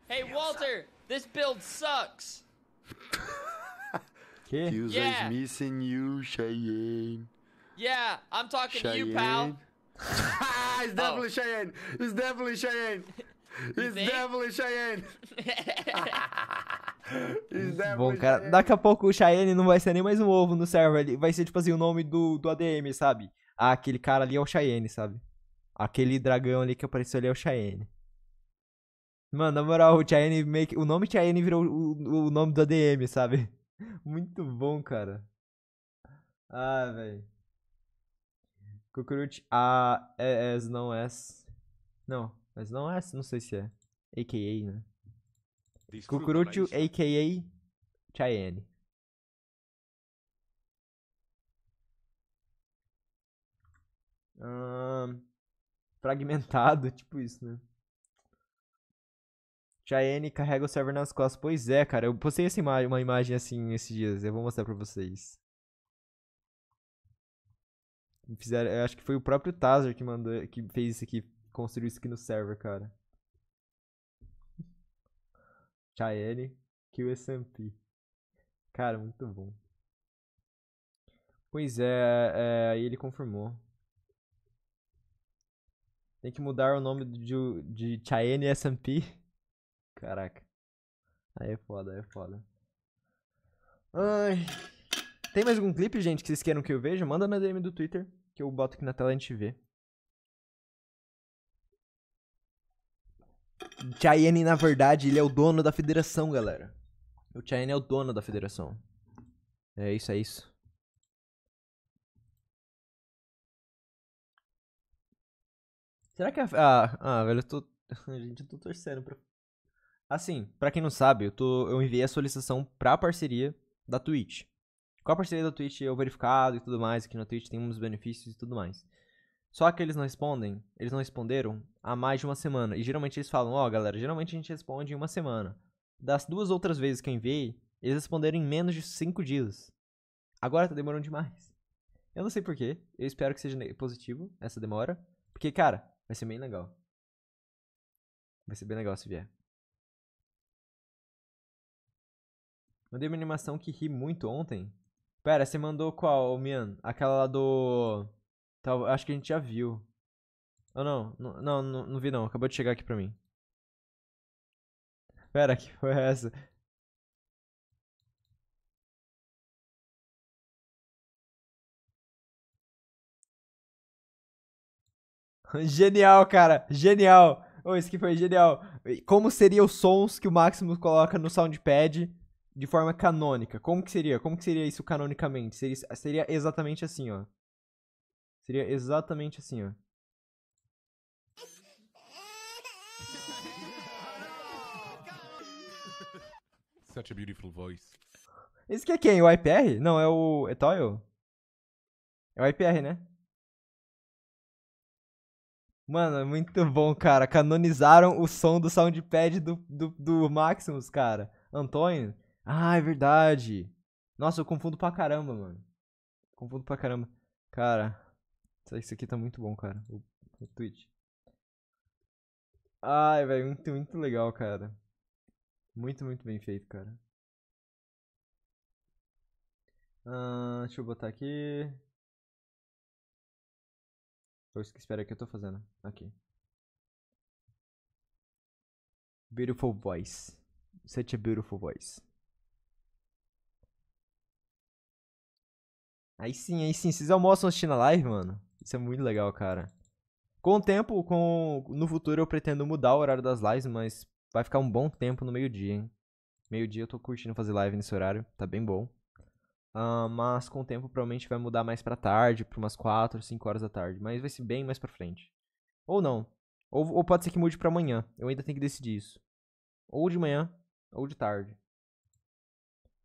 Hey Walter, this build sucks. Que? User's yeah. missing you, Cheyenne. Yeah, I'm talking Cheyenne. to you, pal. it's definitely oh. Cheyenne. It's definitely Cheyenne. It's definitely Cheyenne. Bom, cara, daqui a pouco o Cheyenne não vai ser nem mais um ovo no server. ele Vai ser tipo assim o nome do, do ADM, sabe? Ah, aquele cara ali é o Cheyenne, sabe? Aquele dragão ali que apareceu ali é o Cheyenne. Mano, na moral, o Cheyenne meio que... O nome Chayenne virou o, o nome do ADM, sabe? Muito bom, cara. Ah, velho. Cockroach ah, as não as. Não, as não as, não sei se é. AKA, né? Cucurucho, AKA Chayenne. fragmentado, tipo isso, né? Cheyenne carrega o server nas costas. Pois é, cara. Eu postei essa uma imagem assim esses dias. Eu vou mostrar pra vocês. Fizeram, eu acho que foi o próprio Tazer que mandou, que fez isso aqui, construiu isso aqui no server, cara. o QSMP. Cara, muito bom. Pois é, é, aí ele confirmou. Tem que mudar o nome de, de Cheyenne SMP Caraca. Aí é foda, aí é foda. Ai. Tem mais algum clipe, gente, que vocês queiram que eu veja? Manda na DM do Twitter, que eu boto aqui na tela e a gente vê. Cheyenne, na verdade, ele é o dono da federação, galera. O Cheyenne é o dono da federação. É isso, é isso. Será que a. Ah, ah velho, eu tô. Gente, eu tô torcendo pra Assim, para quem não sabe, eu, tô, eu enviei a solicitação pra parceria da Twitch. Com a parceria da Twitch eu verificado e tudo mais, aqui na Twitch tem uns benefícios e tudo mais. Só que eles não respondem, eles não responderam há mais de uma semana. E geralmente eles falam, ó oh, galera, geralmente a gente responde em uma semana. Das duas outras vezes que eu enviei, eles responderam em menos de cinco dias. Agora tá demorando demais. Eu não sei porquê, eu espero que seja positivo essa demora. Porque, cara, vai ser bem legal. Vai ser bem legal se vier. Mandei uma animação que ri muito ontem. Pera, você mandou qual, Mian? Aquela lá do. Tal, acho que a gente já viu. Ou oh, não, não, não, não vi não. Acabou de chegar aqui pra mim. Pera, que foi é essa? Genial, cara. Genial. Oh, isso aqui foi genial. Como seriam os sons que o Maximus coloca no soundpad? de forma canônica. Como que seria? Como que seria isso canonicamente? Seria, seria exatamente assim, ó. Seria exatamente assim, ó. Such a beautiful voice. Esse que é quem? O IPR? Não, é o. É É o IPR, né? Mano, é muito bom, cara. Canonizaram o som do soundpad do, do, do Maximus, cara. Antônio. Ah, é verdade. Nossa, eu confundo pra caramba, mano. Confundo pra caramba. Cara, isso aqui tá muito bom, cara. O, o Twitch. Ai, velho, muito, muito legal, cara. Muito, muito bem feito, cara. Uh, deixa eu botar aqui. que espera que eu tô fazendo. Aqui. Beautiful voice. Such a beautiful voice. Aí sim, aí sim. Vocês almoçam assistindo a live, mano? Isso é muito legal, cara. Com o tempo, com no futuro eu pretendo mudar o horário das lives, mas vai ficar um bom tempo no meio-dia, hein? Meio-dia eu tô curtindo fazer live nesse horário, tá bem bom. Uh, mas com o tempo provavelmente vai mudar mais pra tarde, pra umas 4, 5 horas da tarde. Mas vai ser bem mais pra frente. Ou não. Ou, ou pode ser que mude pra amanhã. Eu ainda tenho que decidir isso. Ou de manhã, ou de tarde.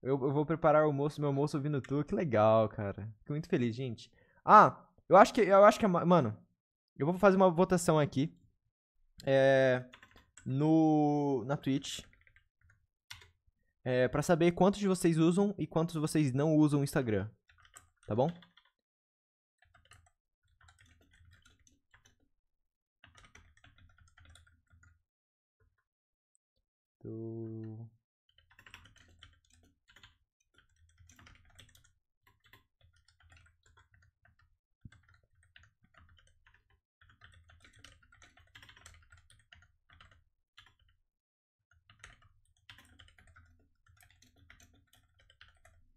Eu, eu vou preparar o almoço, meu almoço ouvindo tu. Que legal, cara. Fico muito feliz, gente. Ah, eu acho que. Eu acho que. É mano, eu vou fazer uma votação aqui. É, no. Na Twitch. É, pra saber quantos de vocês usam e quantos de vocês não usam o Instagram. Tá bom? Do...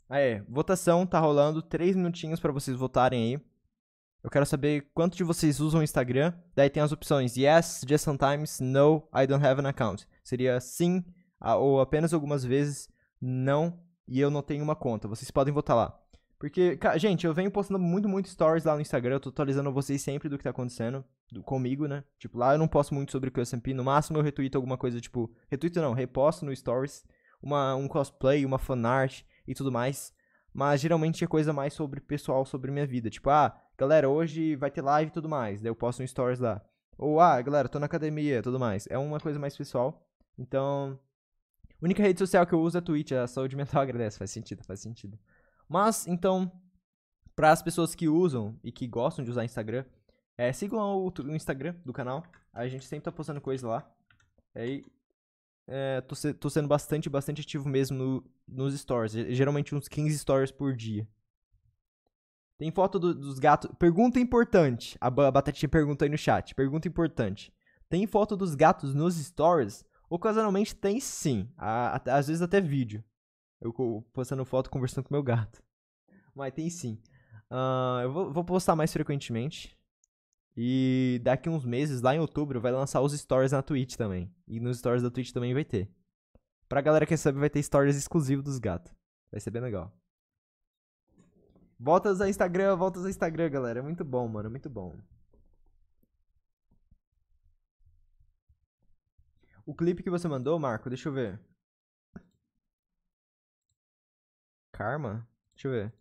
Ah, é. Votação tá rolando. Três minutinhos para vocês votarem aí. Eu quero saber quanto de vocês usam o Instagram. Daí tem as opções yes, just sometimes, no, I don't have an account. Seria sim ou apenas algumas vezes, não e eu não tenho uma conta. Vocês podem votar lá. Porque, gente, eu venho postando muito, muito stories lá no Instagram. Eu tô atualizando vocês sempre do que tá acontecendo do, comigo, né? Tipo, lá eu não posto muito sobre o QSMP. No máximo eu retuito alguma coisa, tipo... Retuito não, reposto no stories uma, um cosplay, uma fanart, e tudo mais. Mas geralmente é coisa mais sobre pessoal, sobre minha vida. Tipo, ah, galera, hoje vai ter live e tudo mais. Daí eu posto um stories lá. Ou, ah, galera, tô na academia tudo mais. É uma coisa mais pessoal. Então, a única rede social que eu uso é a Twitch. A saúde mental agradece. Faz sentido, faz sentido. Mas, então, para as pessoas que usam e que gostam de usar Instagram, é, sigam o, o Instagram do canal. A gente sempre tá postando coisa lá. aí é, é, tô, se, tô, sendo bastante, bastante ativo mesmo no, nos stories. Geralmente uns 15 stories por dia. Tem foto do, dos gatos. Pergunta importante. A, a Batatinha pergunta aí no chat. Pergunta importante. Tem foto dos gatos nos stories? Ocasionalmente tem sim. A, a, às vezes até vídeo. Eu postando foto conversando com meu gato. Mas tem sim. Uh, eu vou, vou postar mais frequentemente. E daqui uns meses, lá em outubro, vai lançar os stories na Twitch também. E nos stories da Twitch também vai ter. Pra galera que sabe, vai ter stories exclusivos dos gatos. Vai ser bem legal. Voltas a Instagram, voltas a Instagram, galera. É muito bom, mano. É muito bom. O clipe que você mandou, Marco, deixa eu ver. Karma? Deixa eu ver.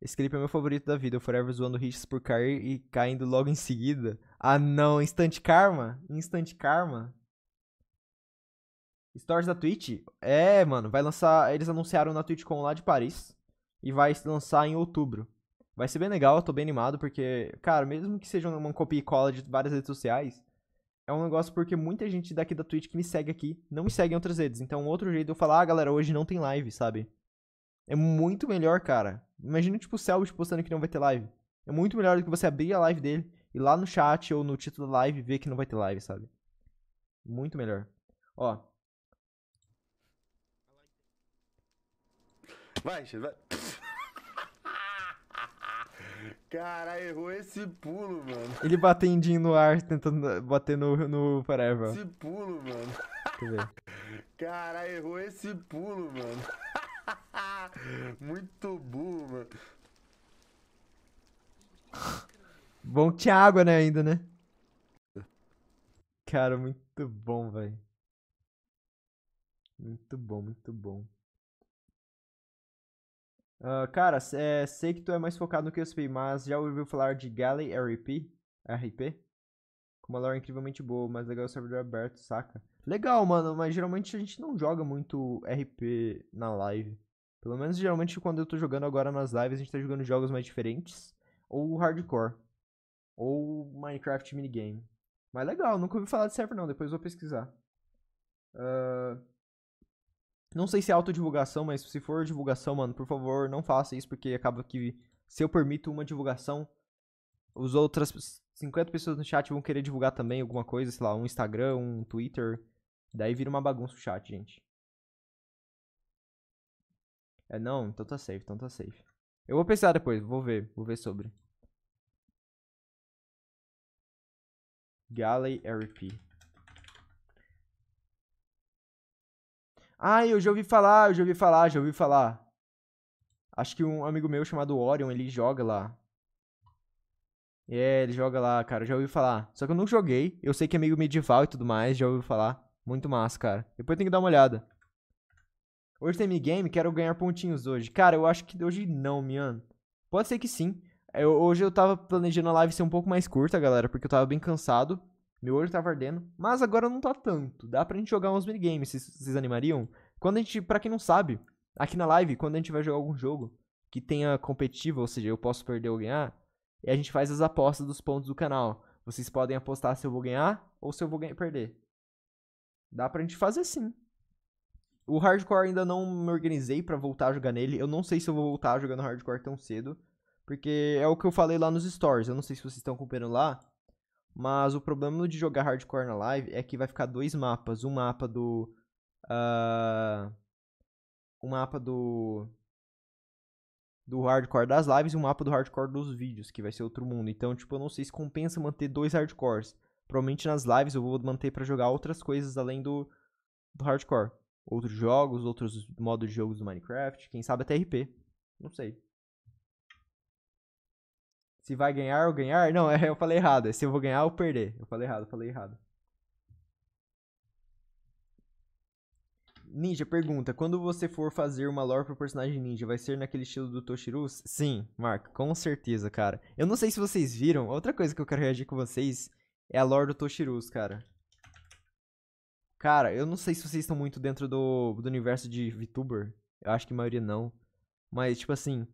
Esse clipe é meu favorito da vida. O Forever zoando Richs por cair e caindo logo em seguida. Ah, não. Instant Karma? Instant Karma? Stories da Twitch? É, mano. Vai lançar... Eles anunciaram na TwitchCon lá de Paris. E vai lançar em outubro. Vai ser bem legal, eu tô bem animado, porque, cara, mesmo que seja uma copia e cola de várias redes sociais, é um negócio porque muita gente daqui da Twitch que me segue aqui não me segue em outras redes. Então, outro jeito de eu falar, ah, galera, hoje não tem live, sabe? É muito melhor, cara. Imagina, tipo, o Selbit postando que não vai ter live. É muito melhor do que você abrir a live dele e lá no chat ou no título da live ver que não vai ter live, sabe? Muito melhor. Ó. Vai, vai. Cara, errou esse pulo, mano. Ele batendinho no ar, tentando bater no, no Forever. Esse pulo, mano. Cara, errou esse pulo, mano. Muito burro, mano. Bom que tinha água, né, ainda, né? Cara, muito bom, velho. Muito bom, muito bom. Uh, cara, é, sei que tu é mais focado no QSP, mas já ouviu falar de Galley RP? RP? Com uma lore incrivelmente boa, mas legal o servidor aberto, saca? Legal, mano, mas geralmente a gente não joga muito RP na live. Pelo menos geralmente quando eu tô jogando agora nas lives, a gente tá jogando jogos mais diferentes. Ou hardcore. Ou Minecraft minigame. Mas legal, nunca ouvi falar de server não, depois vou pesquisar. Uh... Não sei se é autodivulgação, mas se for divulgação, mano, por favor, não faça isso, porque acaba que se eu permito uma divulgação, os outras 50 pessoas no chat vão querer divulgar também alguma coisa, sei lá, um Instagram, um Twitter, Daí vira uma bagunça o chat, gente. É, não, então tá safe, então tá safe. Eu vou pensar depois, vou ver, vou ver sobre. Galley RP. Ah, eu já ouvi falar, eu já ouvi falar, já ouvi falar. Acho que um amigo meu chamado Orion, ele joga lá. É, ele joga lá, cara, já ouvi falar. Só que eu não joguei, eu sei que é meio medieval e tudo mais, já ouvi falar. Muito massa, cara. Depois tem que dar uma olhada. Hoje tem minigame, quero ganhar pontinhos hoje. Cara, eu acho que hoje não, Mian. Pode ser que sim. Eu, é, hoje eu tava planejando a live ser um pouco mais curta, galera, porque eu tava bem cansado. Meu olho tava ardendo. Mas agora não tá tanto. Dá pra gente jogar uns minigames, vocês, vocês animariam? Quando a gente, pra quem não sabe, aqui na live, quando a gente vai jogar algum jogo que tenha competitivo, ou seja, eu posso perder ou ganhar, e a gente faz as apostas dos pontos do canal. Vocês podem apostar se eu vou ganhar ou se eu vou perder. Dá pra gente fazer sim. O hardcore ainda não me organizei para voltar a jogar nele. Eu não sei se eu vou voltar a jogar no hardcore tão cedo. Porque é o que eu falei lá nos stories. Eu não sei se vocês estão acompanhando lá. Mas o problema de jogar hardcore na live é que vai ficar dois mapas. Um mapa do. Uh, um mapa do. Do hardcore das lives e um mapa do hardcore dos vídeos, que vai ser outro mundo. Então, tipo, eu não sei se compensa manter dois hardcores. Provavelmente nas lives eu vou manter para jogar outras coisas além do, do hardcore. Outros jogos, outros modos de jogos do Minecraft, quem sabe até RP. Não sei. Se vai ganhar ou ganhar? Não, eu falei errado. É se eu vou ganhar ou perder. Eu falei errado, eu falei errado. Ninja pergunta: quando você for fazer uma lore pro personagem ninja, vai ser naquele estilo do Toshirus? Sim, Mark, com certeza, cara. Eu não sei se vocês viram. Outra coisa que eu quero reagir com vocês é a lore do Toshirus, cara. Cara, eu não sei se vocês estão muito dentro do, do universo de VTuber. Eu acho que a maioria não. Mas, tipo assim.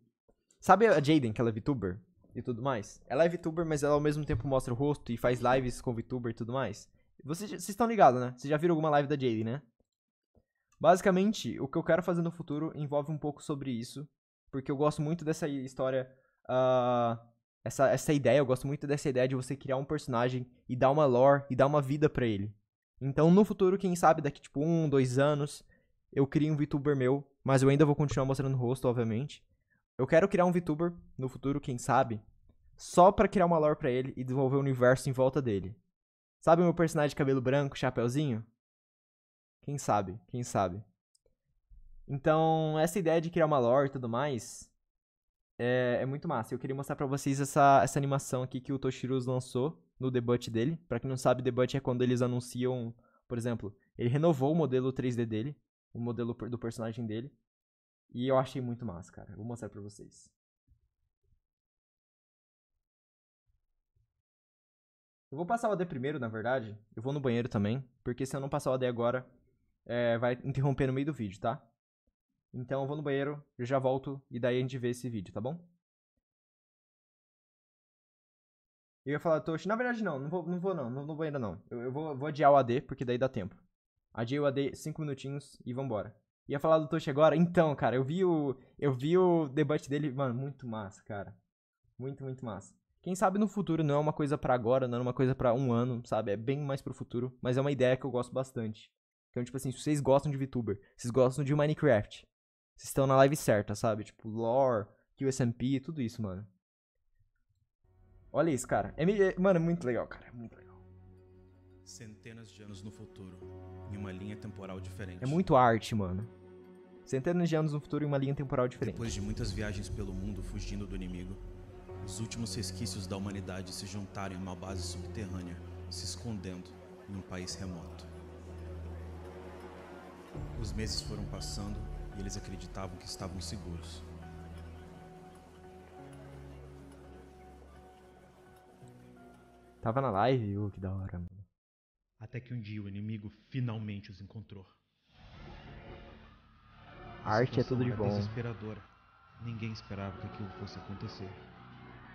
Sabe a Jaden, que ela é VTuber? E tudo mais? Ela é VTuber, mas ela ao mesmo tempo mostra o rosto e faz lives com VTuber e tudo mais. Vocês, estão ligados, né? Vocês já viram alguma live da Jaden, né? Basicamente, o que eu quero fazer no futuro envolve um pouco sobre isso. Porque eu gosto muito dessa história. Uh, essa, essa ideia, eu gosto muito dessa ideia de você criar um personagem e dar uma lore e dar uma vida para ele. Então, no futuro, quem sabe, daqui tipo um, dois anos, eu crio um VTuber meu, mas eu ainda vou continuar mostrando o rosto, obviamente. Eu quero criar um VTuber no futuro, quem sabe, só para criar uma lore para ele e desenvolver o um universo em volta dele. Sabe o meu personagem de cabelo branco, chapeuzinho? Quem sabe, quem sabe. Então, essa ideia de criar uma lore e tudo mais, é, é, muito massa. Eu queria mostrar para vocês essa, essa animação aqui que o Toshiro lançou no debut dele. Para quem não sabe, debut é quando eles anunciam, por exemplo, ele renovou o modelo 3D dele, o modelo do personagem dele. E eu achei muito massa, cara. Vou mostrar para vocês. Eu vou passar o AD primeiro, na verdade. Eu vou no banheiro também, porque se eu não passar o AD agora, é, vai interromper no meio do vídeo, tá? Então eu vou no banheiro, eu já volto e daí a gente vê esse vídeo, tá bom? Eu ia falar, Toshi, na verdade não, não vou não, vou, não, não, não vou ainda não. Eu, eu vou, vou adiar o AD, porque daí dá tempo. Adiei o AD 5 minutinhos e vambora. Ia falar do Toshi agora? Então, cara, eu vi o. Eu vi o debate dele, mano, muito massa, cara. Muito, muito massa. Quem sabe no futuro não é uma coisa para agora, não é uma coisa para um ano, sabe? É bem mais pro futuro, mas é uma ideia que eu gosto bastante. Então, tipo assim, se vocês gostam de VTuber, vocês gostam de Minecraft, vocês estão na live certa, sabe? Tipo, lore, QSMP, tudo isso, mano. Olha isso, cara. É, é, mano, é muito legal, cara. É muito legal. Centenas de anos no futuro, em uma linha temporal diferente. É muito arte, mano. Centenas de anos no futuro em uma linha temporal diferente. Depois de muitas viagens pelo mundo fugindo do inimigo, os últimos resquícios da humanidade se juntaram em uma base subterrânea, se escondendo em um país remoto. Os meses foram passando e eles acreditavam que estavam seguros. Tava na live, uh, que da hora, mano. Até que um dia o inimigo finalmente os encontrou. A arte é tudo de bom. Desesperadora. Ninguém esperava que aquilo fosse acontecer.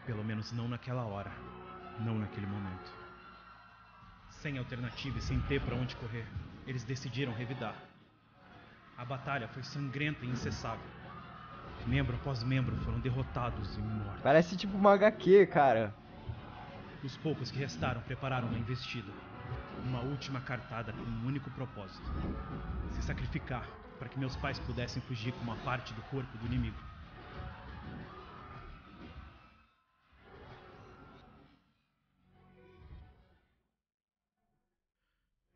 Pelo menos não naquela hora, não naquele momento. Sem alternativa e sem ter para onde correr, eles decidiram revidar. A batalha foi sangrenta e incessável. Membro após membro foram derrotados e mortos. Parece tipo uma HQ, cara. Os poucos que restaram prepararam uma investida. Uma última cartada com um único propósito: se sacrificar para que meus pais pudessem fugir com uma parte do corpo do inimigo.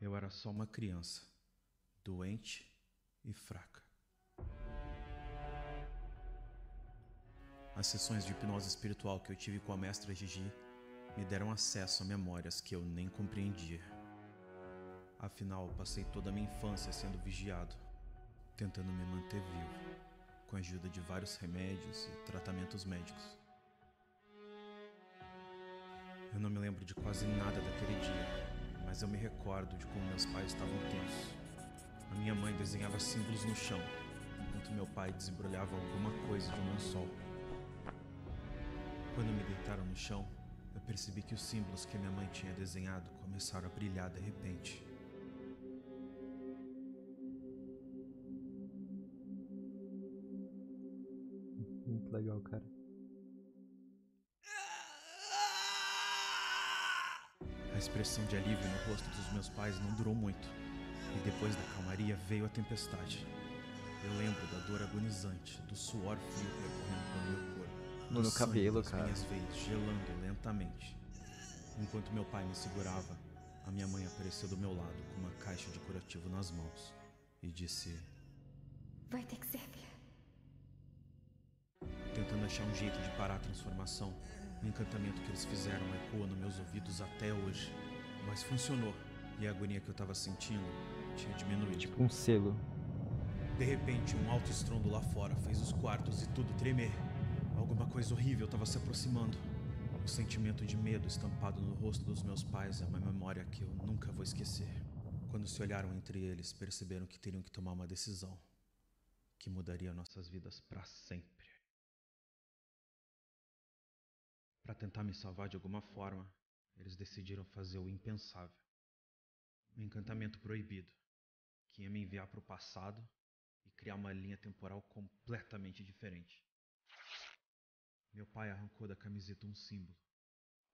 Eu era só uma criança, doente e fraca. As sessões de hipnose espiritual que eu tive com a mestra Gigi me deram acesso a memórias que eu nem compreendia. Afinal, passei toda a minha infância sendo vigiado, tentando me manter vivo, com a ajuda de vários remédios e tratamentos médicos. Eu não me lembro de quase nada daquele dia, mas eu me recordo de como meus pais estavam tensos a minha mãe desenhava símbolos no chão, enquanto meu pai desembrulhava alguma coisa de um lençol. Quando me deitaram no chão, eu percebi que os símbolos que minha mãe tinha desenhado começaram a brilhar de repente. Muito legal, cara. A expressão de alívio no rosto dos meus pais não durou muito. E depois da calmaria veio a tempestade. Eu lembro da dor agonizante, do suor frio percorrendo pelo meu corpo. No meu cabelo, das cara. minhas veias gelando lentamente. Enquanto meu pai me segurava, a minha mãe apareceu do meu lado com uma caixa de curativo nas mãos e disse: Vai ter que ser, Tentando achar um jeito de parar a transformação, o encantamento que eles fizeram ecoa nos meus ouvidos até hoje. Mas funcionou. E a agonia que eu tava sentindo tinha diminuído. Tipo um selo. De repente, um alto estrondo lá fora fez os quartos e tudo tremer. Alguma coisa horrível estava se aproximando. O sentimento de medo estampado no rosto dos meus pais é uma memória que eu nunca vou esquecer. Quando se olharam entre eles, perceberam que teriam que tomar uma decisão que mudaria nossas vidas para sempre. Para tentar me salvar de alguma forma, eles decidiram fazer o impensável um encantamento proibido que ia me enviar para o passado e criar uma linha temporal completamente diferente. Meu pai arrancou da camiseta um símbolo.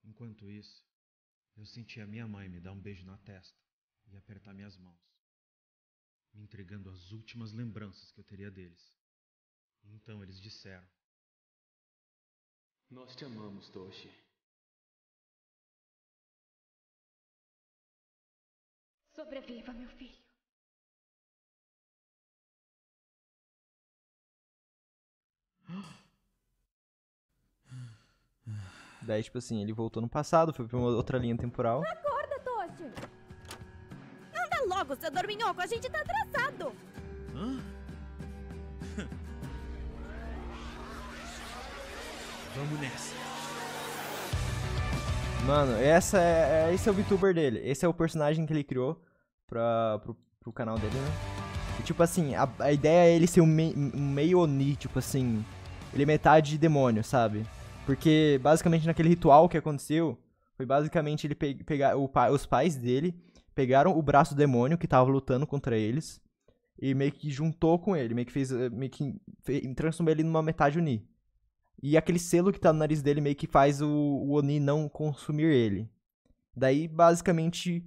Enquanto isso, eu sentia minha mãe me dar um beijo na testa e apertar minhas mãos, me entregando as últimas lembranças que eu teria deles. Então eles disseram: Nós te amamos, Toshi. Sobreviva, meu filho. Daí, tipo assim, ele voltou no passado, foi pra uma outra linha temporal. Acorda, Toshi! Anda logo, seu dorminhoco, a gente tá atrasado! Hã? Vamos nessa. Mano, essa é, é, esse é o VTuber dele. Esse é o personagem que ele criou pra, pro, pro canal dele, né? E, tipo assim, a, a ideia é ele ser um, um meio Oni, tipo assim. Ele é metade demônio, sabe? Porque basicamente naquele ritual que aconteceu, foi basicamente ele pe pegar o, os pais dele pegaram o braço do demônio que tava lutando contra eles e meio que juntou com ele, meio que fez eh, meio que fez, transformou ele numa metade Oni. E aquele selo que tá no nariz dele meio que faz o, o Oni não consumir ele. Daí basicamente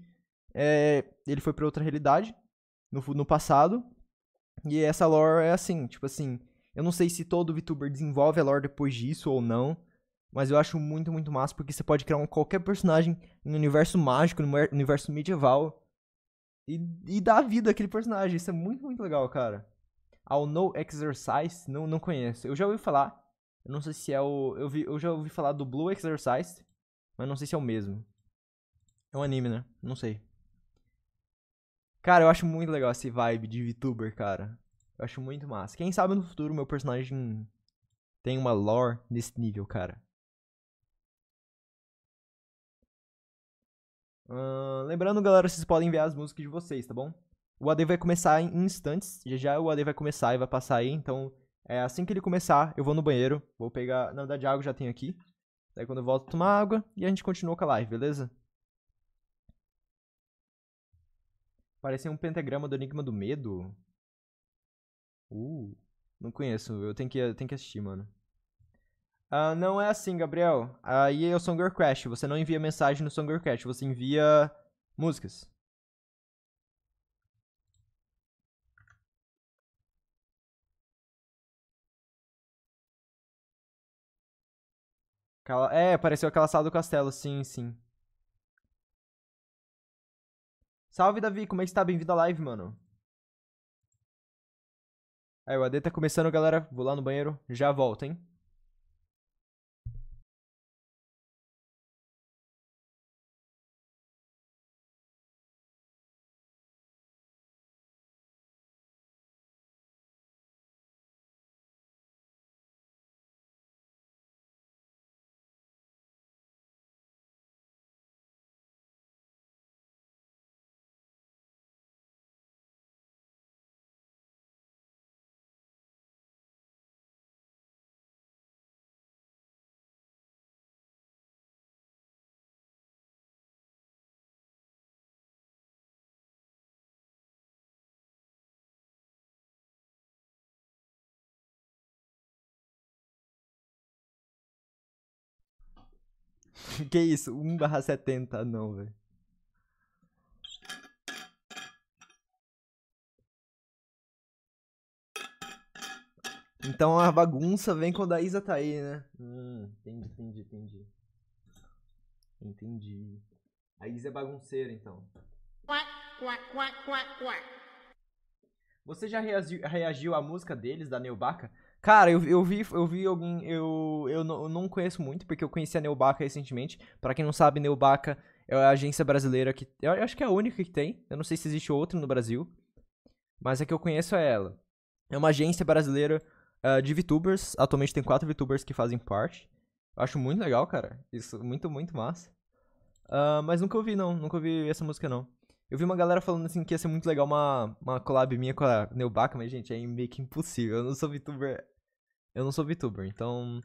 é, ele foi para outra realidade no, no passado. E essa lore é assim, tipo assim, eu não sei se todo VTuber desenvolve a lore depois disso ou não, mas eu acho muito, muito massa, porque você pode criar um, qualquer personagem no universo mágico, no universo medieval, e, e dar vida àquele personagem. Isso é muito, muito legal, cara. Ao No Exercise, não, não conheço. Eu já ouvi falar, eu não sei se é o... Eu, vi, eu já ouvi falar do Blue Exercise, mas não sei se é o mesmo. É um anime, né? Não sei. Cara, eu acho muito legal esse vibe de VTuber, cara. Eu acho muito massa. Quem sabe no futuro meu personagem tem uma lore nesse nível, cara. Uh, lembrando, galera, vocês podem enviar as músicas de vocês, tá bom? O AD vai começar em instantes. Já já o AD vai começar e vai passar aí. Então, é, assim que ele começar, eu vou no banheiro. Vou pegar. Na verdade, água já tenho aqui. Daí, quando eu volto, tomar água. E a gente continua com a live, beleza? Parecia um pentagrama do Enigma do Medo. Uh, não conheço, eu tenho que, eu tenho que assistir, mano. Uh, não é assim, Gabriel. Aí é o Song Crash. Você não envia mensagem no Song Crash. você envia músicas. É, pareceu aquela sala do castelo, sim, sim. Salve, Davi, como é que está? Bem-vindo à live, mano. Aí, o AD tá começando, galera. Vou lá no banheiro, já volto, hein? que isso? 1 barra 70, não, velho. Então a bagunça vem quando a Isa tá aí, né? Hum, entendi, entendi, entendi. Entendi. A Isa é bagunceira, então. Você já reagiu, reagiu à música deles, da Neubaca? Cara, eu, eu vi eu vi alguém. Eu, eu, não, eu não conheço muito, porque eu conheci a Neubaca recentemente. Para quem não sabe, Neubaca é a agência brasileira que. Eu acho que é a única que tem. Eu não sei se existe outra no Brasil. Mas a que eu conheço é ela. É uma agência brasileira uh, de VTubers. Atualmente tem quatro VTubers que fazem parte. Eu acho muito legal, cara. Isso, muito, muito massa. Uh, mas nunca ouvi, não. Nunca ouvi essa música, não. Eu vi uma galera falando assim que ia ser muito legal uma, uma collab minha com a Neubaca, mas, gente, é meio que impossível. Eu não sou VTuber eu não sou VTuber, então.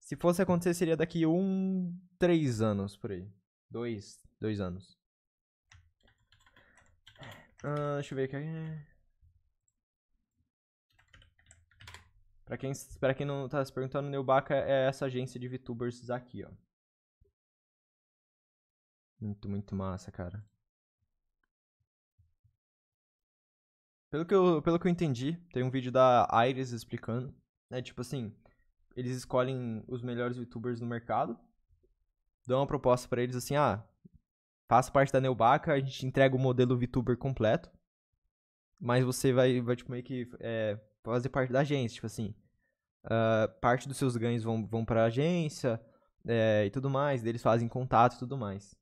Se fosse acontecer, seria daqui um. três anos por aí. Dois. Dois anos. Uh, deixa eu ver aqui. Pra quem, pra quem não tá se perguntando, Neubaka é essa agência de VTubers aqui, ó. Muito, muito massa, cara. Pelo que eu, pelo que eu entendi, tem um vídeo da Iris explicando né? Tipo assim, eles escolhem os melhores youtubers no mercado, dão uma proposta para eles assim, ah, faça parte da Neubaca, a gente entrega o modelo VTuber completo, mas você vai, vai tipo, meio que é, fazer parte da agência, tipo assim. Uh, parte dos seus ganhos vão, vão pra agência é, e tudo mais, eles fazem contato e tudo mais.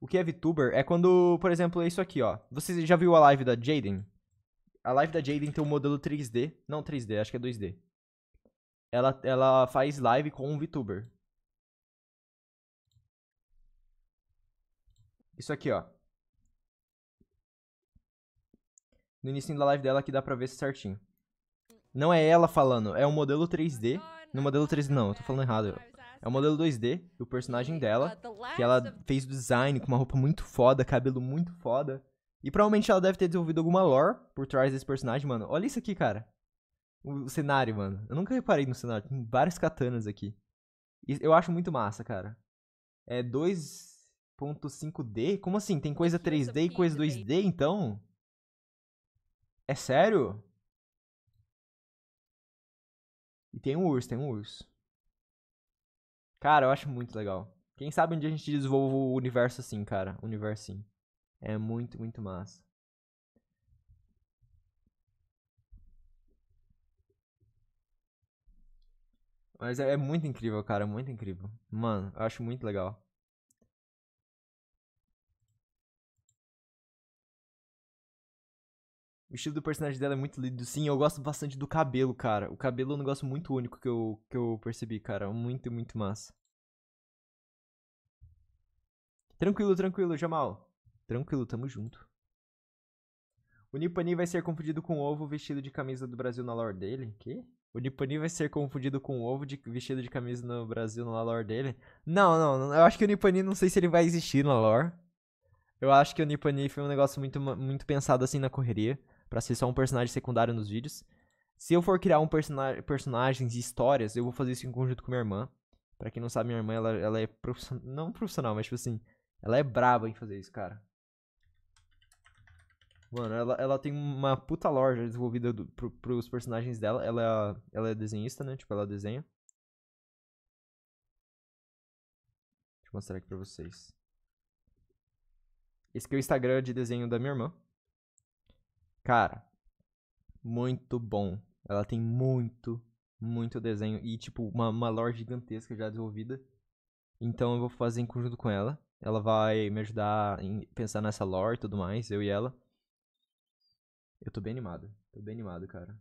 O que é VTuber é quando, por exemplo, é isso aqui, ó. Você já viu a live da Jaden? A live da Jaden tem um modelo 3D. Não 3D, acho que é 2D. Ela, ela faz live com um VTuber. Isso aqui, ó. No início da live dela aqui dá pra ver certinho. Não é ela falando, é um modelo 3D. No modelo 3D não, eu tô falando errado. É o um modelo 2D o personagem dela, que ela fez o design com uma roupa muito foda, cabelo muito foda. E provavelmente ela deve ter desenvolvido alguma lore por trás desse personagem, mano. Olha isso aqui, cara. O, o cenário, mano. Eu nunca reparei no cenário. Tem várias katanas aqui. E eu acho muito massa, cara. É 2.5D? Como assim? Tem coisa 3D e coisa 2D, então? É sério? E tem um urso, tem um urso. Cara, eu acho muito legal. Quem sabe um dia a gente desenvolva o universo assim, cara. Universo assim. É muito, muito massa. Mas é, é muito incrível, cara, muito incrível. Mano, eu acho muito legal. O estilo do personagem dela é muito lindo, sim. Eu gosto bastante do cabelo, cara. O cabelo é um negócio muito único que eu, que eu percebi, cara. Muito, muito massa. Tranquilo, tranquilo, Jamal. Tranquilo, tamo junto. O Nipani vai ser confundido com o ovo vestido de camisa do Brasil na lore dele? Que? O Nipani vai ser confundido com o ovo de, vestido de camisa no Brasil na lore dele? Não, não, eu acho que o Nipani não sei se ele vai existir na lore. Eu acho que o Nipani foi um negócio muito, muito pensado assim na correria, para ser só um personagem secundário nos vídeos. Se eu for criar um personagens e histórias, eu vou fazer isso em conjunto com minha irmã. Pra quem não sabe, minha irmã, ela, ela é profissional, não profissional, mas tipo assim, ela é braba em fazer isso, cara. Mano, ela, ela tem uma puta lore desenvolvida do, pro, pros personagens dela. Ela, é ela é desenhista, né? Tipo, ela desenha. Deixa eu mostrar aqui pra vocês. Esse aqui é o Instagram de desenho da minha irmã. Cara, muito bom. Ela tem muito, muito desenho e, tipo, uma, uma lore gigantesca já desenvolvida. Então eu vou fazer em conjunto com ela. Ela vai me ajudar em pensar nessa lore e tudo mais, eu e ela. Eu tô bem animado. Tô bem animado, cara.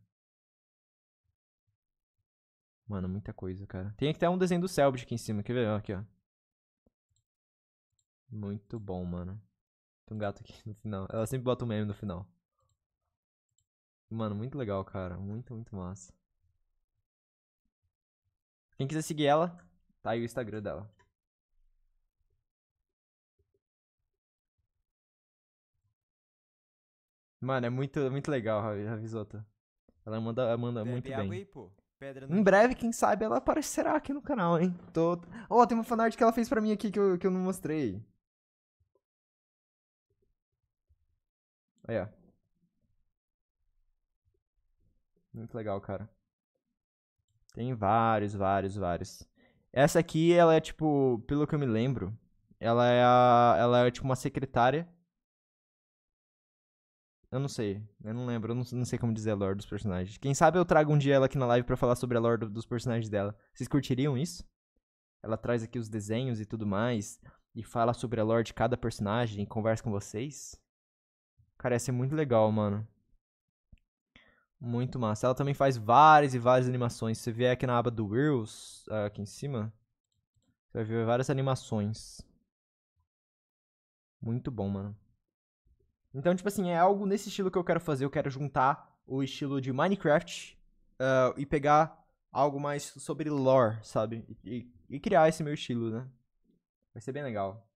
Mano, muita coisa, cara. Tem até um desenho do Selbit aqui em cima. Quer ver? Aqui, ó. Muito bom, mano. Tem um gato aqui no final. Ela sempre bota um meme no final. Mano, muito legal, cara. Muito, muito massa. Quem quiser seguir ela, tá aí o Instagram dela. Mano, é muito, muito legal a Ravisota. Ela manda, manda Bebe muito bem. Aí, pô. Pedra em breve, quem sabe, ela aparecerá aqui no canal, hein? Tô... Oh, tem uma fanart que ela fez pra mim aqui que eu, que eu não mostrei. Aí, ó. Muito legal, cara. Tem vários, vários, vários. Essa aqui, ela é tipo, pelo que eu me lembro, ela é a, ela é tipo uma secretária eu não sei. Eu não lembro. Eu não, não, sei como dizer a lore dos personagens. Quem sabe eu trago um dia ela aqui na live para falar sobre a lore do, dos personagens dela. Vocês curtiriam isso? Ela traz aqui os desenhos e tudo mais. E fala sobre a lore de cada personagem. E conversa com vocês. Cara, ia ser muito legal, mano. Muito massa. Ela também faz várias e várias animações. Se você vier aqui na aba do Wills, ah, aqui em cima, você vai ver várias animações. Muito bom, mano. Então, tipo assim, é algo nesse estilo que eu quero fazer. Eu quero juntar o estilo de Minecraft uh, e pegar algo mais sobre lore, sabe? E, e, criar esse meu estilo, né? Vai ser bem legal.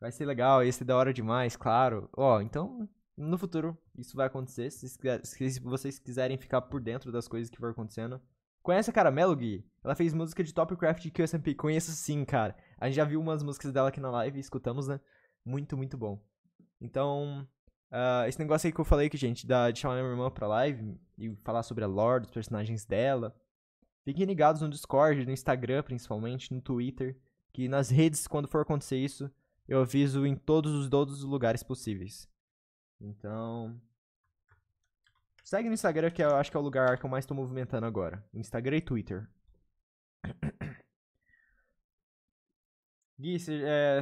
Vai ser legal, ia ser da hora demais, claro. Ó, oh, então, no futuro, isso vai acontecer. Se, se, vocês quiserem ficar por dentro das coisas que vão acontecendo. Conhece a cara Gui? Ela fez música de Topcraft e QSMP. Conheço sim, cara. A gente já viu umas músicas dela aqui na live, escutamos, né? Muito, muito bom. Então, uh, esse negócio aí que eu falei que, gente, da, de chamar minha irmã pra live e falar sobre a lore, dos personagens dela. Fiquem ligados no Discord, no Instagram principalmente, no Twitter, que nas redes, quando for acontecer isso, eu aviso em todos os, todos os lugares possíveis. Então. Segue no Instagram, que eu acho que é o lugar que eu mais tô movimentando agora. Instagram e Twitter. Gui, você, é,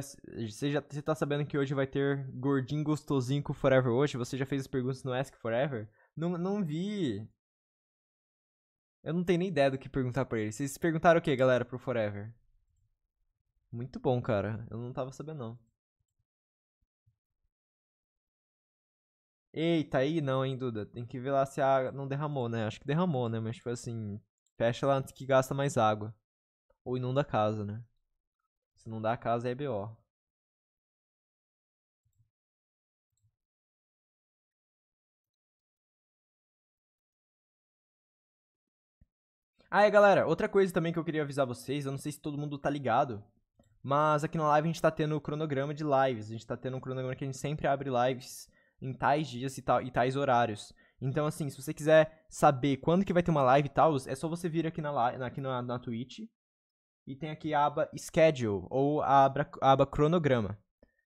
já você tá sabendo que hoje vai ter gordinho gostosinho com Forever hoje? Você já fez as perguntas no Ask Forever? Não, não vi. Eu não tenho nem ideia do que perguntar pra ele. Vocês perguntaram o que, galera, pro Forever? Muito bom, cara. Eu não tava sabendo, não. Eita, aí não, hein, Duda. Tem que ver lá se a não derramou, né? Acho que derramou, né? Mas, tipo assim, fecha lá antes que gasta mais água. Ou inunda a casa, né? Se não dá casa, é BO. Ah, é, galera, outra coisa também que eu queria avisar vocês, eu não sei se todo mundo tá ligado, mas aqui na live a gente tá tendo o cronograma de lives, a gente tá tendo um cronograma que a gente sempre abre lives em tais dias e, tal, e tais horários. Então, assim, se você quiser saber quando que vai ter uma live e tal, é só você vir aqui na, aqui na, na Twitch, e tem aqui a aba Schedule ou a aba, a aba Cronograma.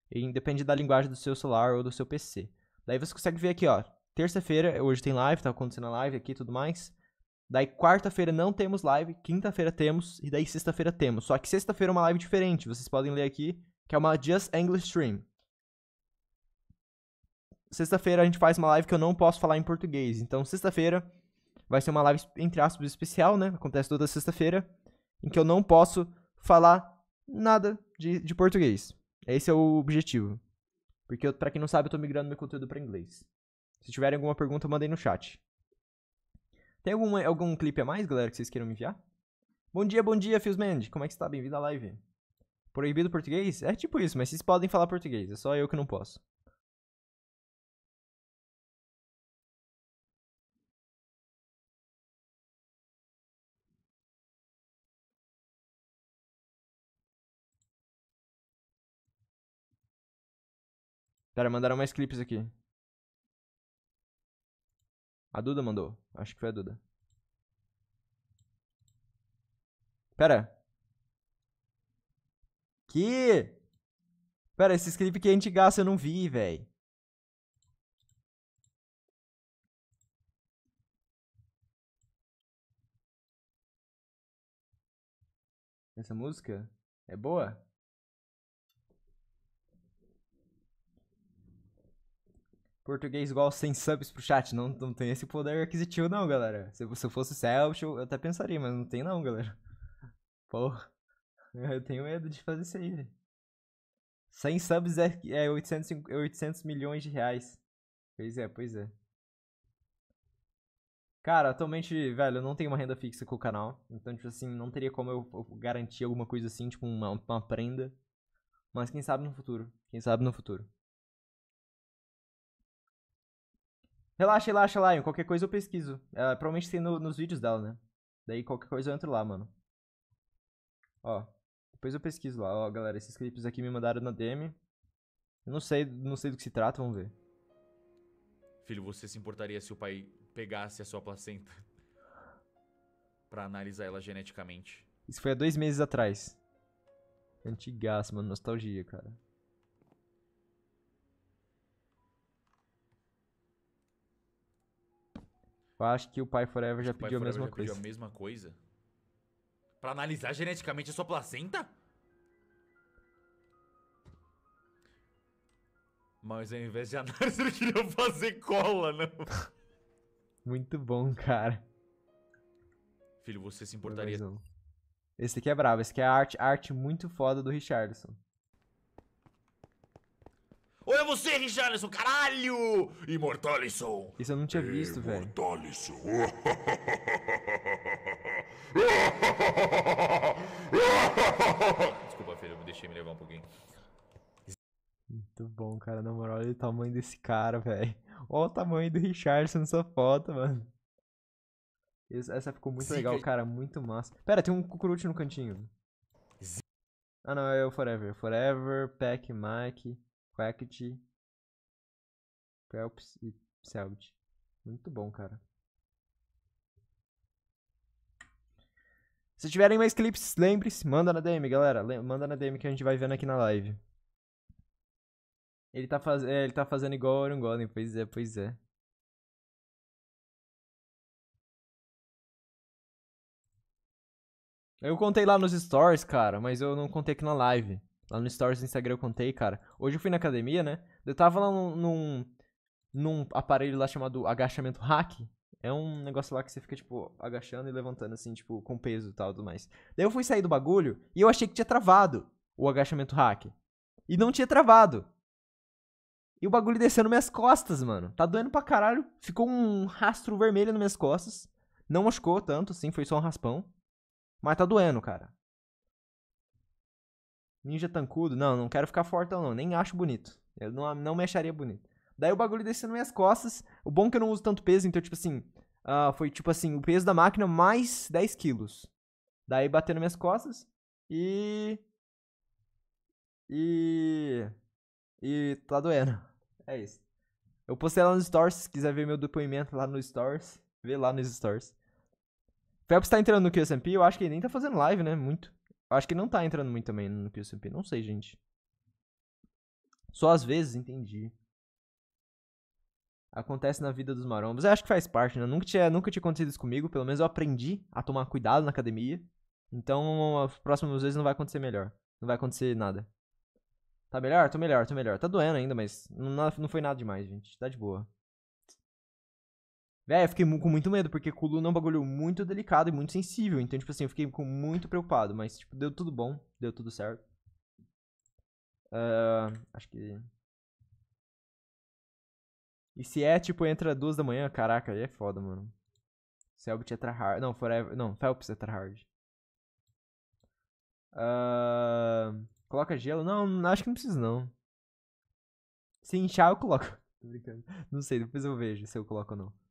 independe depende da linguagem do seu celular ou do seu PC. Daí você consegue ver aqui, ó. Terça-feira, hoje tem live, tá acontecendo a live aqui e tudo mais. Daí quarta-feira não temos live, quinta-feira temos e daí sexta-feira temos. Só que sexta-feira é uma live diferente, vocês podem ler aqui, que é uma Just English Stream. Sexta-feira a gente faz uma live que eu não posso falar em português. Então sexta-feira vai ser uma live entre aspas especial, né? Acontece toda sexta-feira em que eu não posso falar nada de, de português. Esse é o objetivo. Porque, para quem não sabe, eu tô migrando meu conteúdo para inglês. Se tiverem alguma pergunta, mandem no chat. Tem algum algum clipe a mais, galera, que vocês queiram me enviar? Bom dia, bom dia, Fiosmand. Como é que está? Bem-vindo à live. Proibido português? É tipo isso, mas vocês podem falar português. É só eu que não posso. Pera, mandaram mais clipes aqui. A Duda mandou. Acho que foi a Duda. Pera. Que? Pera, esses clipes que a gente gasta eu não vi, velho. Essa música é boa? português igual sem subs pro chat. Não, não tem esse poder aquisitivo, não, galera. Se, se eu fosse Celso, eu até pensaria, mas não tem, não, galera. Porra. eu tenho medo de fazer isso aí, velho. 100 subs é, é 800, 800 é milhões de reais. Pois é, pois é. Cara, atualmente, velho, eu não tenho uma renda fixa com o canal. Então, tipo assim, não teria como eu, eu garantir alguma coisa assim, tipo uma, uma prenda. Mas quem sabe no futuro. Quem sabe no futuro. Relaxa, relaxa, Lion. Qualquer coisa eu pesquiso. É, provavelmente tem no, nos vídeos dela, né? Daí qualquer coisa eu entro lá, mano. Ó. Depois eu pesquiso lá. Ó, galera, esses clipes aqui me mandaram na DM. Eu não sei, não sei do que se trata, vamos ver. Filho, você se importaria se o pai pegasse a sua placenta para analisar ela geneticamente? Isso foi há dois meses atrás. Antigaço, mano. Nostalgia, cara. Eu acho que o Pai Forever já pediu a mesma já coisa. pediu a mesma coisa? Pra analisar geneticamente a sua placenta? Mas ao invés de análise, ele queria fazer cola, não? Muito bom, cara. Filho, você se importaria... Esse aqui é bravo. Esse aqui é a arte, arte muito foda do Richardson. Ou é você, Richarlison, caralho! Imortalison! Isso eu não tinha visto, velho. Imortalison. Desculpa, filho, eu deixei me levar um pouquinho. Muito bom, cara. Na moral, olha o tamanho desse cara, velho. Olha o tamanho do Richardson nessa foto, mano. Essa ficou muito Zica. legal, cara. Muito massa. Pera, tem um cucurute no cantinho. Ah, não. É o Forever. Forever, Pack, Mike... Quackity, Phelps e Celt. Muito bom, cara. Se tiverem mais clips, lembre-se, manda na DM, galera. Manda na DM que a gente vai vendo aqui na live. Ele tá, faz... É, ele tá fazendo igual o Aaron Golden, pois é, pois é. Eu contei lá nos stories, cara, mas eu não contei aqui na live. Lá no Stories do Instagram eu contei, cara. Hoje eu fui na academia, né? Eu tava lá num, num aparelho lá chamado agachamento hack. É um negócio lá que você fica, tipo, agachando e levantando, assim, tipo, com peso e tal, tudo mais. Daí eu fui sair do bagulho e eu achei que tinha travado o agachamento hack. E não tinha travado. E o bagulho descendo minhas costas, mano. Tá doendo pra caralho. Ficou um rastro vermelho nas minhas costas. Não machucou tanto, assim, foi só um raspão. Mas tá doendo, cara. Ninja tancudo? Não, não quero ficar fortão, não. Nem acho bonito. Eu não, não me acharia bonito. Daí o bagulho descendo nas minhas costas. O bom é que eu não uso tanto peso, então, tipo assim. Uh, foi tipo assim, o peso da máquina mais 10 quilos. Daí bateu nas minhas costas. E. E. E tá doendo. É isso. Eu postei lá nos stories, se quiser ver meu depoimento lá nos stories, vê lá nos stories. Phelps tá entrando no QSMP, eu acho que ele nem tá fazendo live, né? Muito. Acho que não tá entrando muito também no QCP. Não sei, gente. Só às vezes, entendi. Acontece na vida dos marombos. Eu acho que faz parte, né? Nunca tinha, nunca tinha acontecido isso comigo. Pelo menos eu aprendi a tomar cuidado na academia. Então, as próximas vezes não vai acontecer melhor. Não vai acontecer nada. Tá melhor? Tô melhor, tô melhor. Tá doendo ainda, mas não, não foi nada demais, gente. Tá de boa. Véi, eu fiquei com muito medo, porque coluna é um bagulho muito delicado e muito sensível. Então, tipo assim, eu fiquei com muito preocupado. Mas, tipo, deu tudo bom, deu tudo certo. Uh, acho que. E se é, tipo, entra duas da manhã, caraca, aí é foda, mano. Selbit é tryhard. Não, Forever. Não, Phelps é tryhard. Uh, ah, coloca gelo? Não, acho que não precisa, não. Se inchar, eu coloco. Tô brincando. Não sei, depois eu vejo se eu coloco ou não.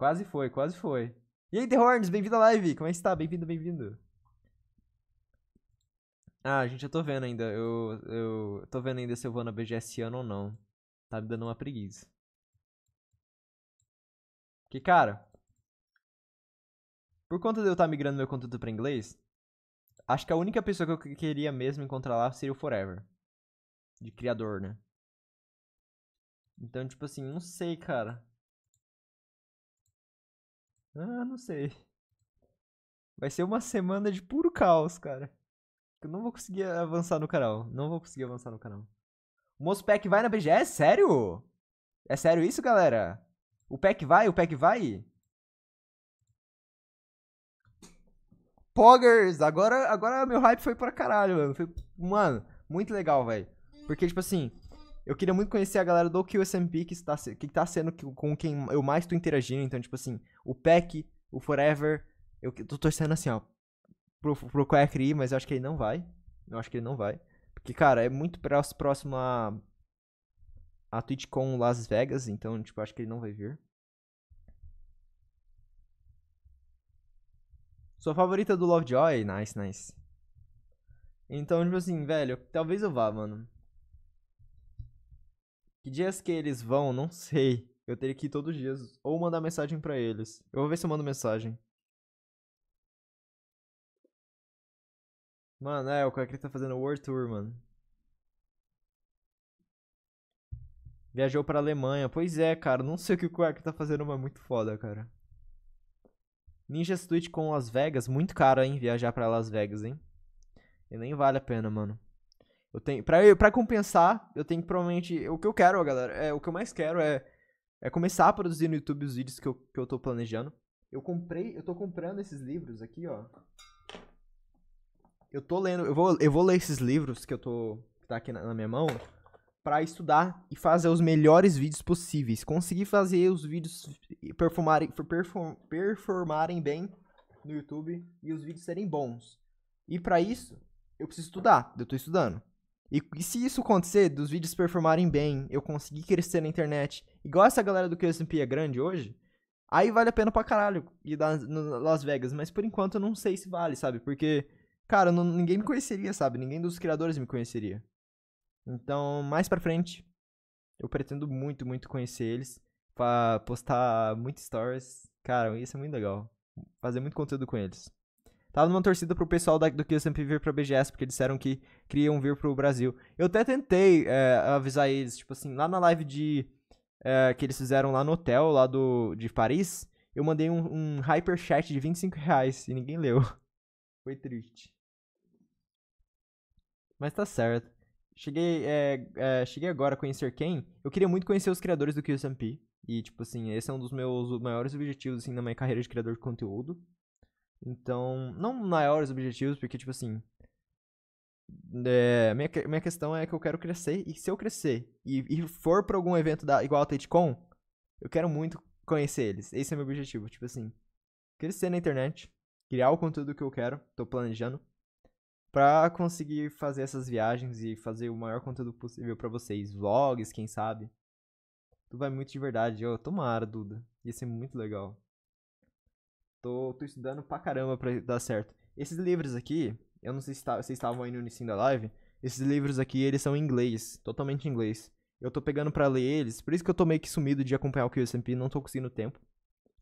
Quase foi, quase foi. E aí, The Horns, bem-vindo à live! Como é que está? Bem-vindo, bem-vindo. Ah, gente, eu tô vendo ainda. Eu, eu tô vendo ainda se eu vou na BGS ano ou não. Tá me dando uma preguiça. Que, cara... Por conta de eu estar tá migrando meu conteúdo pra inglês, acho que a única pessoa que eu queria mesmo encontrar lá seria o Forever. De criador, né? Então, tipo assim, não sei, cara. Ah, não sei. Vai ser uma semana de puro caos, cara. Eu não vou conseguir avançar no canal. Não vou conseguir avançar no canal. O moço pack vai na BGS? É sério? É sério isso, galera? O pack vai? O pack vai? Poggers! Agora, agora meu hype foi pra caralho, mano. Foi, mano, muito legal, velho. Porque, tipo assim, eu queria muito conhecer a galera do QSMP que está que tá sendo com quem eu mais tô interagindo. Então, tipo assim, o PEC, o Forever. Eu tô torcendo assim, ó. Pro, pro Quacker mas eu acho que ele não vai. Eu acho que ele não vai. Porque, cara, é muito próximo a. A TwitchCon Las Vegas. Então, tipo, acho que ele não vai vir. Sua favorita é do Lovejoy? Nice, nice. Então, tipo assim, velho, talvez eu vá, mano. Que dias que eles vão, não sei. Eu teria que ir todos os dias. Ou mandar mensagem para eles. Eu vou ver se eu mando mensagem. Mano, é, o cara que tá fazendo World Tour, mano. Viajou pra Alemanha. Pois é, cara. Não sei o que o Quark tá fazendo, mas é muito foda, cara. Ninja Switch com Las Vegas. Muito caro, hein? Viajar pra Las Vegas, hein? E nem vale a pena, mano. Eu tenho, pra, pra compensar, eu tenho que provavelmente. O que eu quero, galera, é, o que eu mais quero é, é começar a produzir no YouTube os vídeos que eu, que eu tô planejando. Eu comprei, eu tô comprando esses livros aqui, ó. Eu tô lendo, eu vou, eu vou ler esses livros que eu tô. que tá aqui na, na minha mão. para estudar e fazer os melhores vídeos possíveis. Conseguir fazer os vídeos performarem, perform, performarem bem no YouTube e os vídeos serem bons. E para isso, eu preciso estudar. Eu tô estudando. E, e, se isso acontecer, dos vídeos performarem bem, eu conseguir crescer na internet, igual essa galera do Crescimpi é grande hoje, aí vale a pena pra caralho ir lá, no Las Vegas. Mas por enquanto eu não sei se vale, sabe? Porque, cara, não, ninguém me conheceria, sabe? Ninguém dos criadores me conheceria. Então, mais pra frente, eu pretendo muito, muito conhecer eles. Pra postar muitos stories. Cara, isso é muito legal. Fazer muito conteúdo com eles. Tava numa torcida pro pessoal da, do que sempre vir pra BGS, porque disseram que queriam vir pro Brasil. Eu até tentei é, avisar eles, tipo assim, lá na live de. É, que eles fizeram lá no hotel, lá do, de Paris, eu mandei um, um hyperchat de 25 reais e ninguém leu. Foi triste. Mas tá certo. Cheguei, é, é, cheguei agora a conhecer quem? Eu queria muito conhecer os criadores do QSMP. E, tipo assim, esse é um dos meus maiores objetivos, assim, na minha carreira de criador de conteúdo. Então, não maiores objetivos, porque, tipo assim. É, minha, minha questão é que eu quero crescer, e se eu crescer e, e for pra algum evento da, igual a TateCon, eu quero muito conhecer eles. Esse é meu objetivo, tipo assim. Crescer na internet, criar o conteúdo que eu quero, tô planejando, pra conseguir fazer essas viagens e fazer o maior conteúdo possível para vocês. Vlogs, quem sabe. Tu vai muito de verdade, eu tomara, Duda. Ia ser muito legal. Tô, tô estudando pra caramba pra dar certo. Esses livros aqui, eu não sei se tá, vocês estavam aí no início da live, esses livros aqui, eles são em inglês, totalmente em inglês. Eu tô pegando para ler eles, por isso que eu tô meio que sumido de acompanhar o QSMP, não tô conseguindo tempo.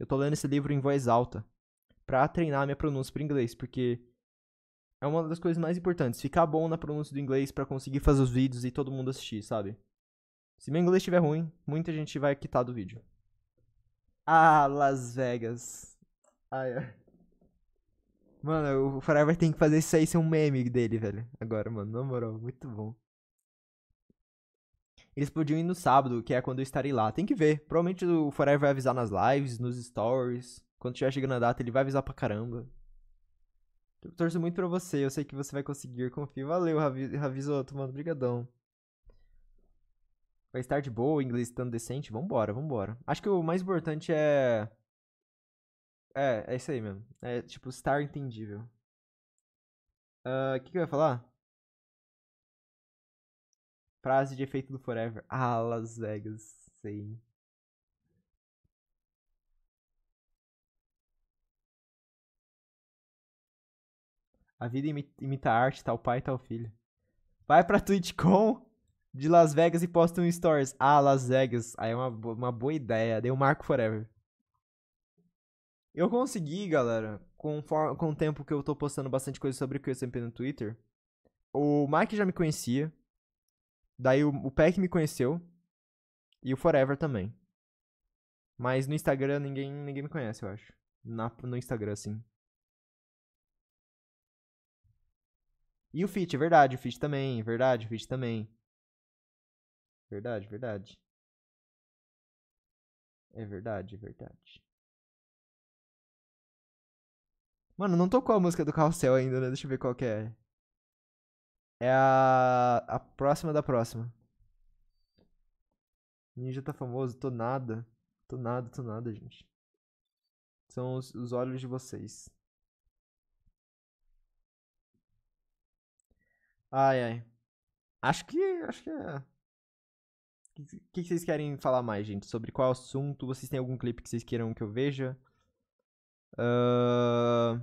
Eu tô lendo esse livro em voz alta, pra treinar minha pronúncia pro inglês, porque é uma das coisas mais importantes, ficar bom na pronúncia do inglês para conseguir fazer os vídeos e todo mundo assistir, sabe? Se meu inglês estiver ruim, muita gente vai quitar do vídeo. Ah, Las Vegas. Ai, ah, ai. É. Mano, o Forever tem que fazer isso aí ser um meme dele, velho. Agora, mano, na moral, muito bom. Eles podiam ir no sábado, que é quando eu estarei lá. Tem que ver. Provavelmente o Forever vai avisar nas lives, nos stories. Quando tiver chegando a data, ele vai avisar pra caramba. Eu torço muito pra você. Eu sei que você vai conseguir. confio. Valeu, Ravisoto, mano. Brigadão. Vai estar de boa, inglês estando decente. Vambora, vambora. Acho que o mais importante é é, é isso aí mesmo. É tipo star entendível. Ah, o uh, que, que eu ia falar? Frase de efeito do Forever. Ah, Las Vegas, sim. A vida imita a arte, tal pai, tal filho. Vai pra TwitchCon de Las Vegas e posta um stories. Ah, Las Vegas. Aí é uma, uma boa ideia. Deu um marco forever. Eu consegui, galera, com, com o tempo que eu tô postando bastante coisa sobre o que no Twitter. O Mike já me conhecia. Daí o, o Peck me conheceu. E o Forever também. Mas no Instagram ninguém, ninguém me conhece, eu acho. Na, no Instagram, sim. E o Fit, é verdade, o Fit também, é verdade, o Fit também. Verdade, verdade. É verdade, é verdade. Mano, não tocou a música do Carrossel ainda, né? Deixa eu ver qual que é. É a, a próxima da próxima. Ninja tá famoso, tô nada. Tô nada, tô nada, gente. São os, os olhos de vocês. Ai, ai. Acho que. Acho que é. O que, que vocês querem falar mais, gente? Sobre qual assunto? Vocês têm algum clipe que vocês queiram que eu veja? Uh...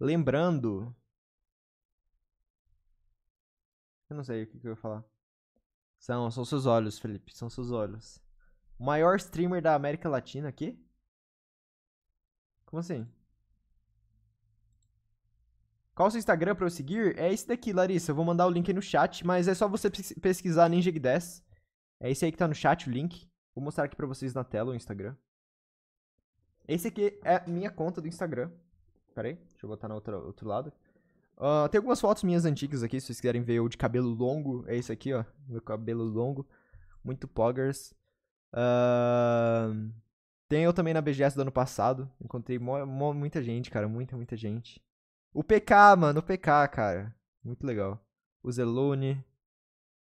Lembrando. Eu não sei o que, eu ia falar. São, são seus olhos, Felipe. São seus olhos. O maior streamer da América Latina aqui? Como assim? Qual o seu Instagram pra eu seguir? É esse daqui, Larissa. Eu vou mandar o link aí no chat, mas é só você pesquisar NinjaG10. É esse aí que tá no chat, o link. Vou mostrar aqui pra vocês na tela o Instagram. Esse aqui é minha conta do Instagram. Pera aí, deixa eu botar no outro, outro lado. Uh, tem algumas fotos minhas antigas aqui, se vocês quiserem ver o de cabelo longo. É esse aqui, ó. Meu cabelo longo. Muito poggers. Uh, tem eu também na BGS do ano passado. Encontrei muita gente, cara. Muita, muita gente. O PK, mano. O PK, cara. Muito legal. O Zelune.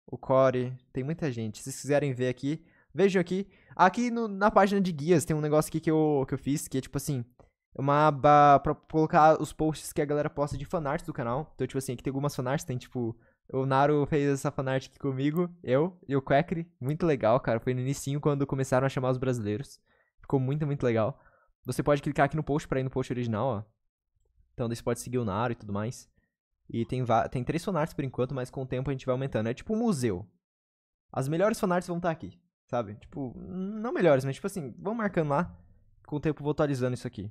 O Core. Tem muita gente. Se vocês quiserem ver aqui, Vejam aqui. Aqui no, na página de guias tem um negócio aqui que eu, que eu fiz, que é tipo assim, uma aba pra colocar os posts que a galera posta de fanarts do canal. Então, tipo assim, aqui tem algumas fanarts, tem tipo. O Naro fez essa fanart aqui comigo, eu e o Quackry. Muito legal, cara. Foi no início quando começaram a chamar os brasileiros. Ficou muito, muito legal. Você pode clicar aqui no post pra ir no post original, ó. Então, daí você pode seguir o Naro e tudo mais. E tem, tem três fanarts por enquanto, mas com o tempo a gente vai aumentando. É tipo um museu. As melhores fanarts vão estar tá aqui. Sabe? Tipo, não melhores, mas tipo assim, vamos marcando lá. Com o tempo vou atualizando isso aqui.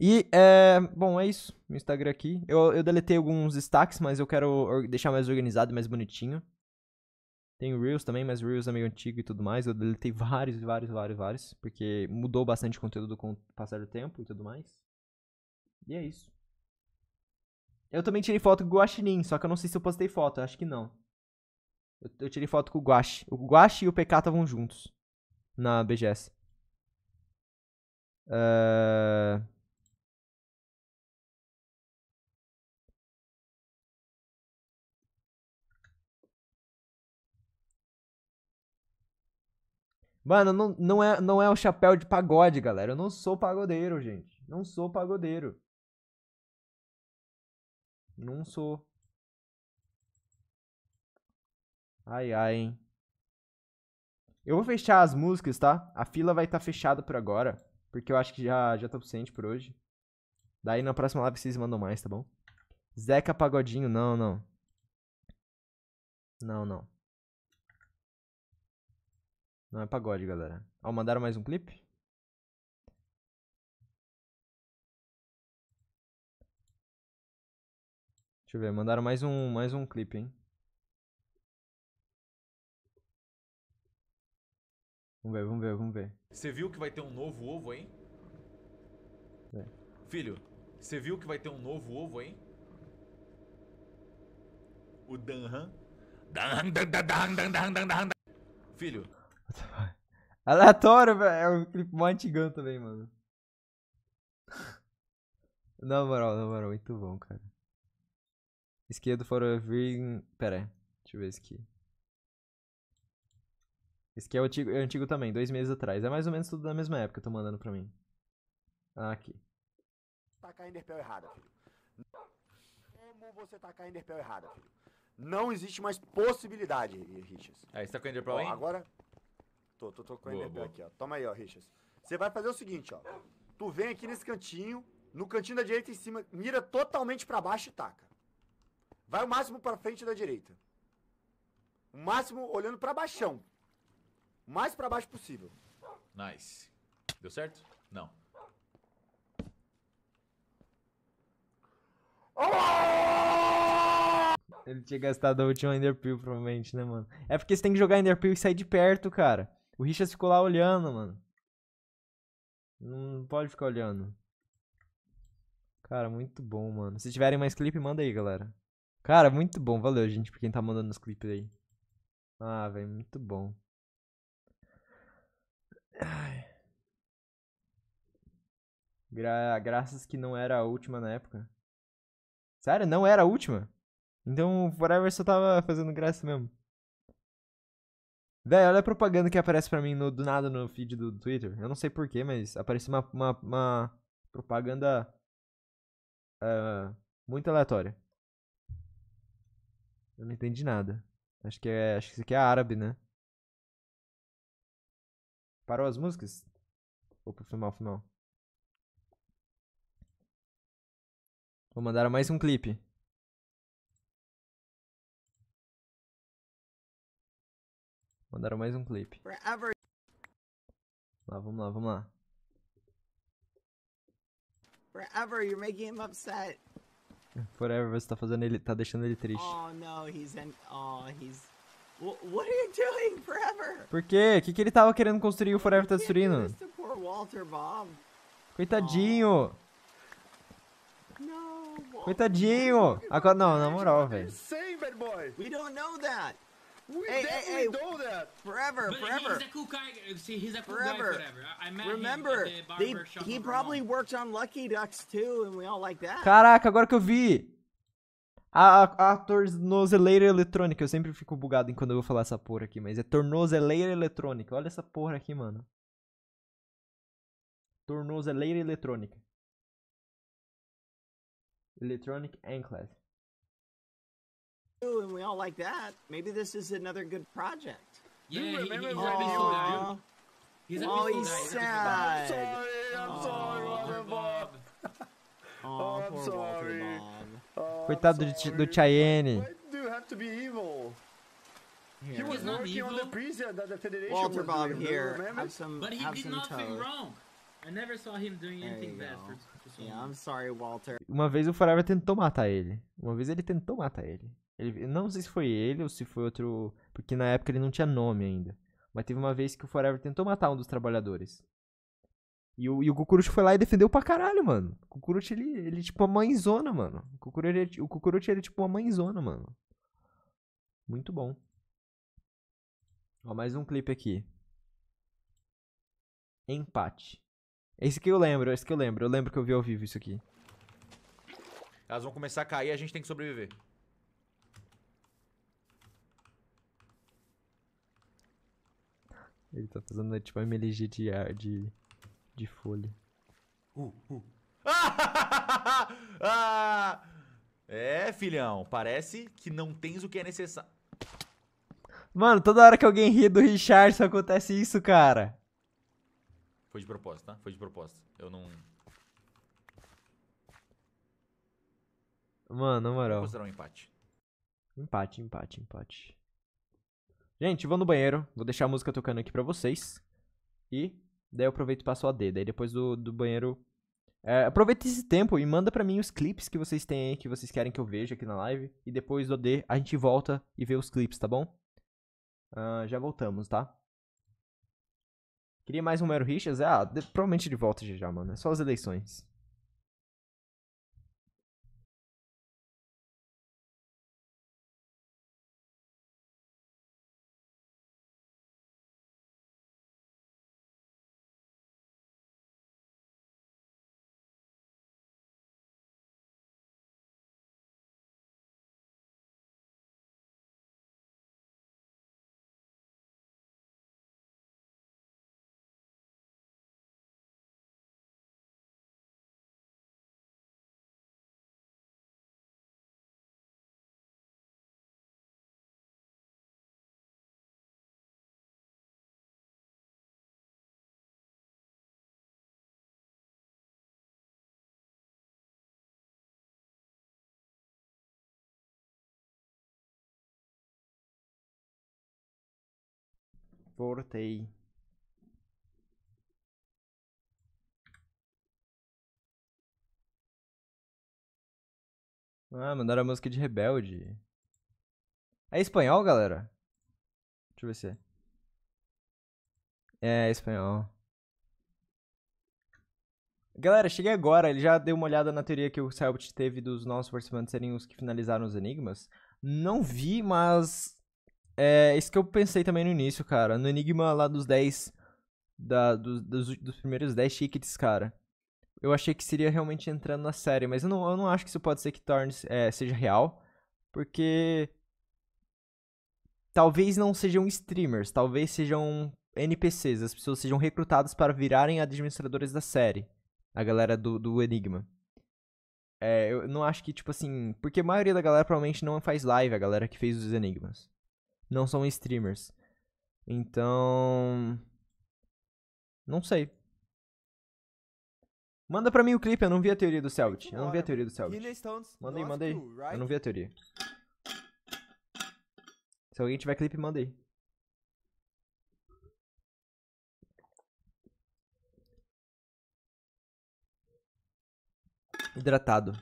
E, é, bom, é isso. Meu Instagram aqui. Eu, eu deletei alguns destaques, mas eu quero deixar mais organizado e mais bonitinho. Tem Reels também, mas Reels é meio antigo e tudo mais. Eu deletei vários, vários, vários, vários. Porque mudou bastante o conteúdo com o passar do tempo e tudo mais. E é isso. Eu também tirei foto com o Guaxinim, só que eu não sei se eu postei foto. Eu acho que não. Eu, eu tirei foto com o Guache. O Guache e o PK estavam juntos na BGS. Uh... Eh, mano, não, não, é, não é o chapéu de pagode, galera. Eu não sou pagodeiro, gente. Não sou pagodeiro. Não sou. Ai, ai, hein. Eu vou fechar as músicas, tá? A fila vai estar tá fechada por agora, porque eu acho que já, já tá suficiente por hoje. Daí na próxima live vocês mandam mais, tá bom? Zeca Pagodinho, não, não. Não, não. Não é pagode, galera. Ó, mandaram mais um clipe? Deixa eu ver, mandaram mais um, mais um clipe, hein? Vamos ver, vamos ver, vamos ver. Você viu que vai ter um novo ovo, hein? É. Filho, você viu que vai ter um novo ovo, hein? O Danhan. Danhan, Danhan, Danhan, Danhan, Danhan, Filho. Aleatório, velho. É um clipe mais antigão também, mano. na moral, na moral, muito bom, cara. Esquerdo fora vir. Pera aí. Deixa eu ver esse aqui. Esse aqui é antigo, é antigo também, dois meses atrás. É mais ou menos tudo da mesma época, tô mandando pra mim. Ah, aqui. Tacar Enderpell errada, filho. Como você tacar Enderpell errada, filho? Não existe mais possibilidade, Richas. É, ah, você tá com Enderpell aí? Agora. Tô, tô, tô com a Enderpell aqui, ó. Toma aí, ó, Richas. Você vai fazer o seguinte, ó. Tu vem aqui nesse cantinho, no cantinho da direita em cima, mira totalmente pra baixo e taca. Vai o máximo pra frente da direita. O máximo olhando pra baixão, mais pra baixo possível. Nice. Deu certo? Não. Ele tinha gastado a última Enderpeel, provavelmente, né, mano? É porque você tem que jogar Enderpeel e sair de perto, cara. O Richard ficou lá olhando, mano. Não pode ficar olhando. Cara, muito bom, mano. Se tiverem mais clipe, manda aí, galera. Cara, muito bom. Valeu, gente, por quem tá mandando os clipes aí. Ah, velho, muito bom. Ai. Gra graças que não era a última na época. Sério, não era a última? Então o Forever só tava fazendo graça mesmo. Véi, olha a propaganda que aparece pra mim no, do nada no feed do Twitter. Eu não sei porquê, mas aparece uma, uma, uma propaganda uh, muito aleatória. Eu não entendi nada. Acho que é, acho que isso aqui é árabe, né? Parou as músicas? Opa, pro final, final. Vou mandar mais um clipe. Mandaram mais um clipe. Lá, vamos lá, vamos lá. Forever, you're making him upset. Forever, você tá fazendo ele, tá deixando ele triste. Oh, não, he's in, oh, he's What are you doing, Forever? Por quê? O que, que ele tava querendo construir o Forever tá destruindo? Coitadinho! Coitadinho! Agora não, na moral, velho. We don't know that. We hey, definitely hey, know that. Forever, but forever. He's a cool guy. See, he's a cool forever. guy forever. I, Remember, they, he probably worked on Lucky Ducks too, and we all like that. Caraca, agora que eu vi. A, a tornozeleira eletrônica, eu sempre fico bugado quando eu vou falar essa porra aqui, mas é tornozeleira eletrônica. Olha essa porra aqui, mano. Tornozeleira eletrônica. Electronic anklet. And we all like that. Maybe this is another good project. Yeah, you remember he, he, when he was He's oh, he's sad. I'm sorry. I'm sorry, Walter Bob. Oh, I'm sorry. Coitado do, do Cheyenne. Here. He was not working evil. on the prison that the Federation Walter was Bob doing, here. Remember? Have some, but he have did some nothing toes. wrong. I never saw him doing anything bad for, for yeah, I'm sorry, Walter. Uma vez o Forever tentou matar ele. Uma vez ele tentou matar ele. ele. Não sei se foi ele ou se foi outro. Porque na época ele não tinha nome ainda. Mas teve uma vez que o Forever tentou matar um dos trabalhadores. E o, e o Kukuruchi foi lá e defendeu pra caralho, mano. O Kukuruchi, ele, ele tipo uma mãezona, mano. O Kukuruchi, ele, o Kukuruchi, ele tipo uma mãezona, mano. Muito bom. Ó, mais um clipe aqui. Empate. É esse que eu lembro, é esse que eu lembro. Eu lembro que eu vi ao vivo isso aqui. Elas vão começar a cair e a gente tem que sobreviver. Ele tá fazendo tipo uma MLG de, de de folha. Uh, uh. ah! É, filhão, parece que não tens o que é necessário. Mano, toda hora que alguém ri do Richard, só acontece isso, cara. Foi de propósito, tá? Foi de propósito. Eu não. Mano, na moral. Vou um empate. Empate, empate, empate. Gente, vou no banheiro. Vou deixar a música tocando aqui pra vocês. E Daí eu aproveito e passo o AD. Daí depois do, do banheiro. É, aproveita esse tempo e manda para mim os clipes que vocês têm aí, que vocês querem que eu veja aqui na live. E depois do AD a gente volta e vê os clipes, tá bom? Uh, já voltamos, tá? Queria mais um Mero Richards? Ah, de, provavelmente de volta já, já, mano. É só as eleições. Voltei. Ah, mandaram a música de Rebelde. É espanhol, galera? Deixa eu ver se é. É, é espanhol. Galera, cheguei agora. Ele já deu uma olhada na teoria que o Selbit teve dos nossos participantes serem os que finalizaram os enigmas. Não vi, mas é isso que eu pensei também no início, cara. No enigma lá dos 10. Da, do, dos, dos, primeiros 10 tickets, cara. Eu achei que seria realmente entrando na série, mas eu não, eu não acho que isso pode ser que torne, é, seja real. Porque. Talvez não sejam streamers, talvez sejam NPCs, as pessoas sejam recrutadas para virarem administradores da série. A galera do, do Enigma. É, eu não acho que, tipo assim. Porque a maioria da galera provavelmente não faz live, a galera que fez os enigmas não são streamers. Então. Não sei. Manda pra mim o clipe, eu não vi a teoria do Selbit. Eu não vi a teoria do Selbit. Manda aí, manda aí. Eu não vi a teoria. Se alguém tiver clipe, manda aí. Hidratado.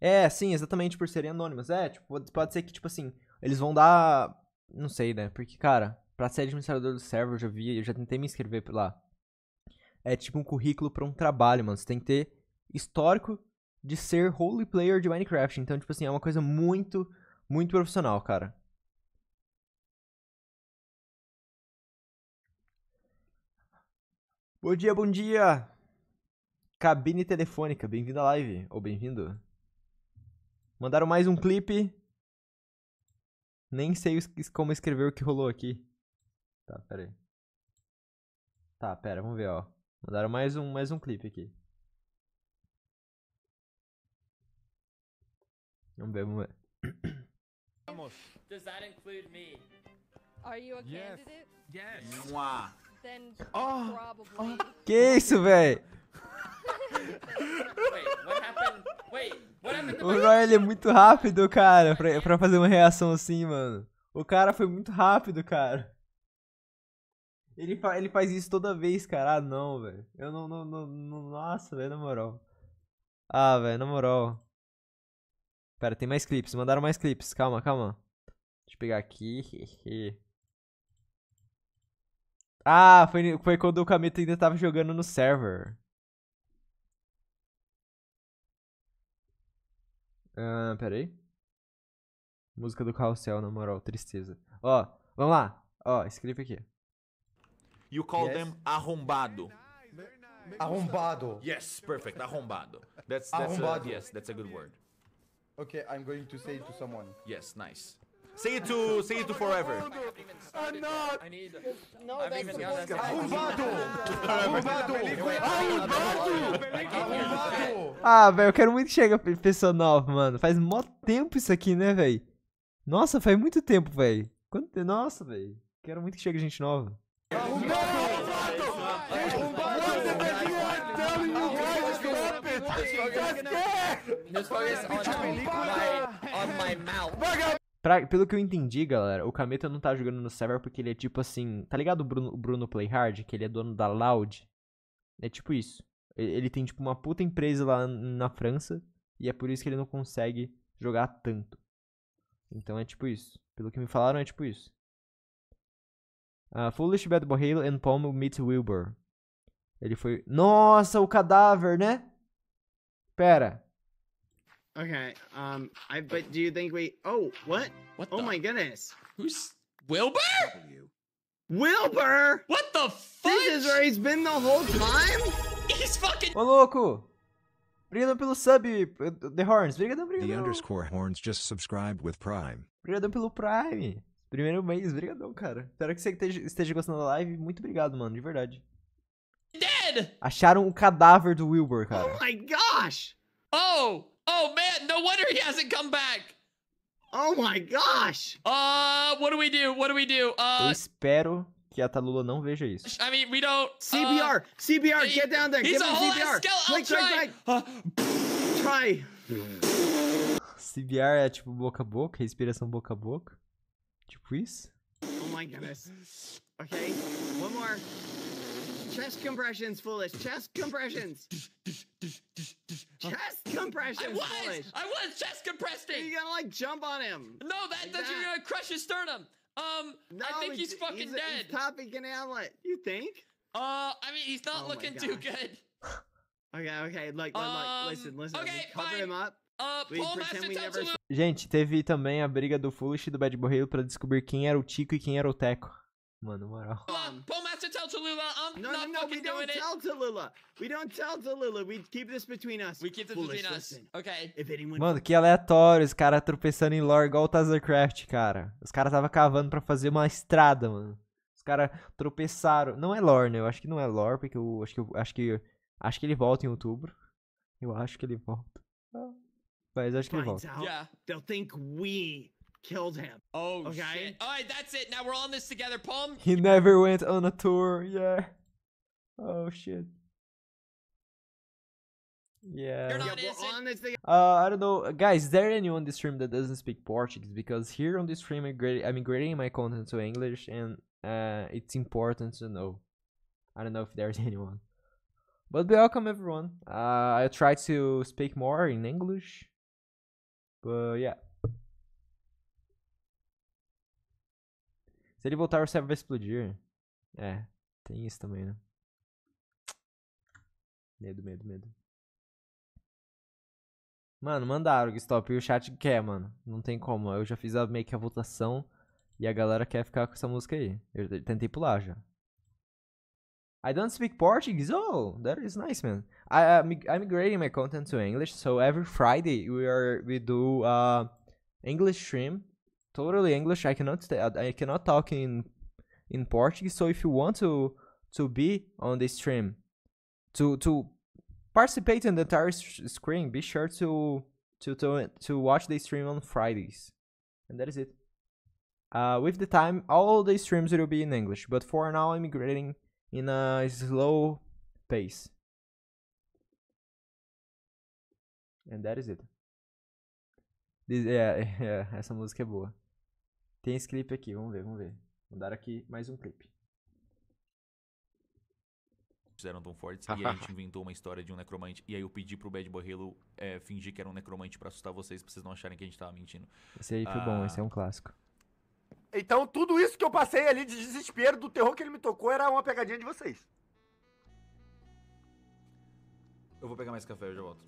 É, sim, exatamente por serem anônimas. É, tipo, pode ser que, tipo assim, eles vão dar. Não sei, né? Porque, cara, pra ser administrador do server, eu já vi, eu já tentei me inscrever lá. É tipo um currículo para um trabalho, mano. Você tem que ter histórico de ser holy player de Minecraft. Então, tipo assim, é uma coisa muito, muito profissional, cara. Bom dia, bom dia! Cabine telefônica, bem-vindo à live, ou bem-vindo. Mandaram mais um clipe. Nem sei como escrever o que rolou aqui. Tá, pera aí. Tá, pera, vamos ver, ó. Mandaram mais um, mais um clipe aqui. Vamos ver, vamos ver. Does that include me? Are you a yes. candidate? Yes. Then oh. probably. Oh. Que isso, velho? O Roy é muito rápido, cara, pra, pra fazer uma reação assim, mano. O cara foi muito rápido, cara. Ele, fa ele faz isso toda vez, cara. Ah, não, velho. Eu não, não, não, não Nossa, velho, na moral. Ah, velho, na moral. Pera, tem mais clipes. Mandaram mais clipes. Calma, calma. Deixa eu pegar aqui. ah, foi, foi quando o Camito ainda tava jogando no server. Uh, pera aí. Música do Carrossel, na moral, tristeza. Ó, vamos lá. Ó, escreve aqui. You call yes. them arrombado. Arrombado. Yes, perfect. Arrombado. That's, that's arrombado. A, yes, that's a good word. Okay, I'm going to say it to someone. Yes, nice. Say it to, say it to forever. Ah, velho, eu quero muito que chegue a pessoa nova, mano. Faz mó tempo isso aqui, né, velho? Nossa, faz muito tempo, velho. Quanto... Nossa, velho. Quero muito que chegue gente nova. Arrombado! Arrombado! Just focus on, on my on my mouth. Pra, pelo que eu entendi, galera, o Kameta não tá jogando no server porque ele é tipo assim. Tá ligado o Bruno, Bruno Playhard? Que ele é dono da Loud? É tipo isso. Ele tem tipo uma puta empresa lá na França e é por isso que ele não consegue jogar tanto. Então é tipo isso. Pelo que me falaram, é tipo isso. Uh, Foolish Bad Boy Halo and Palm meet Wilbur. Ele foi. Nossa, o cadáver, né? Pera. Okay. Um. I. But do you think we? Oh, what? What? Oh the? my goodness. Who's Wilbur? Wilbur? What the fuck? This is where he's been the whole time. he's fucking. Ô louco. Obrigadão pelo sub, The Horns. Obrigadão, obrigado. The underscore Horns just subscribed with Prime. Obrigadão pelo Prime. Primeiro mês, obrigadão, cara. Espero que você esteja gostando da live. Muito obrigado, mano, de verdade. Dead! Acharam o cadáver do Wilbur, cara. Oh my gosh! Oh! Oh man, no wonder he hasn't come back. Oh my gosh. Uh, what do we do? What do we do? Uh, Eu espero que a Talula não veja isso. I mean, we don't. CBR, uh, CBR, he, get down there. He's Give a whole CBR. Skeleton. I'll try. Try. Uh, try. CBR é tipo boca a boca, respiração boca a boca. Tipo isso? Oh my goodness. Okay, one more chest compressions, foolish. Chest compressions. chest compressions. I was. Foolish. I was chest compressing. You're gonna like jump on him. No, that, like that's you're gonna crush his sternum. Um, no, I think he's, he's fucking he's, dead. He's popping an outlet. You think? Uh, I mean, he's not oh looking too good. okay, okay. Like, like, um, listen, listen. Okay, we cover fine. him up. Uh, never... Gente, teve também a briga do Foolish e do Bad Borreiro para descobrir quem era o Tico e quem era o Teco. Mano, moral. Pull Master, tell Tallulah I'm no, not no, no, we don't tell it. Tallulah. We don't tell Tallulah. We keep this between us. We keep this Foolish, between us. Listen. Okay. If anyone... Mano, que aleatório os caras tropeçando em lore igual o Tazercraft, cara. Os caras tava cavando pra fazer uma estrada, mano. Os caras tropeçaram. Não é lore, né? Eu acho que não é lore, porque eu acho que, eu, acho que, acho que ele volta em outubro. Eu acho que ele volta. Mas acho que ele volta. Yeah. They'll think we killed him. Oh okay? Shit. All right, that's it. Now we're on this together, Palm. He never went on a tour. Yeah. Oh shit. Yeah. yeah uh, I don't know, guys. Is there anyone on this stream that doesn't speak Portuguese? Because here on this stream, I'm grading, I'm grading my content to English, and uh, it's important to know. I don't know if there's anyone, but welcome everyone. Uh, I try to speak more in English, but yeah. Se ele voltar, o server vai explodir. É, tem isso também, né? Medo, medo, medo. Mano, mandaram o stop e o chat quer, mano. Não tem como. Eu já fiz a, meio que a votação e a galera quer ficar com essa música aí. Eu tentei pular já. I don't speak Portuguese. Oh, that is nice, man. I, I'm, I'm grading my content to English, so every Friday we are we do uh, English stream totally English. I cannot I cannot talk in in Portuguese. So if you want to to be on the stream, to to participate in the entire screen, be sure to to to, to watch the stream on Fridays, and that is it. Uh, with the time, all the streams will be in English, but for now I'm migrating in a slow pace. And that is it. Diz, yeah. é, essa música é boa. Tem esse clipe aqui, vamos ver, vamos ver. Vou dar aqui mais um clipe. Fizeram tão fortes e a gente inventou uma história de um necromante. E aí eu pedi pro Bad Boy Halo é, fingir que era um necromante pra assustar vocês, pra vocês não acharem que a gente tava mentindo. Esse aí foi ah... bom, esse é um clássico. Então tudo isso que eu passei ali de desespero, do terror que ele me tocou, era uma pegadinha de vocês. Eu vou pegar mais café, eu já volto.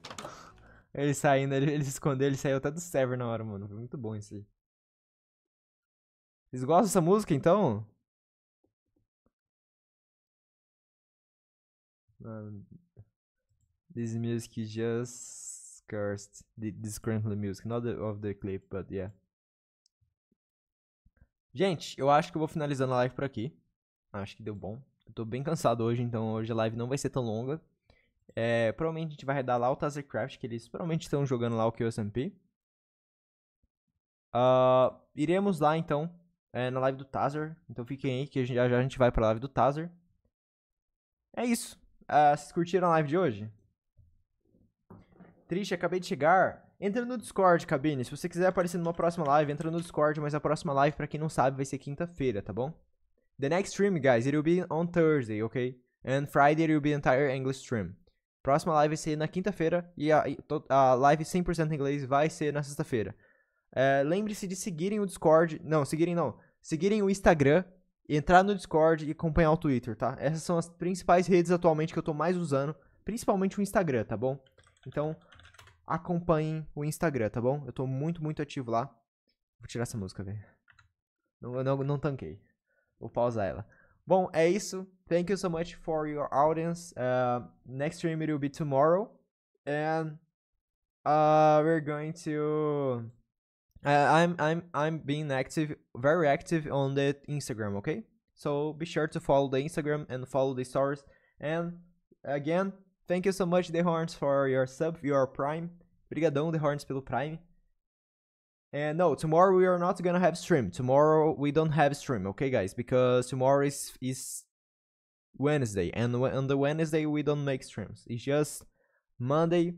Ele saindo, ele, ele se escondeu, ele saiu até do server na hora, mano. Foi muito bom isso aí vocês gostam dessa música, então? Ah, this music is just cursed. This current music, not the, of the clip, but yeah. Gente, eu acho que eu vou finalizando a live por aqui. Acho que deu bom. Eu tô bem cansado hoje, então hoje a live não vai ser tão longa. É, provavelmente a gente vai redar lá o Tazercraft, que eles provavelmente estão jogando lá o QSMP. Uh, ah, iremos lá então é, na live do Tazer. Então fiquem aí que já, já a gente vai pra live do Tazer. É isso. Uh, vocês curtiram a live de hoje? Triste, acabei de chegar. Entra no Discord, cabine. Se você quiser aparecer numa próxima live, entra no Discord, mas a próxima live, para quem não sabe, vai ser quinta-feira, tá bom? The next stream, guys, it will be on Thursday, ok? And Friday it will be entire English stream. Próxima live vai ser na quinta-feira e a, a live 100% em inglês vai ser na sexta-feira. É, Lembre-se de seguirem o Discord. Não, seguirem não. Seguirem o Instagram, entrar no Discord e acompanhar o Twitter, tá? Essas são as principais redes atualmente que eu tô mais usando. Principalmente o Instagram, tá bom? Então, acompanhem o Instagram, tá bom? Eu tô muito, muito ativo lá. Vou tirar essa música, velho. Não, não, não tanquei. Vou pausar ela. Bom, é isso. Thank you so much for your audience. Uh, next stream it will be tomorrow. And uh, we're going to... Uh, I'm I'm I'm being active, very active on the Instagram. Okay, so be sure to follow the Instagram and follow the stories. And again, thank you so much, The Horns, for your sub, your Prime. Obrigadão, The Horns, pelo Prime. And no, tomorrow we are not gonna have stream. Tomorrow we don't have stream, okay, guys? Because tomorrow is is Wednesday, and on the Wednesday we don't make streams. It's just Monday,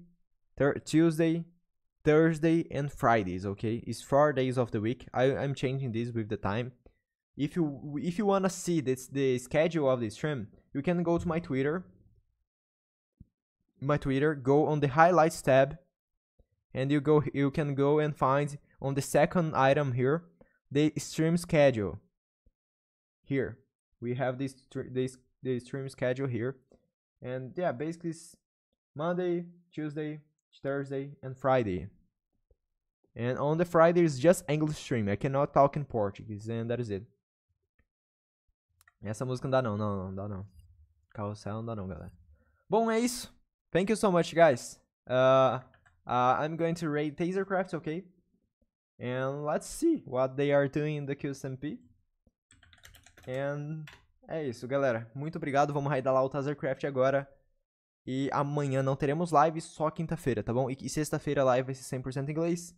Tuesday, Thursday and Fridays, okay? It's four days of the week. I, am changing this with the time. If you if you wanna see this the schedule of the stream, you can go to my Twitter. My Twitter, go on the highlights tab, and you go you can go and find on the second item here the stream schedule. Here we have this this the stream schedule here, and yeah, basically Monday, Tuesday, Thursday and Friday. And on the Friday is just English stream. I cannot talk in Portuguese and that is it. Essa música não dá não, não, não, dá não. Carrossel não dá não, galera. Bom, é isso. Thank you so much, guys. Uh, uh, I'm going to raid Tasercraft, okay? And let's see what they are doing in the QSMP. And é isso, galera. Muito obrigado. Vamos raidar lá o Tasercraft agora. E amanhã não teremos live, só quinta-feira, tá bom? E, e sexta-feira a live vai ser 100% inglês.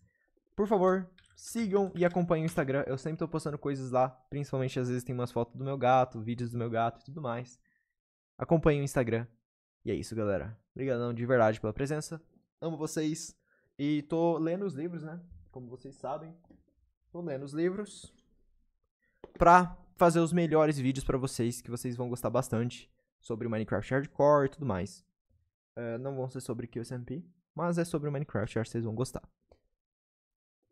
Por favor, sigam e acompanhem o Instagram. Eu sempre tô postando coisas lá, principalmente às vezes tem umas fotos do meu gato, vídeos do meu gato e tudo mais. Acompanhem o Instagram. E é isso, galera. Obrigadão de verdade pela presença. Amo vocês. E tô lendo os livros, né? Como vocês sabem, tô lendo os livros pra fazer os melhores vídeos para vocês que vocês vão gostar bastante sobre Minecraft Hardcore e tudo mais uh, não vão ser sobre QSMP, mas é sobre o Minecraft, acho que vocês vão gostar.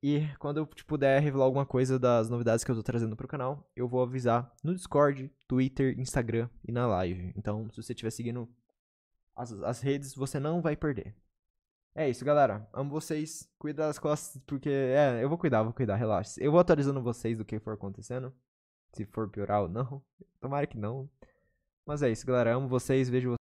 E quando eu puder tipo, revelar alguma coisa das novidades que eu tô trazendo pro canal, eu vou avisar no Discord, Twitter, Instagram e na live. Então, se você estiver seguindo as, as redes, você não vai perder. É isso, galera. Amo vocês. Cuida das costas, porque. É, eu vou cuidar, vou cuidar, relaxa. Eu vou atualizando vocês do que for acontecendo. Se for piorar ou não. Tomara que não. Mas é isso, galera. Amo vocês. Vejo vocês.